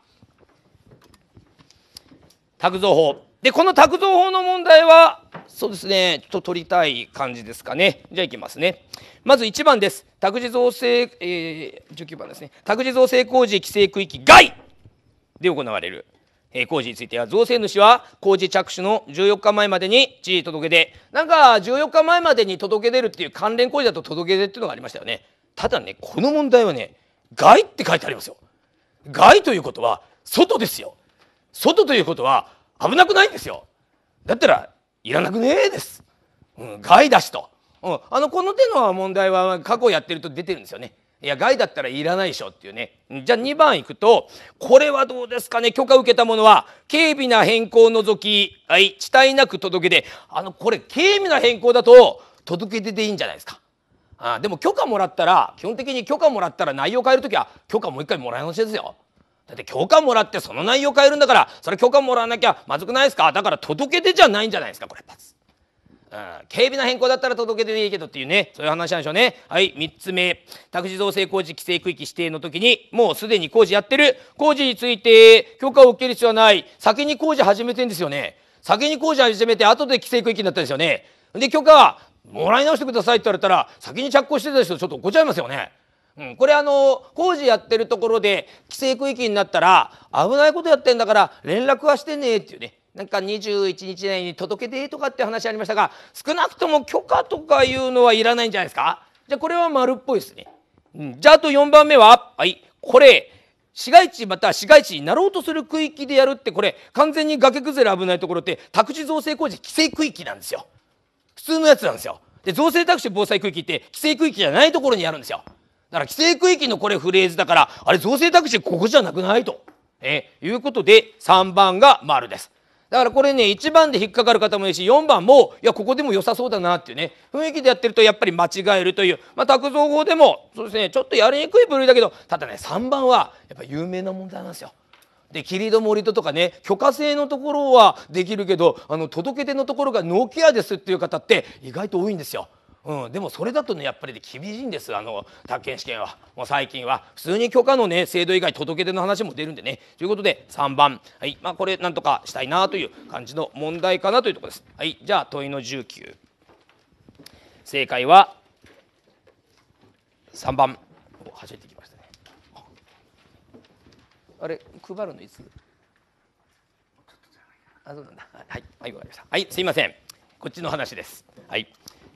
卓造法。で、この卓造法の問題は、そうですね、ちょっと取りたい感じですかね。じゃあいきますね。まず1番です。託児造成、えー、19番ですね。託児造成工事規制区域外で行われる。えー、工事については、造成主は工事着手の14日前までに地位届け出。なんか、14日前までに届け出るっていう関連工事だと届け出っていうのがありましたよね。ただね、この問題はね、外って書いてありますよ。外ということは、外ですよ。外ということは危なくないんですよだったらいらなくねえです、うん、害だしと、うん、あのこの手の問題は過去やってると出てるんですよねいや害だったらいらないでしょっていうねじゃあ2番いくとこれはどうですかね許可受けたものは軽微な変更を除きはい遅滞なく届けであのこれ軽微な変更だと届け出ていいんじゃないですかあでも許可もらったら基本的に許可もらったら内容変える時は許可もう一回もらい直しですよだって共感もらってその内容変えるんだからそれ許可もらわなきゃまずくないですかだから届け出じゃないんじゃないですかこれパス。うん、軽微な変更だったら届け出でいいけどっていうねそういう話なんでしょうねはい3つ目宅地造成工事規制区域指定の時にもうすでに工事やってる工事について許可を受ける必要はない先に工事始めてんですよね先に工事始めて後で規制区域になったんですよねで許可もらい直してくださいって言われたら先に着工してた人ちょっと怒っちゃいますよねうん、これあの工事やってるところで規制区域になったら危ないことやってんだから連絡はしてねえっていうねなんか21日内に届けてとかって話ありましたが少なくとも許可とかいうのはいらないんじゃないですかじゃあこれは丸っぽいですね、うん、じゃああと4番目ははいこれ市街地また市街地になろうとする区域でやるってこれ完全に崖崩れ危ないところって宅地造成工事規制区域なんですよ普通のやつなんですよで造成宅地防災区域って規制区域じゃないところにやるんですよだから規制区域のこれフレーズだから、あれ造成タクシーここじゃなくないと、えー、いうことで3番が丸です。だからこれね1番で引っかかる方もいるし4番もいやここでも良さそうだなっていうね雰囲気でやってるとやっぱり間違えるというまあ卓造法でもそうですねちょっとやりにくい部類だけどただね3番はやっぱ有名な問題なんですよ。で霧戸り戸とかね許可制のところはできるけどあの届け出のところがノーケアですっていう方って意外と多いんですよ。うん、でもそれだとねやっぱり、ね、厳しいんですあの宅建試験はもう最近は普通に許可のね制度以外届け出の話も出るんでねということで3番、はいまあ、これなんとかしたいなという感じの問題かなというところです。はい、じゃあ問いの19正解は3番走ってきましたねあれ配るのいつあそうなんだはい、はい、わかりましたはいすいませんこっちの話ですはい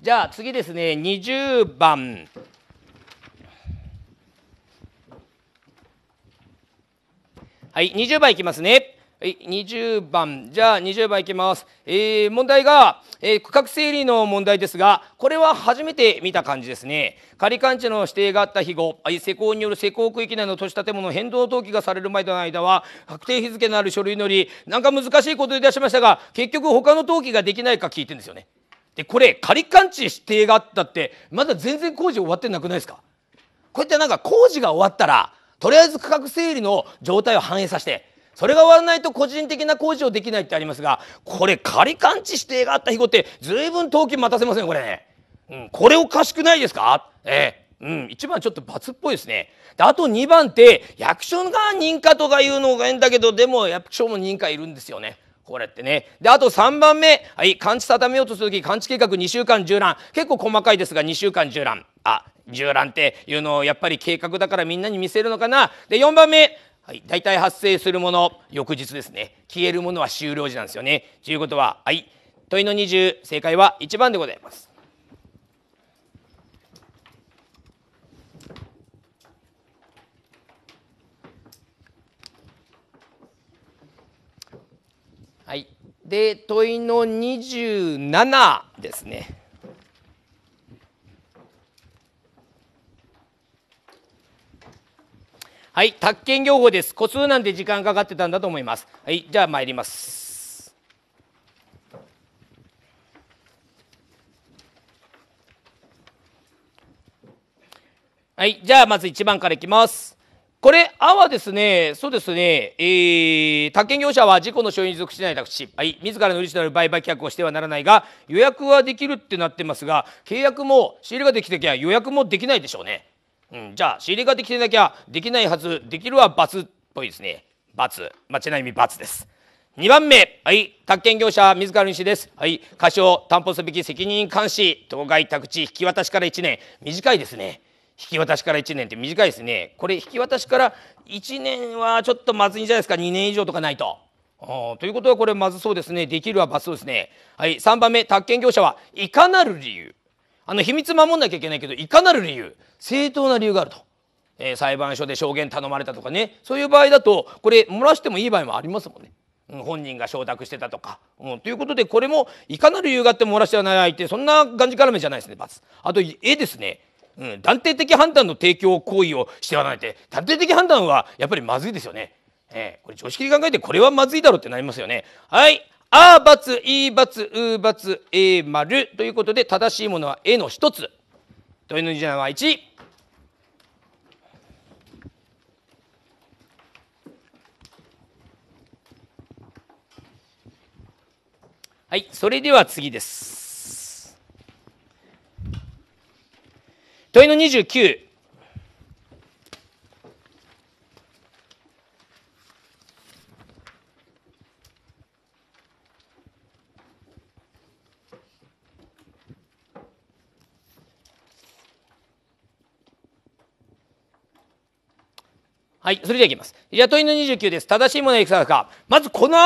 じゃあ次ですね20番はい20番いきますねはい、20番。じゃあ、20番いきます。えー、問題が、えー、区画整理の問題ですが、これは初めて見た感じですね。仮勘地の指定があった日後、施工による施工区域内の都市建物の変動登記がされる前の間は、確定日付のある書類のり、なんか難しいことで出しましたが、結局他の登記ができないか聞いてるんですよね。でこれ仮勘違指定があったってまだ全然工事終わってなくないですかこうやってなんか工事が終わったらとりあえず区画整理の状態を反映させてそれが終わらないと個人的な工事をできないってありますがこれ仮勘違指定があった日後って随分登記待たせませんこれね、うん、これおかしくないですかええうん、1番ちょっと罰っぽいですね。で、あと2番って、役所が認可とかいうのがいいんだけど、でも役所も認可いるんですよね。これってねであと3番目はい感知定めようとする時勘知計画2週間縦覧結構細かいですが2週間縦覧あ縦覧っていうのをやっぱり計画だからみんなに見せるのかなで4番目はい、大体発生するもの翌日ですね消えるものは終了時なんですよね。ということは、はい、問いの20正解は1番でございます。で問いの27ですね。はい、宅建業法です。個数なんで時間かかってたんだと思います。はい、じゃあ参ります。はい、じゃあまず1番からいきます。これ、あはですね、そうですね、えー、宅建業者は事故の所有に属しない宅地、はい、自らのオリジナル売買契約をしてはならないが、予約はできるってなってますが、契約も仕入れができてきゃ予約もできないでしょうね。うん、じゃあ、仕入れができてなきゃできないはず、できるは罰っぽいですね。罰。まあ、ちなみに×です。2番目、はい、宅建業者自らの意思です。はい、過小担保すべき責任監視、当該宅地引き渡しから1年、短いですね。引き渡しから1年って短いですねこれ引き渡しから1年はちょっとまずいんじゃないですか2年以上とかないと。ということはこれまずそうですねできるは罰そうですね。はい、3番目宅建業者はいかなる理由あの秘密守んなきゃいけないけどいかなる理由正当な理由があると。えー、裁判所で証言頼まれたとかねそういう場合だとこれ漏らしてもいい場合もありますもんね。本人が承諾してたとか、うん、ということでこれもいかなる理由があって漏らしてはない相手そんながんじからめじゃないですね罰あと絵ですねうん、断定的判断の提供行為をしてはないて断定的判断はやっぱりまずいですよね。えー、これ常識で考えてこれはまずいだろうってなりますよね。はい。あばつ、いばつ、うばつ、えまるということで正しいものはえの一つ。問いの2は1。はい、それでは次です。問いの29。はい、それではいきます。じゃあ問いの29です。正しいものはいくつですかまずこの、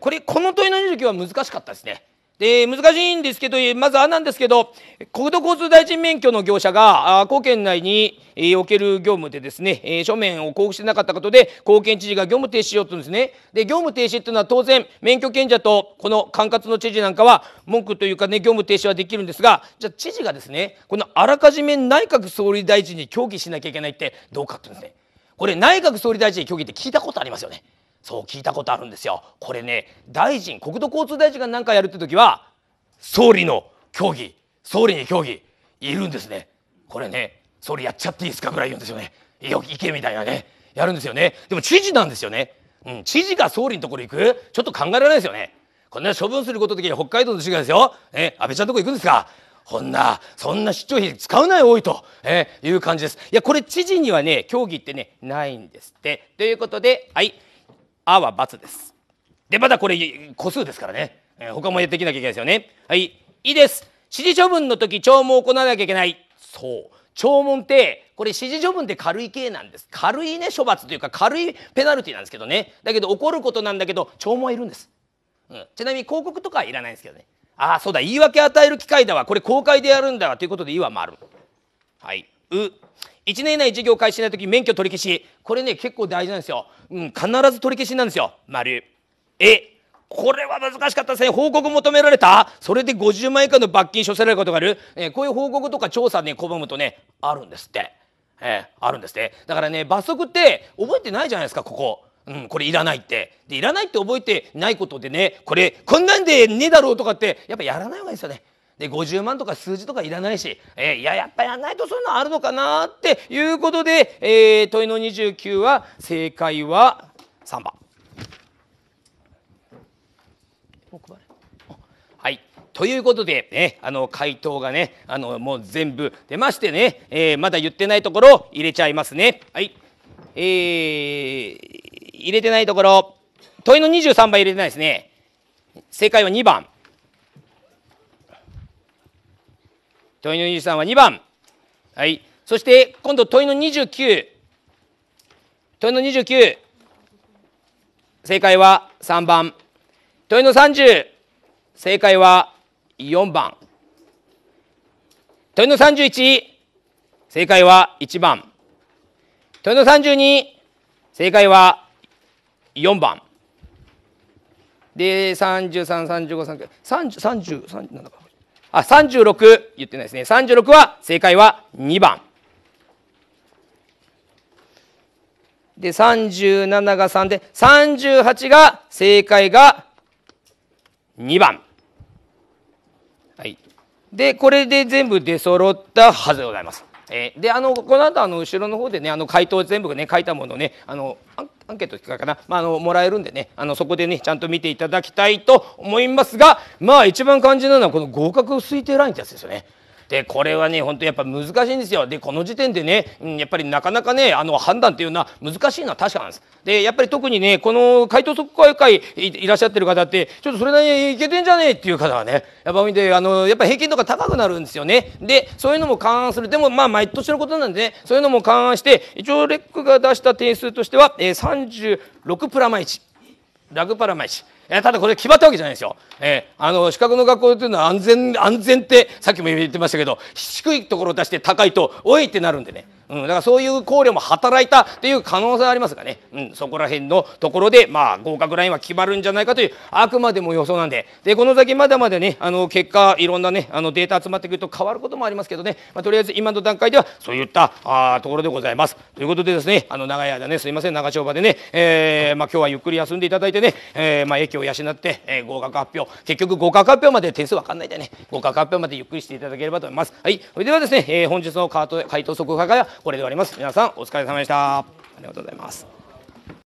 これ、この問いの29は難しかったですね。で、難しいんですけど、まずあなんですけど、国土交通大臣免許の業者が、貢献内における業務でですね、書面を交付してなかったことで、貢献知事が業務停止しようとんですね。で、業務停止っていうのは当然、免許権者と、この管轄の知事なんかは、文句というかね、業務停止はできるんですが、じゃあ知事がですね、このあらかじめ内閣総理大臣に協議しなきゃいけないって、どうかって言うんですね。これ、内閣総理大臣に協議って聞いたことありますよね。そう聞いたことあるんですよこれね大臣国土交通大臣が何かやるって時は総理の協議総理に協議いるんですねこれね総理やっちゃっていいですかぐらい言うんですよねいや行けみたいなねやるんですよねでも知事なんですよね、うん、知事が総理のところ行くちょっと考えられないですよねこんな処分すること的に北海道の市がですよ、ね、安倍ちゃんとこ行くんですかこんな、そんな出張費使うなよ、多いと、えー、いう感じです。いや、これ知事にはね、協議ってね、ないんですって。ということで、はい。あは×です。で、まだこれ個数ですからね。えー、他もやっていきなきゃいけないですよね。はい。いいです。指示処分の時、聴聞を行わなきゃいけない。そう。聴聞って、これ指示処分って軽い刑なんです。軽いね、処罰というか軽いペナルティなんですけどね。だけど怒ることなんだけど、聴聞はいるんです。うん、ちなみに広告とかはいらないんですけどね。ああ、そうだ、言い訳与える機会だわ。これ公開でやるんだわ。ということで、いいわ、丸。はい。1年以内事業開始しない時免許取り消しこれね結構大事なんですよ、うん、必ず取り消しなんですよ丸えこれは難しかったですね報告求められたそれで50万以下の罰金処せられることがある、えー、こういう報告とか調査ね拒むとねあるんですって、えー、あるんですねだからね罰則って覚えてないじゃないですかここ。うん、これいらないってでいらないって覚えてないことでねこれこんなんでねえだろうとかってやっぱやらない方がいいですよねで50万とか数字とかいらないし、えー、いややっぱやんないとそういうのあるのかなっていうことで、えー、問いの29は正解は3番。はいということで、ね、あの回答がねあのもう全部出ましてね、えー、まだ言ってないところを入れちゃいますね。はいえー、入れてないところ問いの23番入れてないですね。正解は2番問いの23は2番。はい。そして今度問いの29。問いの29。正解は3番。問いの30。正解は4番。問いの31。正解は1番。問いの32。正解は4番。で、33、35、39、30、30、30なんだか。あ、36言ってないですね。36は正解は2番。で、37が3で、38が正解が2番。はい。で、これで全部出揃ったはずでございます。えー、であのこの後あの後ろの方でねあの回答全部ね書いたものねあのアンケートと会かな、まあ、あのもらえるんでねあのそこでねちゃんと見ていただきたいと思いますがまあ一番肝心なのはこの合格推定ラインってやつですよね。でこれはね本当やっぱ難しいんですよでこの時点でね、うん、やっぱりなかなかねあの判断っていうのは難しいのは確かなんですでやっぱり特にねこの回答即会会いらっしゃってる方ってちょっとそれなりにいけてんじゃねえっていう方はねやっぱ見てあのやっぱ平均とか高くなるんですよねでそういうのも勘案するでもまあ毎年のことなんでねそういうのも勘案して一応レックが出した定数としては、えー、36プラマイチラグパラマイチえー、ただこれ決まったわけじゃないですよ。えー、あの資格の学校というのは安全安全ってさっきも言ってましたけど低いところを出して高いと「おい!」ってなるんでね。うん、だからそういう考慮も働いたという可能性はありますがね、うん、そこら辺のところで、まあ、合格ラインは決まるんじゃないかというあくまでも予想なんででこの先まだまだねあの結果いろんなねあのデータ集まってくると変わることもありますけどね、まあ、とりあえず今の段階ではそういったあところでございます。ということでですねあの長い間ねすいません長丁場でね、えー、まあ、今日はゆっくり休んでいただいてね、えー、まあ、を養って、えー、合格発表結局合格発表まで点数わかんないでね合格発表までゆっくりしていただければと思います。はい、それではですね、え本日の回答即可これで終わります皆さんお疲れ様でしたありがとうございます